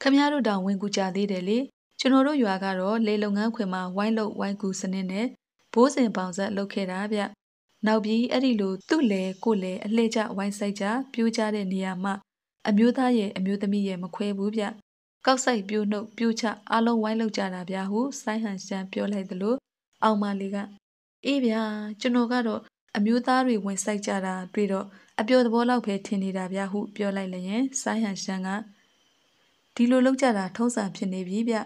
ခမရတို့တောင်ဝင်ကူကြသေးတယ်လေကျွန်တော်တို့ရွာကတော့လေလုပ်ငန်းခွင်မှာဝိုင်းလုပ်ဝိုင်းကူစနစ်နဲ့ဘိုးစင်ပေါင်ဆက်လုပ်ခဲ့တာဗျနောက်ပြီးအဲ့ဒီလိုသူ့လေကိုလေအလှကြဝိုင်းဆိုင်ကြပြိုးကြတဲ့နေရာမှာအမျိုးသားရဲ့အမျိုးသမီးရဲ့မခွဲဘူးဗျကောက်ဆိုင်ပြိုးနှုတ်ပြိုးချအလုံးဝိုင်းလုပ်ကြတာဗျဟုဆိုင်းဟန်ရှန်ပြောလိုက်သလိုအောင်မလေးကအေးဗျာကျွန်တော်ကတော့အမျိုးသားတွေဝင်ဆိုင်ကြတာတွေ့တော့အပျော်သဘောလောက်ပဲထင်နေတာဗျဟုပြောလိုက်လျင်ဆိုင်းဟန်ရှန်ကဒီလိုလောက်ကြတာထုံးစံဖြစ်နေပြီဗျ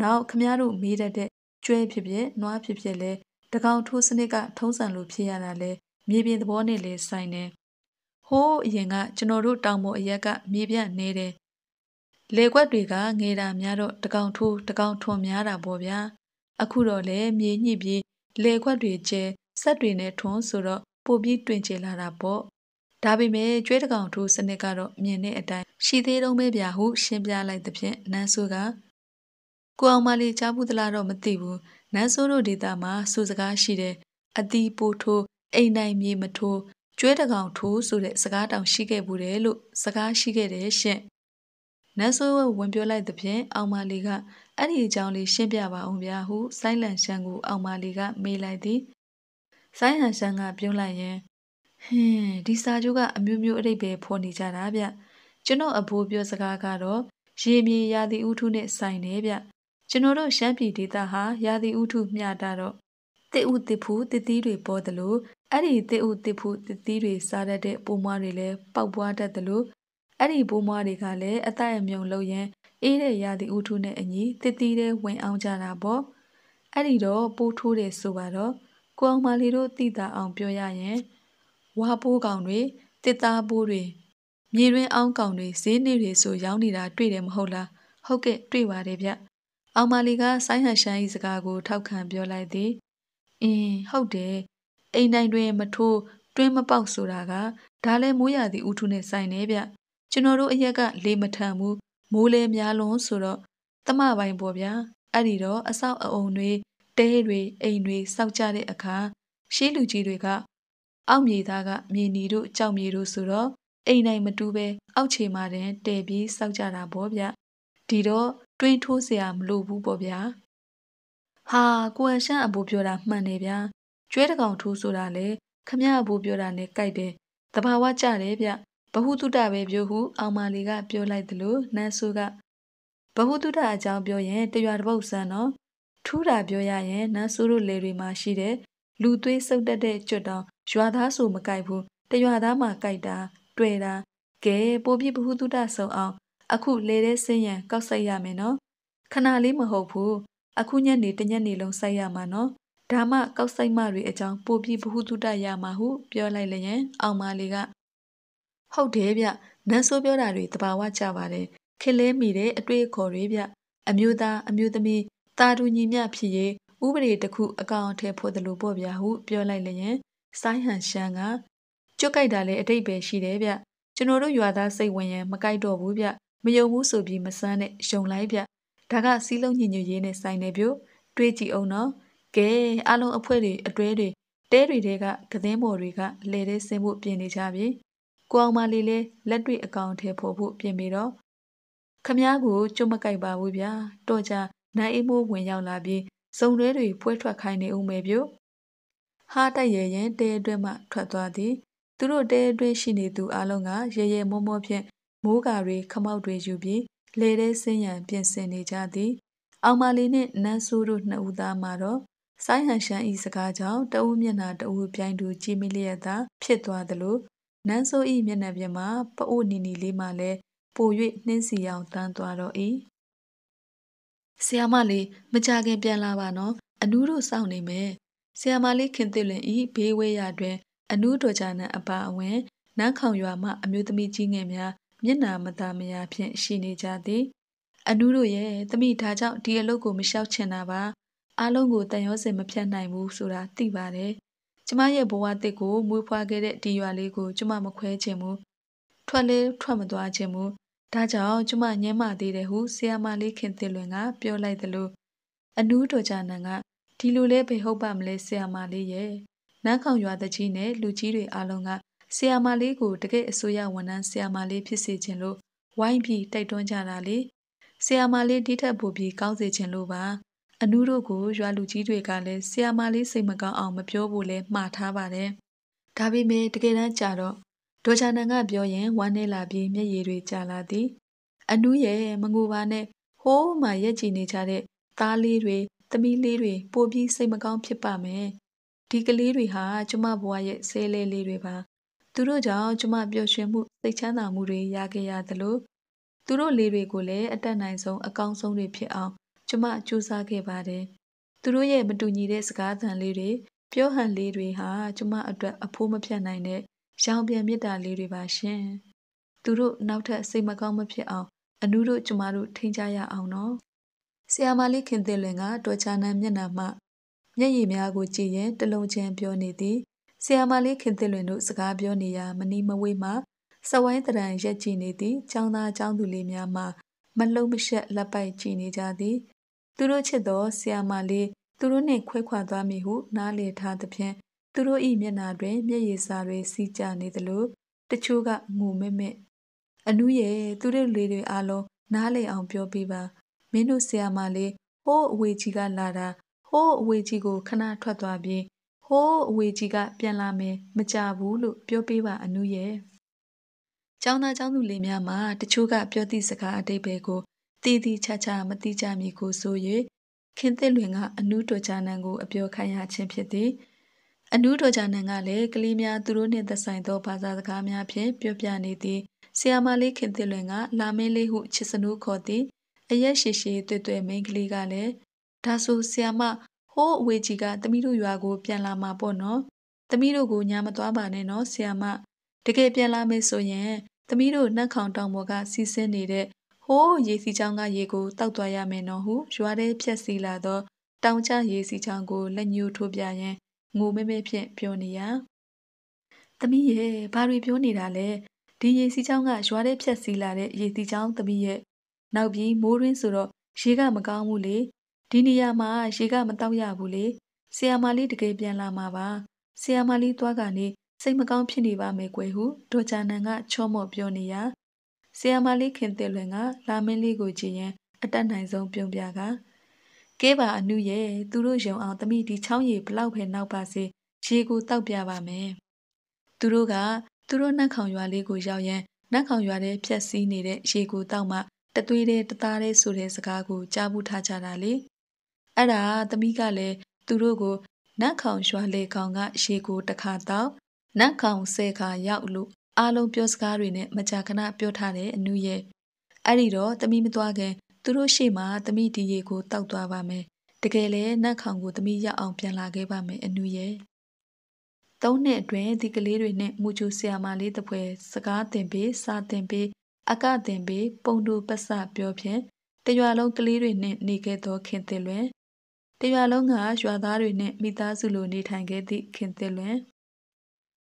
နောက်ခမရတို့မေးတတ်တဲ့ကျွဲဖြစ်ဖြစ်နွားဖြစ်ဖြစ်လဲတကောင်ထိုးစနစ်ကထုံးစံလိုဖြစ်ရတာလဲမြေပြင်သဘောနဲ့လဲဆိုင်တယ်ဟိုးအရင်က ကျွန်တော်တို့တောင်ပေါ်အရက်ကမြေပြန့်နေတယ်လေကွက်တွေကငေတာများတော့တကောင်ထိုးတကောင်ထွန်များတာပေါ့ဗျာအခုတော့လဲမြေညှိပြီး လေခွက်တွေကျဲဆက်တွေနဲ့ထွန်းဆိုတော့ပိုပြီးတွင်ကျလာတာပေါ့ဒါပေမဲ့ကျွေးတကောင်ထိုးစနစ်ကတော့မြင်တဲ့အတိုင်းရှိသေးတုံးပဲဗျာဟုရှင်းပြလိုက်သဖြင့်နန်းဆိုးကကိုအောင်မလေးကြားဘူးသလားတော့မသိဘူးနန်းဆိုးတို့ဒေတာမှာစူစကားရှိတယ်အတီးပိုးထိုးအိမ်နိုင်မြေမထိုးကျွေးတကောင်ထိုးဆိုတဲ့စကားတောင်ရှိခဲ့ဘူးတယ်လို့စကားရှိခဲ့တယ်ရှင့်နန်းဆိုးဝင်ပြောလိုက်သဖြင့်အောင်မလေးကအဲ့ဒီအကြောင်းလေးရှင်းပြပါအောင်ဗျာဟုဆိုင်းလန်ရှန်ကိုအောင်မလေးကမေးလိုက်သည်ဆိုင်းလန်ရှန်ကပြုံးလိုက်ရင်ဟင်းဒီစာချုပ်ကအမျိုးမျိုးအတိတ်ပဲဖော်နေကြတာဗျကျွန်တော်အဘိုးပြောစကားကတော့ရေမြေရာသီဥထုနဲ့ဆိုင်တယ်ဗျကျွန်တော်တို့ရှမ်းပြည်ဒေသဟာရာသီဥထုမျှတာတော့တစ်ဥတစ်ဖူတစ်သီးတွေပေါ်တယ်လို့အဲ့ဒီတစ်ဥတစ်ဖူတစ်သီးတွေစားတတ်တဲ့ပိုးမွားတွေလည်းပေါက်ပွားတတ်တယ်လို့အဲ့ဒီပိုးမွားတွေကလည်းအသက်အမြုံလို့ရင်အေးတဲ့ရာသီဥထုနဲ့အညီတစ်သီးတွေဝင်အောင်ကြတာပေါ့အဲ့ဒီတော့ပိုးထိုးတယ်ဆိုပါတော့ကိုအောင်မလေးတို့သိတာအောင်ပြောရရင်ဝါပိုးကောင်တွေတစ်သားပိုးတွေမြေတွင်းအောင်းကောင်တွေဈေးနေတွေဆိုရောင်းနေတာတွေ့တယ်မဟုတ်လားဟုတ်ကဲ့တွေ့ပါတယ်ဗျအောင်မာလီကဆိုင်းဟန်ရှန်၏စကားကို ထောက်ခံပြောလိုက်သည်အင်းဟုတ်တယ်အိမ်တိုင်းတွင်မထိုးတွင်းမပေါက်ဆိုတာကဒါလည်းမိုးရသည့်ဥထုနဲ့ဆိုင်နေဗျကျွန်တော်တို့အရက်ကလေမထန်ဘူးမိုးလေများလွန်းဆိုတော့တမပိုင်ပေါ့ဗျာအဲ့ဒီတော့အဆောက်အအုံတွေတဲတွေအိမ်တွေစောက်ကြတဲ့အခါရှေးလူကြီးတွေကအောက်မြေသားကမြေနီတို့ကြောက်မြေတို့ဆိုတော့အိမ်နိုင်မတူးပဲအောက်ခြေမှာတည်းတည်ပြီးစောက်ကြတာပေါ့ဗျဒီတော့တွင်းထိုးเสียမလို့ဘူးပေါ့ဗျာဟာကိုအရှန့်အဘိုးပြောတာမှန်တယ်ဗျာကျွဲတကောင်ထိုးဆိုတာလေခမရအဘိုးပြောတာနဲ့ကြိုက်တယ်တဘာဝကြတယ်ဗျဘဟုတုတပဲပြောဟုအောင်မာလီကပြောလိုက်သလိုနန်းဆိုးကဘဟုတုတအကြောင်းပြောရင်တရွာတပုတ်စမ်းနော်ထူးတာပြောရရင်နန်းဆိုးတို့လေတွေမှာရှိတဲ့လူသွေးစုပ်တက်တဲ့ကျွတ်တောင်ရွာသားဆိုမကြိုက်ဘူးတရွာသားမှကြိုက်တာတွေ့တာကဲပိုပြစ်ဘဟုတုတဆုံအောင်အခုလေတဲ့ဆင်းရန်ကောက်ဆိုင်ရမယ်နော်ခဏလေးမဟုတ်ဘူးအခုညနေတညနေလုံးဆိုင်ရမှာနော်ဒါမှကောက်ဆိုင်မတွေအကြောင်းပိုပြစ်ဘဟုတုတရမှာဟု ပြောလိုက်လျင်အောင်မလေးကဟုတ်တယ်ဗျနန်းဆိုးပြောတာတွေတဘာဝကြပါတယ်ခက်လဲမိတဲ့အတွေ့အခေါ်တွေဗျအမျိုးသားအမျိုးသမီးတာတူညီမျှဖြစ်ရေးဥပဒေတစ်ခုအကောင်အထည်ဖော်သလိုပေါ့ဗျာဟုပြောလိုက်လျင်စိုင်းဟန်ရှန်ကကျွတ်ကြိုက်တာလည်းအတိတ်ပဲရှိတယ်ဗျကျွန်တော်တို့ရွာသားစိတ်ဝင်ရင်မကြိုက်တော့ဘူးဗျမယုံဘူးဆိုပြီးမစမ်းနဲ့ယုံလိုက်ဗျဒါကစီးလုံးညင်ညွရေးနဲ့ဆိုင်တယ်ဗျတွေးကြည့်အောင်နော်ကဲအလုံးအဖွဲတွေအတွဲတွေတဲတွေတဲကကသင်းပေါ်တွေကလှည့်တဲ့ဆင်းဖို့ပြင်နေကြပြီကိုအောင်မလေးလဲလက်တွေ့အကောင်ထဲဖို့ဖို့ပြင်ပြီးတော့ခမားကိုကျွတ်မကြိုက်ပါဘူးဗျာတော့ကြနိုင်အိမ်မိုးဝင်ရောက်လာပြီးစုံတွဲတွေဖွဲထွက်ခိုင်းနေဦးမယ်ပြုဟားတိုက်ရရင်တဲအတွင်းမှထွက်သွားသည် သူတို့တဲအတွင်းရှိနေသူအလုံးကရဲရဲမောမောဖြင့်မိုးကာတွေခမောက်တွေယူပြီးလေထဲဆင်းရန်ပြင်ဆင်နေကြသည် အောင်မာလီနှင့်နန်းဆိုးတို့နှစ်ဦးသားမှာတော့ဆိုင်းဟန်ရှန်ဤစကားကြောင့်တအူးမျက်နှာတအူးပြိုင်သူကြည်မိလျက်သာဖြစ်သွားသလိုနန်းဆိုးဤမျက်နှာပြင်မှာပအိုနီနီလေးမှလည်းပို၍နှင်းစီအောင်တန်းသွားတော့၏။ဆရာမလေးမကြခင်ပြန်လာပါနော်။အနူးတို့စောင့်နေမယ်။ဆရာမလေးခင်သစ်လွင်ဤဘေးဝေးရာတွင်အနူးတော်ကြာနံအပါအဝင်နန်းခေါင်ရွာမှ အမျိုးသမီးကြီးငယ်များမျက်နာမသာမရာဖြင့်ရှိနေကြသည်။အနူးတို့ရဲ့တမိဒါကြောင့်ဒီအလုပ်ကိုမလျှောက်ချင်တာပါ။အားလုံးကိုတန်ရောစင်မဖြတ်နိုင်ဘူးဆိုတာသိပါတယ်။ကျမရဲ့ဘဝအသစ်ကိုမွေးဖွားခဲ့တဲ့ဒီရွာလေးကိုကျမမခွဲချင်ဘူး။ထွက်လဲထွက်မသွားချင်ဘူးဒါကြောင့်ကျမညင်းမသေးတယ်ဟုဆီယာမလေးခင်သစ်လွင်ကပြောလိုက်သလိုအနူးတော်ကြနန်ကဒီလိုလဲဘယ်ဟုတ်ပါမလဲဆီယာမလေးရဲ့နန်းခေါင်ရွာတကြီးနဲ့လူကြီးတွေအားလုံးကဆီယာမလေးကိုတကယ့်အစိုးရဝန်ထမ်းဆီယာမလေးဖြစ်စေခြင်းလို့ဝိုင်းပြီးတိုက်တွန်းကြတာလေဆီယာမလေးဒီထက်ပိုပြီးကောင်းစေခြင်းလို့ပါ အနုတို့ကိုရွာလူကြီးတွေကလည်းဆီယာမလေးစိတ်မကောင်းအောင်မပြောဖို့လဲမှားထားပါတယ်ဒါပေမဲ့တကယ်တမ်းကြတော့ဒေါ်ချာနန်ကပြောရင်ဝမ်းနည်းလာပြီးမျက်ရည်တွေကျလာသည်အနူးရဲ့မငိုပါနဲ့ဟိုးမှရက်ကြည်နေကြတဲ့သားလေးတွေသမီးလေးတွေပိုပြီးစိတ်မကောင်းဖြစ်ပါမယ်ဒီကလေးတွေဟာ ကျမဘဝရဲ့ဆဲလဲလေးတွေပါသူတို့ကြောင့်ကျမပျော်ရွှင်မှုစိတ်ချမ်းသာမှုတွေရခဲ့ရသလိုသူတို့လေးတွေကိုလည်းအတက်နိုင်ဆုံးအကောင်းဆုံးတွေဖြစ်အောင်ကျမကြိုးစားခဲ့ပါတယ်သူတို့ရဲ့မတူညီတဲ့စကားသံလေးတွေပြောဟန်လေးတွေဟာကျမအတွက်အဖိုးမဖြတ်နိုင်တဲ့။ရောင်ပြန်မေတ္တာလေးတွေပါရှင်။သူတို့နောက်ထပ်စိတ်မကောင်းမဖြစ်အောင်အနုတို့ကျမတို့ထိန်းကြရအောင်နော်။ဆရာမလေးခင်သစ်လွင်ကတော်ချာနံမျက်နှာမှမျက်ရည်များကိုကြည့်ရင်တလုံးချင်းပြောနေသည်။ဆရာမလေးခင်သစ်လွင်တို့စကားပြောနေရာမနီးမဝေးမှစဝိုင်းတရံရက်ကြည့်နေသည့်ចောင်းသားចောင်းသူလေးများမှမလုံမရှက်လက်ပိုက်ကြည့်နေကြသည်။သူတို့ချစ်သောဆရာမလေးသူတို့နှင့်ခွဲခွာသွားမည်ဟုနားလေထားသဖြင့်သူတို့၏မျက်နှာတွင်မျက်ရည်စာတွေစီးကျနေသလိုတချို့ကငိုမက်မက်အနုရဲ့သူတို့လေးတွေအားလုံးနားလည်အောင်ပြောပြပါမင်းတို့ဆရာမလေးဟိုးအဝေးကြီးကလာတာဟိုးအဝေးကြီးကိုခဏထွက်သွားပြီးဟိုးအဝေးကြီးကပြန်လာမယ်မကြဘူးလို့ပြောပြပါအနုရဲ့ကျောင်းသားကျောင်းသူလေးများမှာ တချို့ကပြောသည့်စကားအတိတ်ပဲကိုတည်တည်ချာချာမတိကြမည်ကိုဆို၍ခင်သစ်လွင်ကအနုတော်ချာနံကိုအပြောခံရခြင်းဖြစ်သည်။အနုထိုဂျာနန်ကလည်းကလေးများသူတို့နှင့်သက်ဆိုင်သောဘာသာစကားများဖြင့်ပြောပြနေသည့်ဆီယာမလေးခင်သစ်လွင်ကလာမင်းလေးဟုချစ်စနူးခေါ်သည့်အရက်ရှိရှိတွေ့တွေ့မိန်းကလေးကလည်းဒါဆိုဆီယာမဟိုးအဝေကြီးကတမီးတို့ရွာကိုပြန်လာမှာပေါ့နော်တမီးတို့ကိုညာမသွားပါနဲ့နော်ဆီယာမတကယ်ပြန်လာမယ်ဆိုရင်တမီးတို့နှက်ခေါင်တောင်ပေါ်ကစီးဆင်းနေတဲ့ဟိုးရေစီချောင်းကရေကိုတောက်သွားရမယ်နော်ဟုရွာထဲဖြက်စီလာသောတောင်ချရေစီချောင်းကိုလက်ညှိုးထိုးပြရင်းငိုမဲမဲဖြင့်ပြောနေရ။သမီးရဲ့ဘာတွေပြောနေတာလဲ။ဒီရေစီချောင်းက ရွာထဲဖြတ်စီလာတဲ့ရေစီချောင်းသမီးရဲ့နောက်ပြီးမိုးရင်းဆိုတော့ရေကမကောင်းဘူးလေ။ဒီနေရာမှာရေကမတောက်ရဘူးလေ။ဆီယာမလေးတကယ်ပြန်လာမှာပါ။ဆီယာမလေးသွားကနေစိတ်မကောင်းဖြစ်နေပါမယ်ကွယ်ဟုဒေါ်ချာနန်ကချောမော့ပြောနေရ။ဆီယာမလေးခင်တယ်လွင်ကလာမင်းလေးကိုကြည့်ရင်အတက်နိုင်ဆုံးပြုံပြကကဲပါအနုရဲ့သူတို့ယုံအောင်သမီးဒီချောင်းရည်ဘလောက်ပဲနောက်ပါစေရေကိုတောက်ပြပါမယ်သူတို့ကသူတို့နှက်ခေါင်ရွာလေးကိုရောက်ရန်နှက်ခေါင်ရွာထဲဖြက်စီးနေတဲ့ရေကိုတောက်မှတသွေးတဲ့တသားတဲ့ဆိုတဲ့စကားကို ကြားဘူးထားကြတာလေအဲ့ဒါသမီးကလည်းသူတို့ကိုနှက်ခေါင်ရွာလေကောင်ကရေကိုတစ်ခါတောက်နှက်ခေါင်ဆယ်ခါရောက်လို့အားလုံးပြောစကားတွေနဲ့မကြာခဏပြောထားတဲ့အနုရဲ့အဲ့ဒီတော့သမီးမသွားခင်သူတို့ရှေ့မှာသမီးဒီရေကိုတောက်သွားပါမယ်တကယ်လည်းနတ်ခေါင်ကိုသမီးရောက်အောင်ပြန်လာခဲ့ပါမယ်အနူရဲ့သုံးနှစ်အတွင်းဒီကလေးတွေနဲ့မူချူဆရာမလေးတစ်ဖွဲစကားတင်ပေး စာတင်ပေး အကတင်ပေးပုံတူပတ်စပြောဖြင့်တရွာလုံးကလေးတွေနဲ့နေခဲ့သောခင်သစ်လွင်တရွာလုံးကရွာသားတွေနဲ့မိသားစုလိုနေထိုင်ခဲ့သည့်ခင်သစ်လွင်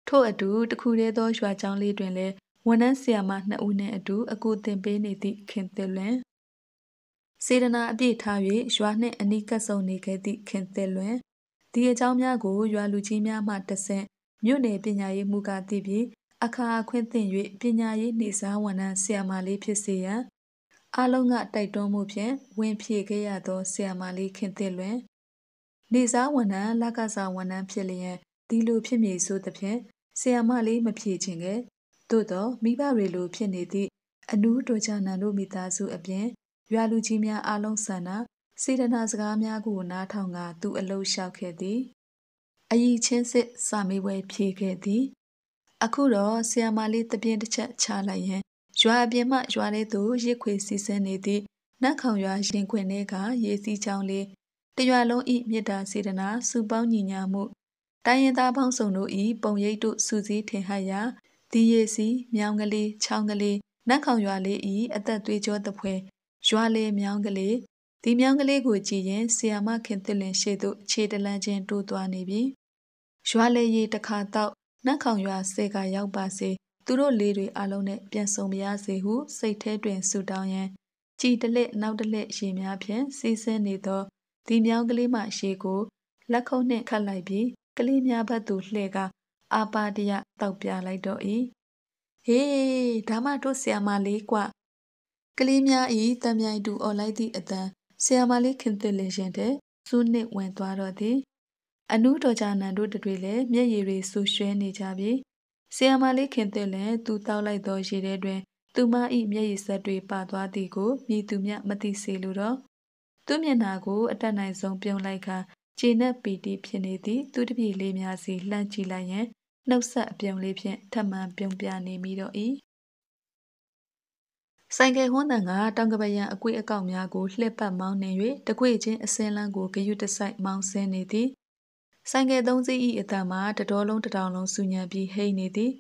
ထို့အတူတခုတည်းသောရွာချောင်းလေးတွင်လည်းဝန်ထမ်းဆရာမနှစ်ဦးနှင့်အတူအကူတင်ပေးနေသည့်ခင်သစ်လွင်စေတနာအပြည့်ထား၍ရွာနှင့်အနီးကပ်ဆုံးနေခဲ့သည့်ခင်သစ်လွင်ဒီအကြောင်းများကိုရွာလူကြီးများမှတဆင့်မြို့နယ်ပညာရေးမှူးကသိပြီးအခါအခွင့်သင်၍ပညာရေးနေစားဝန်ထမ်းဆရာမလေးဖြစ်စေရန်အလုံးကတိုက်တွန်းမှုဖြင့်ဝင်ဖြည့်ခဲ့ရသောဆရာမလေးခင်သစ်လွင်နေစားဝန်ထမ်းလက္ခဏာဝန်ထမ်းဖြစ်လျင်ဒီလိုဖြစ်မည်ဆိုသဖြင့်ဆရာမလေးမဖြည့်ခြင်းကဲ့သို့သော မိဘတွေလိုဖြစ်နေသည့်အနူးဒေါ်ချာနန်တို့မိသားစုအပြင်ရွာလူကြီးများအားလုံးဆန္ဒစေတနာစကားများကိုနားထောင်ကသူအလုလျှောက်ခဲ့သည်အယီချင်းစစ်စာမေးပွဲဖြေခဲ့သည် အခုတော့ဆီယာမာလေးတပြင်းတစ်ချက်ချလိုက်ရင်ရွာအပြင်မှရွာလေးသို့ရစ်ခွေစီစင်းနေသည့်နတ်ခေါင်ရွာရင်ခွင်ထဲကရေစီချောင်းလေးတရွာလုံးဤမေတ္တာစေတနာစုပေါင်းညီညာမှုတိုင်းရင်သားပေါင်းစုံတို့ဤပုံရိပ်တို့စူးစီးထင်ဟပ်ရာဒီရေစီမြောင်ကလေးချောင်းကလေးနတ်ခေါင်ရွာလေးဤအသက်သွေးကြောသဖွယ်ရွာလေမြောင်းကလေးဒီမြောင်းကလေးကိုကြည့်ရင်ဆီယာမခင်သစ်လင်ရှိသူခြေတလန်းချင်းတိုးသွားနေပြီရွာလေရေတစ်ခါတော့နတ်ခေါင်ရွာဆေကရောက်ပါစေသူတို့လေးတွေအလုံးနဲ့ပြန်ဆုံမရစေဟုစိတ်ထဲတွင်ဆူတောင်းရန်ကြည်တလက်နောက်တလက်ရေများဖြင့်စီးဆင်းနေသောဒီမြောင်းကလေးမှရေကိုလက်ခုပ်နှင့်ခတ်လိုက်ပြီးကလေးများဘက်သို့လှည့်ကအာပါတရတောက်ပြလိုက်တော့၏ဟေးဒါမှတို့ဆရာမလေးကွကလေးများဤတံမြိုင်တူအော်လိုက်သည့်အတန်ဆရာမလေးခင်သစ်လေရှင်တဲ့စူးနှစ်ဝင်သွားတော့သည် အနုတော်ကြာနန်တို့တွေလည်းမျက်ရည်တွေဆူရွှဲနေကြပြီဆရာမလေးခင်သစ်လည်းသူတောက်လိုက်သောရေထဲတွင် သူမဤမျက်ရည်ဆက်တွေပါသွားသည်ကိုမြည်သူမြမသိစေလိုတော့သူမျက်နာကိုအတက်နိုင်ဆုံးပြုံးလိုက်ခါခြေနဲ့ပီတိဖြစ်နေသည့်သူတပြည့်လေးများစီလှမ်းကြည့်လိုက်ရင်နှုတ်ဆက်အပြုံလေးဖြင့်ထပ်မံပြုံးပြနေမိတော့၏ဆိုင်ကယ်ဟွန်းတန်ကတောင်ကပရံအကွေ့အကောက်များကိုလှည့်ပတ်မောင်းနှင်၍တကွေ့ချင်းအစင်းလန်းကိုဂရုတစိုက်မောင်းဆင်းနေသည်ဆိုင်ကယ်သုံးစီး၏အတံမှာတတော်လုံးတထောင်လုံးဆူညံပြီးဟိတ်နေသည်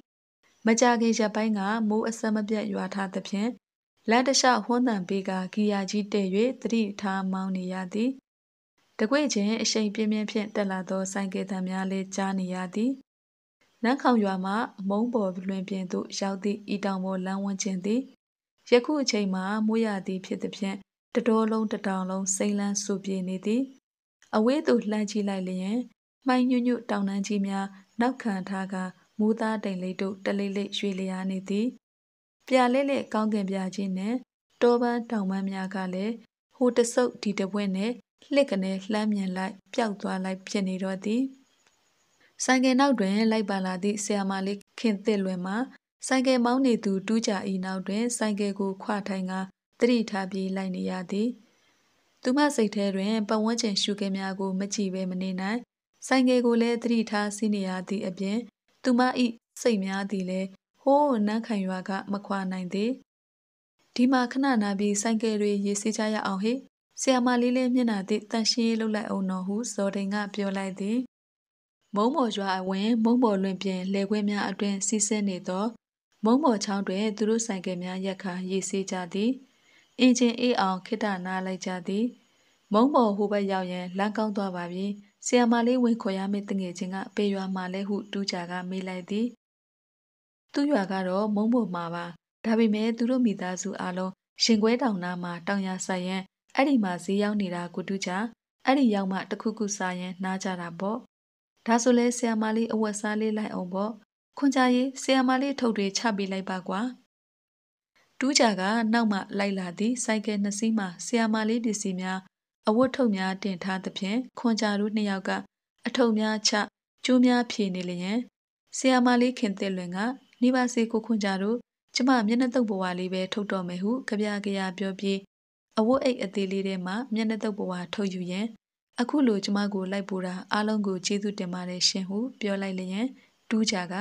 မကြခင်ရပိုင်းကမိုးအဆက်မပြတ်ရွာထားသဖြင့်လမ်းတစ်လျှောက်ဟွန်းတန်ပေးကဂီယာကြီးတည့်၍သတိထားမောင်းနေရသည်တကွေ့ချင်းအရှိန်ပြင်းပြင်းဖြင့်တက်လာသောဆိုင်ကယ်တံများလည်းကြားနေရသည်နန်းခေါင်ရွာမှအမုံပေါ်လွင်ပြင်သို့ရောက်သည့်ဤတောင်ပေါ်လမ်းဝန်းခြင်းသည်ယခုအချိန်မှာမိုးရာသီဖြစ်သည်ဖြင့်တတော်လုံးတတောင်လုံးစိမ့်လန်းဆူပြေနေသည်အဝေးသို့လှမ်းကြည့်လိုက်လျင်မှိုင်းညွညွတောင်တန်းကြီးများနောက်ခံထားကမူသားတိမ်လေးတို့ တလေးလေးရွှေလျားနေသည် ပြာလေးလေးကောင်းကင်ပြာချင်းနဲ့တောပန်းတောင်ပန်းများကလည်းဟိုတဆုပ်ဒီတပွင့်နဲ့လှစ်ကနေလှမ်းမြန်လိုက်ပျောက်သွားလိုက်ဖြစ်နေတော့သည်ဆိုင်ကယ်နောက်တွင် လိုက်ပါလာသည့်ဆရာမလေးခင်သစ်လွင်မှဆိုင်ကယ်မောင်းနေသူတူးကြ၏နောက်တွင်ဆိုင်ကယ်ကိုခွထိုင်ကတတိထားပြီးလိုက်နေရသည်သူမစိတ်ထဲတွင်ပဝန်းကျင်ရှုခင်းများကိုမကြည့်ဘဲမနေနိုင်ဆိုင်ကယ်ကိုလည်းတတိထားစီးနေရသည့်အပြင်သူမ၏စိတ်များသည်လည်းဟိုးနန်းခံရွာကမခွာနိုင်သည်ဒီမှာခဏနာပြီးဆိုင်ကယ်တွေရေစီးကြရအောင်ဟေ့ဆီယာမလေးလေးမျက်နှာသည့်တန်ရှင်းရေးလှုပ်လိုက်အောင်တော်ဟုဇော်ဒင်ကပြောလိုက်သည် မုံမော်ရွာအဝင်မုံမော်လွင်ပြင်လယ်ခွဲများအတွင်စီးဆင်းနေသောမုံမော်ချောင်းတွင်သူတို့ဆိုင်ကယ်များရက်ခါရေစေးကြသည်အင်ဂျင်အေးအောင်ခိတနားလိုက်ကြသည် မုံမော်ဟိုဘက်ရောက်ရန်လမ်းကောင်းသွားပါပြီဆီယာမလေးဝင်ခေါ်ရမည့်တငယ်ချင်းကပေရွာမှလဲဟုတူးကြကမေးလိုက်သည်သူ့ရွာကတော့မုံမော်မှာပါဒါပေမဲ့သူတို့မိသားစုအလုံးရှင်ခွဲတောင်နာမှာတောင်ရဆိုင်ရန်အဲ့ဒီမှာဈေးရောက်နေတာကိုတူးကြအဲ့ဒီရောက်မှတခုခုစားရင်နားကြတာပေါ့ဒါဆိုလဲဆီယာမလေးအဝတ်စားလေးလိုက်အောင်ပေါ့ခွန်ကြရေးဆီယမလေးထုတ်တွေချပေးလိုက်ပါကွာတူးကြကနောက်မှလိုက်လာသည့်စိုက်ကဲနှစ်စီးမှဆီယမလေးပစ္စည်းများအဝတ်ထုပ်များတင်ထားသဖြင့်ခွန်ကြတို့နှစ်ယောက်ကအထုပ်များချကျိုးများဖြည်နေလျင်ဆီယမလေးခင်သစ်လွင်ကနေပါစေကိုခွန်ကြတို့ကျမမျက်နှာတုပ်ဘဝလေးပဲထုတ်တော်မယ်ဟုကြပြကြရပြောပြီးအဝတ်အိတ်အသေးလေးထဲမှာမျက်နှာတုပ်ဘဝထုတ်ယူရင်အခုလိုကျမကိုလိုက်ပို့တာအားလုံးကိုကျေးဇူးတင်ပါတယ်ရှင်ဟုပြောလိုက်လျင်ဒူးကြက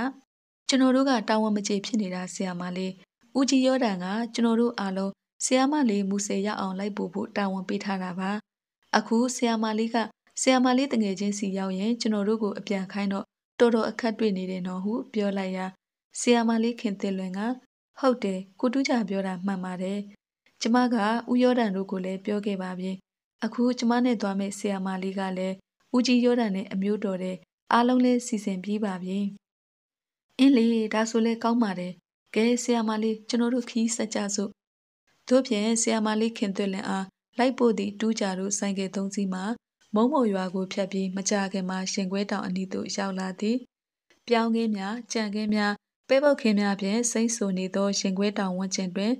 ကျွန်တော်တို့ကတာဝန်မကျေဖြစ်နေတာဆရာမလေးဦးကြည်ရောဒန်က ကျွန်တော်တို့အားလုံးဆရာမလေးမူဆယ်ရအောင်လိုက်ပို့ဖို့တာဝန်ပေးထားတာပါအခုဆရာမလေးကဆရာမလေးတငယ်ချင်းစီရောက်ရင် ကျွန်တော်တို့ကိုအပြန်ခိုင်းတော့တော်တော်အခက်တွေ့နေတယ်နော်ဟုပြောလိုက်ရာဆရာမလေးခင်သစ်လွင်က ဟုတ်တယ်ကိုတူးချပြောတာမှန်ပါတယ်ကျမကဥယောဒန်တို့ကိုလည်းပြောခဲ့ပါပြီအခုကျမနဲ့သွားမယ့်ဆရာမလေးကလည်းဦးကြီးယောဒန်နဲ့အမျိုးတော်တဲ့အားလုံးလည်းစီစဉ်ပြီးပါပြီအင်းလေဒါဆိုလဲကောင်းပါတယ်ကဲဆရာမလေးကျွန်တော်တို့ခီးဆက်ကြစို့တို့ဖြင့်ဆရာမလေးခင်သွက်လင်အားလိုက်ပို့သည့်တူးကြတို့ဆိုင်ကယ်သုံးစီးမှာမုံမုံရွာကိုဖြတ်ပြီးမကြခင်မှာရှင်ခွဲတောင်အနီးသို့ရောက်လာသည်ပြောင်းခင်းများကြံခင်းများပဲပုတ်ခင်းများဖြင့်စိမ့်ဆူနေသောရှင်ခွဲတောင်ဝန်းကျင်တွင်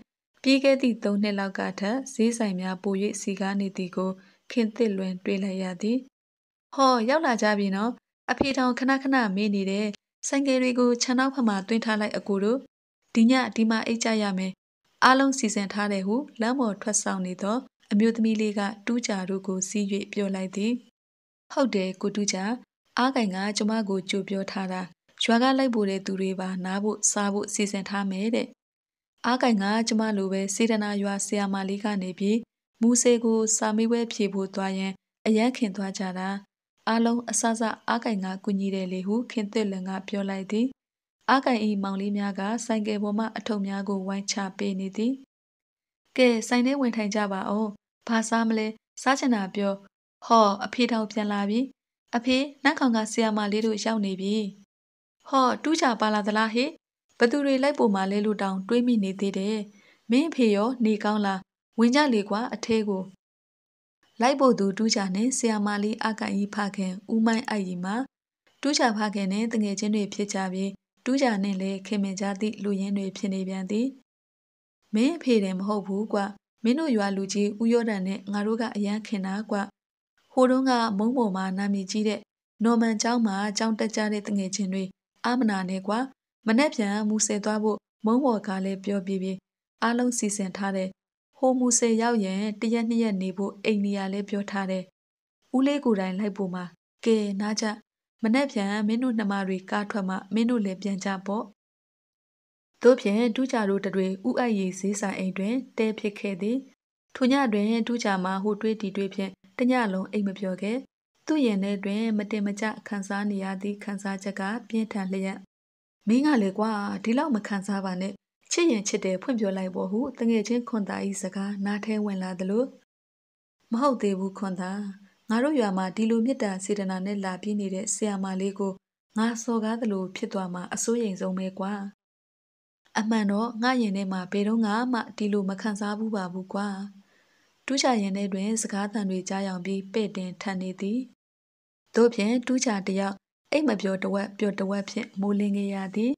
ပြီးခဲ့သည့်၃နှစ်လောက်ကထပ်ဈေးဆိုင်များပို၍စီကားနေသည်ကို ခင်သစ်လွင်တွေ့လိုက်ရသည်ဟောရောက်လာကြပြီနော် အဖေထောင်ခဏခဏမေးနေတယ်ဆိုင်ကယ်တွေကိုခြံနောက်ဖက်မှာတွင်းထားလိုက်အကိုတို့ဒီညဒီမှာအိတ်ကြရမယ်အားလုံးစီစဉ်ထားတယ်ဟုလမ်းပေါ်ထွက်ဆောင်နေသော အမျိုးသမီးလေးကတူးကြတို့ကို စီး၍ပြောလိုက်သည်ဟုတ်တယ်ကိုတူးကြအားကင်ကကျမကိုကြိုပြောထားတာရွာကလိုက်ပို့တဲ့သူတွေပါနားဖို့စားဖို့စီစဉ်ထားမယ်တဲ့အားကင်ကကျမလိုပဲစေတနာရွာဆရာမလေးကနေပြီးမူစေကို စာမေးပွဲဖြေဖို့သွားရင်အရန်ခင်သွားကြတာအားလုံးအဆဆအားကင်ကကူညီတယ်လေဟုခင်သစ်လင်ကပြောလိုက်သည်အားကင်ဤမောင်လေးများကဆိုင်ကယ်ပေါ်မှအထုပ်များကိုဝိုင်းချပေးနေသည်ကဲဆိုင်ထဲဝင်ထိုင်ကြပါဦးဘာစားမလဲစားချင်တာပြောဟောအဖေထောင်ပြန်လာပြီအဖေနတ်ကောင်ကဆီယာမလေးတို့ရောက်နေပြီဟောတူးချပါလာသလားဟေ့ဘသူတွေလိုက်ပို့มาလဲလို့တောင်တွေးမိနေသေးတယ်မင်းအဖေရောနေကောင်းလားဝင်ကြလေကွာအထဲကိုလိုက်ဖို့သူတူးချာနဲ့ဆီယာမာလီအကန်ဤဖခင်ဦးမိုင်းအိုက်ရီမှာ တူးချာဖခင်နဲ့တငယ်ချင်းတွေဖြစ်ကြပြီးတူးချာနဲ့လည်းခင်မင်ကြသည့်လူရင်းတွေဖြစ်နေပြန်သည်မင်းအဖေတယ်မဟုတ်ဘူးကွမင်းတို့ရွာလူကြီးဥယောဒန်နဲ့ငါတို့ကအရန်ခင်တာကွဟိုတုန်းကမုံပေါ်မှာနာမည်ကြီးတဲ့နော်မန်ကျောင်းမှာကျောင်းတက်ကြတဲ့တငယ်ချင်းတွေအာမနာနဲ့ကွာမနေ့ပြန်မူဆယ်သွားဖို့မုံပေါ်ကလည်းပြောပြပြီးအားလုံးစီစဉ်ထားတဲ့ဟိုမူဆယ်ရောက်ရင်တရက်နှစ်ရက်နေဖို့အိမ်နေရာလဲပြောထားတယ်။ဦးလေးကိုယ်တိုင်လိုက်ဖို့မှာကဲနားကြမနဲ့ပြန်မင်းတို့နှမတွေကားထွက်မှမင်းတို့လည်းပြန်ကြပေါ့။တို့ဖြင့်ဒုကြတို့တွေဥအိုက်ရီဈေးဆိုင်အိမ်တွင်တဲဖြစ်ခဲ့သည်။ထိုညတွင်ဒုကြမှာဟိုတွေးတီတွေးဖြင့်တညလုံးအိမ်မပြောခဲ့။သူ့ရင်ထဲတွင်မတင်မကျခံစားနေရသည့်ခံစားချက်ကပြင်းထန်လျက်မင်းကလေကွာဒီလောက်မခံစားပါနဲ့ချစ်ရင်ချစ်တယ်ဖွင့်ပြောလိုက်ပေါ်ဟုတငယ်ချင်းခွန်သား၏စကားနားထဲဝင်လာသလိုမဟုတ်သေးဘူးခွန်သားငါတို့ရွာမှာဒီလိုမြစ်တာစေတနာနဲ့လာပြင်းနေတဲ့ဆရာမလေးကိုငါစော်ကားသလိုဖြစ်သွားမှာအစိုးရိမ်ဆုံးပဲကွာအမှန်တော့ငါရင်ထဲမှာဘယ်တော့မှဒီလို မခံစားဘူးပါဘူးကွာ တူးချရင်ထဲတွင် စကားသံတွေကြားရောင်ပြီးပဲ့တင်ထန်နေသည်တို့ဖြင့်တူးချတယောက်အိတ်မပြောတဝက်ပြောတဝက်ဖြင့်မိုးလင်းခဲ့ရသည်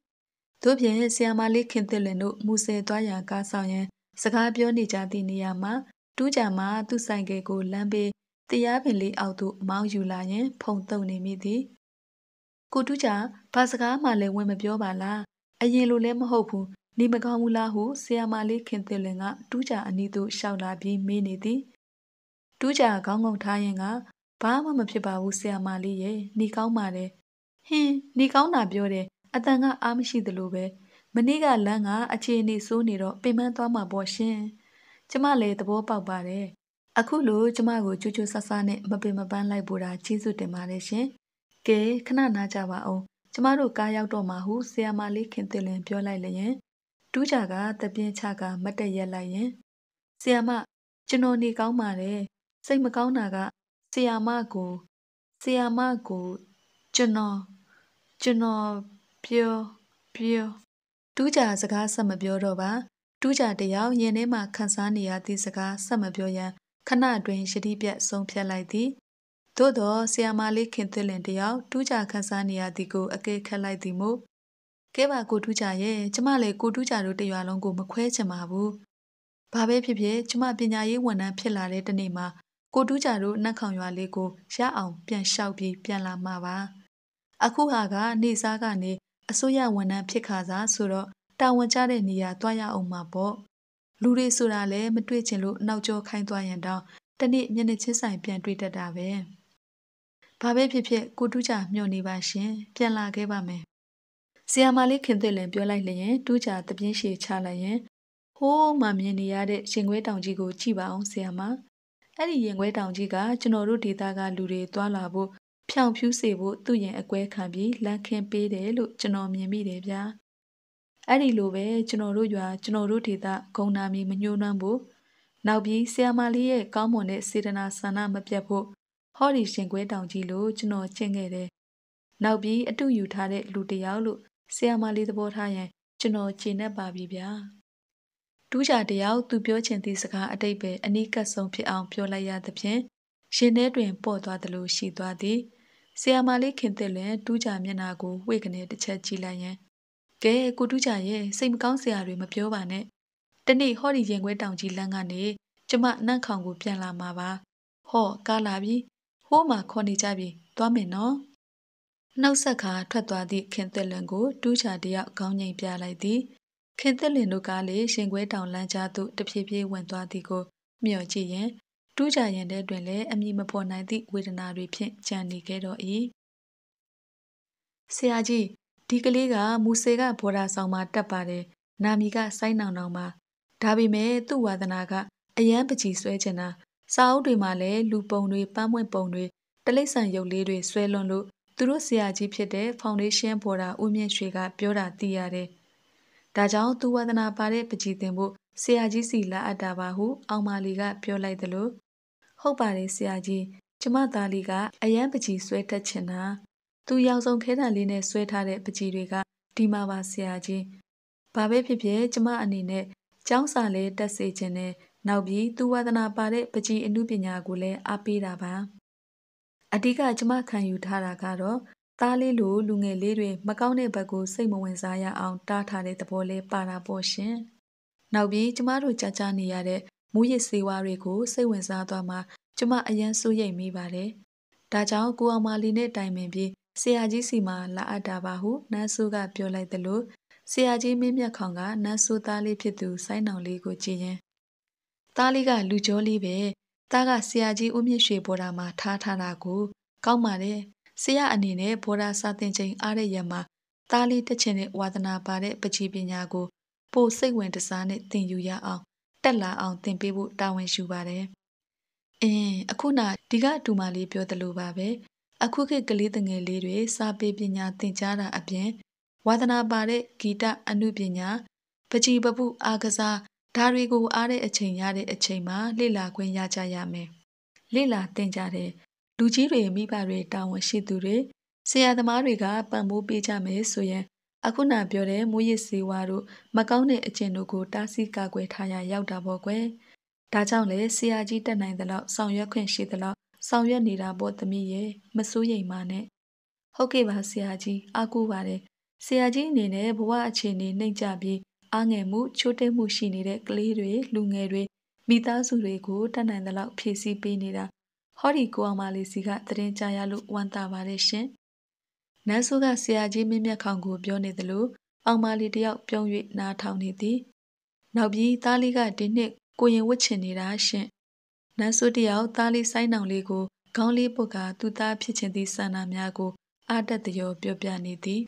တို့ဖြင့်ဆီယမလေးခင်သစ်လင်တို့မူဆယ်သွားရာကားဆောင်ရန်စကားပြောနေကြသည့်နေရာမှာတူးကြမှာသူ့ဆိုင်ကယ်ကိုလမ်းပေးတရားပင်လေးအောက်သို့မောင်းယူလာရင် ဖုံတုံနေမိသည်ကိုတူးကြဘာစကားမှလည်းဝင်မပြောပါလားအရင်လိုလည်းမဟုတ်ဘူးနေမကောင်းဘူးလားဟုဆီယမလေးခင်သစ်လင်ကတူးကြအနီးသို့ရှောက်လာပြီးမေးနေသည်တူးကြခေါင်းငုံထားရင်ကဘာမှမဖြစ်ပါဘူးဆီယမလေးရဲ့နေကောင်းပါတယ်ဟင်းနေကောင်းတာပြောတယ်အတန်ကအားမရှိသလိုပဲမနေ့ကလမ်းကအခြေအနေဆိုးနေတော့ပင်ပန်းသွားမှာပေါ့ရှင်ကျမလည်းသဘောပေါက်ပါတယ်အခုလိုကျမကိုကြိုးကြိုးဆဆနဲ့မပင်မပန်းလိုက်ပို့တာကျေးဇူးတင်ပါတယ်ရှင်ကဲခဏနားကြပါအောင်ကျမတို့ကားရောက်တော့မှဟုဆရာမလေးခင်သစ်လင်ပြောလိုက်လျင် တူးကြကတပြင်းချကမတ်တက်ရက်လိုက်ရင်ဆရာမကျွန်တော်နေကောင်းပါတယ်စိတ်မကောင်းတာကဆရာမကိုဆရာမကိုကျွန်တော်ကျွန်တော်ပျော်ပျော်တူးကြစကားဆက်မပြောတော့ပါတူးကြတယောက်ရင်ထဲမှာခန်းစားနေရသည့်စကားဆက်မပြောရန်ခဏအတွင်းယတိပြတ်ဆုံးဖြတ်လိုက်သည်သို့တော့ဆီယာမလေးခင်သွင်းလင်တယောက်တူးကြခန်းစားနေရသည်ကိုအကဲခတ်လိုက်သည်မို့ကဲပါကိုတူးကြရဲ့ကျမလည်းကိုတူးကြတို့တရွာလုံးကိုမခွဲချင်ပါဘူးဘာပဲဖြစ်ဖြစ်ကျမပညာရေးဝန်ထမ်းဖြစ်လာတဲ့တနေ့မှာကိုတူးကြတို့နှက်ခေါင်ရွာလေးကိုရအောင်ပြန်လျှောက်ပြီးပြန်လာမှာပါအခုဟာကနေစားကနေအစိုးရဝန်ထမ်းဖြစ်ခါစားဆိုတော့တာဝန်ကျတဲ့နေရာသွားရအောင်မှာပေါ့လူတွေဆိုတာလည်းမတွေ့ချင်လို့နောက်ကျောခိုင်းသွားရင်တောင်တနေ့မျက်နှာချင်းဆိုင်ပြန်တွေ့တတ်တာပဲဘာပဲဖြစ်ဖြစ်ကိုတူးကြမျှော်နေပါရှင်ပြန်လာခဲ့ပါမယ်ဆီယာမာလေးခင်သွက်လင်ပြောလိုက်လျင်တူးကြတပြင်းရှည်ချလိုက်ရင်ဟိုးမှမြင်နေရတဲ့ရင်ခွဲတောင်ကြီးကိုကြည့်ပါအောင်ဆီယာမာအဲ့ဒီရင်ခွဲတောင်ကြီးကကျွန်တော်တို့ဒေသကလူတွေသွားလာဖို့ဖြောင်ဖြူးစေဖို့သူ့ရင်အကွဲခံပြီးလန့်ခင်းပေးတယ်လို့ကျွန်တော်မြင်မိတယ်ဗျာအဲ့ဒီလိုပဲကျွန်တော်တို့ရွာကျွန်တော်တို့ဒေသဂုံနာမီမညှိုးနှမ်းဖို့နောက်ပြီးဆီယမလေးရဲ့ကောင်းမွန်တဲ့စေတနာဆန္ဒမပြတ်ဖို့ဟော်ဒီရှင်ခွဲတောင်ကြီးလို့ကျွန်တော်ကျင့်ခဲ့တယ်နောက်ပြီးအတူယူထားတဲ့လူတယောက်လို့ဆီယမလေးသဘောထားရင်ကျွန်တော်ကျေနပ်ပါပြီဗျာဒူးချာတယောက်သူပြောချင်သည့်စကားအတိတ်ပဲအနီးကပ်ဆုံးဖြစ်အောင်ပြောလိုက်ရသဖြင့်ရင်ထဲတွင်ပေါ့သွားသလိုရှိသွားသည်ဆရာမလေးခင်သစ်လျင်တူးဂျာမျက်နှာကိုဝှေ့ကနေတစ်ချက်ကြည့်လိုက်ရန်ကဲကိုတူးဂျာရဲ့စိတ်မကောင်းစရာတွေမပြောပါနဲ့တနေ့ဟော်ဒီရင်ခွဲတောင်ကြီးလမ်းကနေကျမနန့်ခေါင်ကိုပြန်လာမှာပါဟော့ကားလာပြီဟိုးမှာခေါ်နေကြပြီ သွားမယ်နော်နှုတ်ဆက်ခါထွက်သွားသည့်ခင်သစ်လင်ကို တူးချာတယောက်ခေါင်းငိမ်ပြလိုက်သည် ခင်သစ်လင်တို့ကလေရှင်ခွဲတောင်လမ်းကြားသို့တဖြည်းဖြည်းဝင်သွားသည်ကိုမျှော်ကြည့်ရင်ထူးခြားရန်တဲတွင်လည်းအမည်မဖော်နိုင်သည့်ဝေဒနာတွေဖြင့်ကြံနေခဲ့တော့၏ဆရာကြီးဒီကလေးကမူဆယ်ကဘော်ဒါဆောင်မှာတက်ပါတယ်။နာမည်ကစိုင်းနောင်နောင်ပါ။ဒါပေမဲ့သူ့ဝါသနာကအရမ်းပန်းချီဆွဲချင်တာ။စာအုပ်တွေမှာလည်းလူပုံတွေ၊ပန်းပွင့်ပုံတွေ၊တိရစ္ဆာန်ရုပ်လေးတွေဆွဲလွန်းလို့သူတို့ဆရာကြီးဖြစ်တဲ့ဖောင်ဒေးရှင်းဘော်ဒါဦးမြင့်ရွှေကပြောတာသိရတယ်။ဒါကြောင့်သူဝါသနာပါတဲ့ပန်းချီသင်ဖို့ဆရာကြီးဆီလာအပ်တာပါဟု အောင်မာလီကပြောလိုက်သလိုဟုတ်ပါတယ်ဆရာကြီးကျမသားလေးကအယံပကြီးဆွဲတက်ချင်တာသူရောက်ဆုံးခဲတံလေးနဲ့ဆွဲထားတဲ့ပကြီးတွေကဒီမှာပါဆရာကြီးဘာပဲဖြစ်ဖြစ်ကျမအနေနဲ့ကျောင်းစာလေးတက်စေချင်တယ်နောက်ပြီးသူဝါသနာပါတဲ့ပကြီးအမှုပညာကိုလည်းအားပေးတာပါအဓိကကျမခံယူထားတာကတော့သားလေးလိုလူငယ်လေးတွေမကောင်းတဲ့ဘက်ကိုစိတ်မဝင်စားရအောင် တားထားတဲ့သဘောလေးပါတာပေါ့ရှင်။နောက်ပြီးကျမတို့ကြားကြားနေရတဲ့မူရစ်စေဝါတွေကိုစိတ်ဝင်စားသွားမှာကျမအရန်စိုးရိမ်မိပါတယ်။ဒါကြောင့်ကိုအောင်မာလီနဲ့တိုင်ပင်ပြီးဆရာကြီးစီမှာလာအပ်တာပါဟုနန်းဆိုးကပြောလိုက်သလိုဆရာကြီးမင်းမြတ်ခေါင်ကနန်းဆိုးသားလေးဖြစ်သူစိုင်းအောင်လေးကိုကြည့်ရင်သားလေးကလူကျော်လေးပဲသားကဆရာကြီးဦးမြင့်ရွှေဘော်ဒါမှာထားထားတာကို ကောင်းပါတယ်ဆရာအနေနဲ့ဘော်ဒါစာသင်ချိန်အားတဲ့ရက်မှာသားလေးတက်ချင်တဲ့ဝါသနာပါတဲ့ပကြီးပညာကိုပို့စိတ်ဝင်တစားနဲ့သင်ယူရအောင်တက်လာအောင်သင်ပေးဖို့တာဝန်ယူပါတယ်။အင်းအခုနဒီကဒူမာလေးပြောသလိုပါပဲ။အခုခေတ်ကလေးငယ်လေးတွေစာပေပညာသင်ကြားတာအပြင်ဝါသနာပါတဲ့ဂီတအနုပညာပကြီပပုအာကစားဒါတွေကိုအားတဲ့အချိန်ရတဲ့အချိန်မှာလေ့လာခွင့်ရကြရမယ်။လေ့လာသင်ကြတဲ့လူကြီးတွေမိဘတွေတာဝန်ရှိသူတွေဆရာသမားတွေကပံ့ပိုးပေးကြမယ်ဆိုရင်အခုနပြောတဲ့မူရစ်စေဝါတို့မကောင်းတဲ့အကျင့်တို့ကိုတားဆီးကာကွယ်ထားရရောက်တာပေါ့ကွယ်။ဒါကြောင့်လေဆရာကြီးတက်နိုင်သလောက်ဆောင်ရွက်ခွင့်ရှိသလောက်ဆောင်ရွက်နေတာပေါ့သမီးရဲ့မစိုးရိမ်ပါနဲ့။ဟုတ်ကဲ့ပါဆရာကြီးအားကိုးပါတယ်။ဆရာကြီးအနေနဲ့ဘဝအခြေအနေနှိမ့်ကြပြီးအားငယ်မှုချိုးတက်မှုရှိနေတဲ့ကလေးတွေလူငယ်တွေမိသားစုတွေကိုတက်နိုင်သလောက်ဖြည့်ဆည်းပေးနေတာဟောဒီကိုအောင်မလေးစီကသတင်းကြားရလို့ဝမ်းသာပါတယ်ရှင်။နန်းစုကဆရာကြီးမင်းမျက်ခေါင်ကိုပြောနေသလိုအောင်မာလီတယောက်ပြုံး၍နားထောင်နေသည်နောက်ပြီးသားလေးကဒီနှစ်ကိုရင်ဝတ်ချင်နေတာရှင့်နန်းစုတယောက်သားလေးစိုင်းနောင်လေးကိုခေါင်းလေးပုတ်ကသူ့သားဖြစ်ချင်သည့်ဆန္ဒများကိုအာတက်တရောပြောပြနေသည်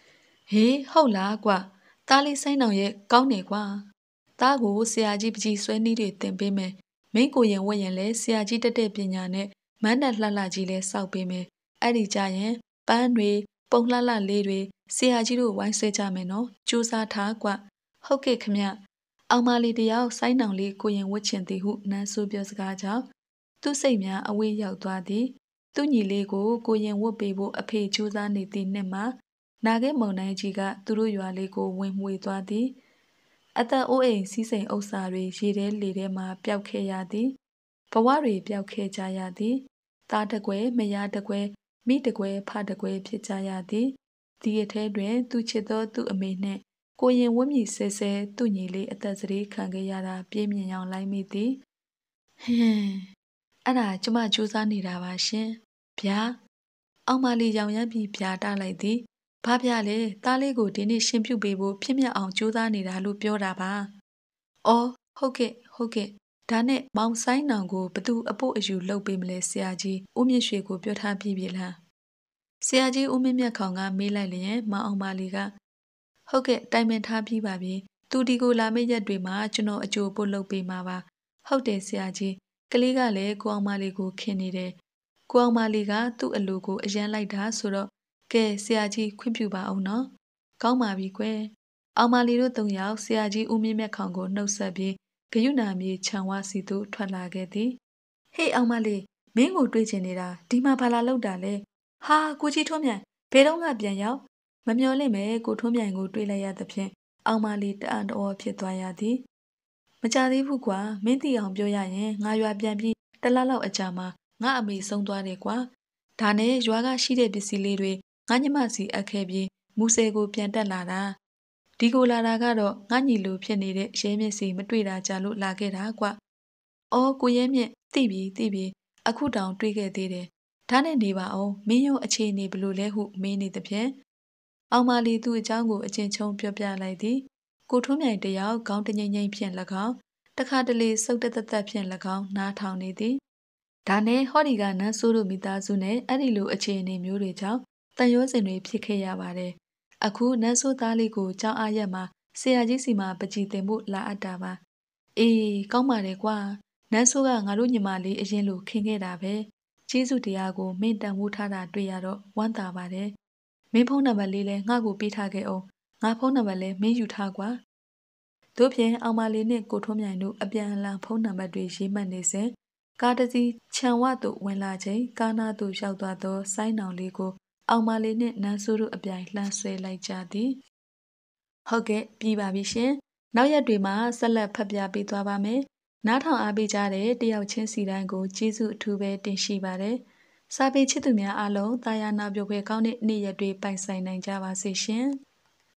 ဟေးဟုတ်လားကွာသားလေးစိုင်းနောင်ရဲ့ကောင်းနေကွာသားကိုဆရာကြီးပကြီးဆွဲနီးတွေတင်ပေးမယ်မင်းကိုရင်ဝတ်ရင်လဲဆရာကြီးတက်တဲ့ပညာနဲ့မန်းတက်လှလှကြီးလဲစောက်ပေးမယ်အဲ့ဒီကြရင်ပန်းတွေပုံလှလှလေးတွေဆရာကြီးတို့ဝိုင်းဆွဲကြမယ်နော်စူးစားထားကွဟုတ်ကဲ့ခမအောင်မလေးတယောက်စိုင်းနောင်လေးကိုရင်ဝတ်ချင်သည်ဟုနန်းဆိုးပြောစကားကြောင့်သူ့စိတ်များအဝေးရောက်သွားသည်သူ့ညီလေးကိုကိုရင်ဝတ်ပေးဖို့အဖေစူးစားနေသည့်နှစ်မှာနာဂဲမုံတိုင်းကြီးကသူတို့ရွာလေးကိုဝင်မှွေသွားသည်အသက်အိုးအိမ်စီးစိမ်ဥစ္စာတွေရေထဲလေထဲမှာပျောက်ခဲ့ရသည်ဘဝတွေပျောက်ခဲ့ကြရသည်သားတကွယ်မယားတကွယ်မိတကွဲဖတကွဲဖြစ်ကြရသည်ဒီအထဲတွင် သူချစ်သော သူအမေနှင့် ကိုရင်ဝတ်မြည်ဆဲဆဲသူ့ညီလေးအသက်စရေခံခဲ့ရတာပြင်းမြင်အောင်လိုက်မိသည်ဟင်းအဲ့ဒါကျမစူးစမ်းနေတာပါရှင်ဗျာအောင်မလေးရောင်ရမ်းပြီးဗျာတလိုက်သည်ဘာဗျာလဲတားလေးကိုဒီနေ့ရှင်ပြုတ်ပေးဖို့ဖြစ်မြအောင်စူးစမ်းနေတာလို့ပြောတာပါအော်ဟုတ်ကဲ့ဟုတ်ကဲ့ဒါနဲ့မောင်ဆိုင်နောင်ကိုဘသူအဖို့အယူလုပ်ပေးမလဲဆရာကြီးဦးမြင့်ရွှေကိုပြောထားပြီးပြီလားဆရာကြီးဦးမင်းမြတ်ခေါင်ကမေးလိုက်လျင်မအောင်ပါလီကဟုတ်ကဲ့တိုင်ပင်ထားပြီးပါပြီသူဒီကိုလာမယ့်ရက်တွေမှာကျွန်တော်အကြိုပို့လုပ်ပေးမှာပါဟုတ်တယ်ဆရာကြီးကလေးကလည်းကိုအောင်မလေးကိုခင်နေတယ်ကိုအောင်မလေးကသူ့အလိုကိုအယမ်းလိုက်တာဆိုတော့ကဲဆရာကြီးခွင့်ပြုပါအောင်နော်ကောင်းပါပြီကွယ်အောင်မလေးတို့သုံးယောက်ဆရာကြီးဦးမြင့်မြတ်ခေါင်ကိုနှုတ်ဆက်ပြီးဂယုဏမြေခြံဝါစီသို့ထွက်လာခဲ့သည်ဟေးအောင်မလေးမင်းကိုတွေ့ချင်နေတာဒီမှာဘာလာလောက်တာလဲဟာကိုကြီးထွန်းမြန်ဘယ်တော့မှပြန်ရောက်မမျောလင့်ပဲကိုထွန်းမြန်ကို တွေ့လိုက်ရသဖြင့်အောင်မလေးတအံ့တော်ဖြစ်သွားရသည် မကြသေးဘူးကွာမင်းတီအောင်ပြောရရင်ငါရွာပြန်ပြီးတလားလောက်အကြာမှာငါအမေဆုံးသွားတယ်ကွာဒါနဲ့ရွာကရှိတဲ့ပစ္စည်းလေးတွေငါညမစီအပ်ခဲ့ပြီးမူဆယ်ကိုပြန်တက်လာတာဒီကိုလာတာကတော့ငါညီလူဖြစ်နေတဲ့ရဲမျက်စီမတွေ့တာကြလို့လာခဲ့တာကွ။အော်ကိုရဲမျက်သိပြီသိပြီအခုတောင်တွေ့ခဲ့သေးတယ်။ဒါနဲ့နေပါအောင်မင်းရောအခြေအနေဘလို့လဲဟုမေးနေသဖြင့်အောင်မာလီသူ့အကြောင်းကိုအချင်းချင်းပြောပြလိုက်သည်။ကိုထွန်းမြိုင်တယောက်ခေါင်းတငိမ့်ငိမ့်ဖြင့်၎င်းတခါတလေစုပ်တသက်သက်ဖြင့်၎င်းနားထောင်နေသည်။ဒါနဲ့ဟော်ဒီကနန်းဆိုးတို့မိသားစုနဲ့အဲ့ဒီလိုအခြေအနေမျိုးတွေကြောင့်တန်ရုံးစင်တွေဖြစ်ခဲ့ရပါတယ်အခုနန်းဆိုးသားလေးကိုကြောင်းအားရက်မှာဆရာကြီးစီမှာပကြည်တင်ဖို့လာအပ်တာပါအေးကောင်းပါတယ်ကွာနန်းဆိုးကငါတို့ညီမလေးအရင်လိုခင်ခဲ့တာပဲကျေးဇူးတရားကိုမင်းတန်ဖိုးထားတာတွေ့ရတော့ဝမ်းသာပါတယ်မင်းဖုန်းနံပါတ်လေးလဲငါ့ကိုပေးထားခဲ့အောင်ငါဖုန်းနံပါတ်လဲမင်းယူထားကွာတို့ဖြင့်အောင်မလေးနဲ့ကိုထွန်းမြိုင်တို့အပြန်အလှန်ဖုန်းနံပါတ်တွေရေးမှတ်နေစဉ်ကားတစ်စီးခြံဝသို့ဝင်လာချိန်ကားနာသို့ရောက်သွားသောစိုင်းနောင်လေးကိုအောင်မလေးနှင့်နန်းစိုးတို့အပြိုင်လှမ်းဆွဲလိုက်ကြသည်ဟုတ်ကဲ့ပြီးပါပြီရှင် နောက်ရက်တွေမှာဆက်လက်ဖတ်ပြပေးသွားပါမယ်နားထောင်အားပေးကြတဲ့တယောက်ချင်းစီတိုင်းကိုကျေးဇူးအထူးပဲတင်ရှိပါတယ်စာပေချစ်သူများအားလုံးတာယာနာပြုခွဲကောင်းတဲ့နေ့ရက်တွေပိုင်ဆိုင်နိုင်ကြပါစေရှင်။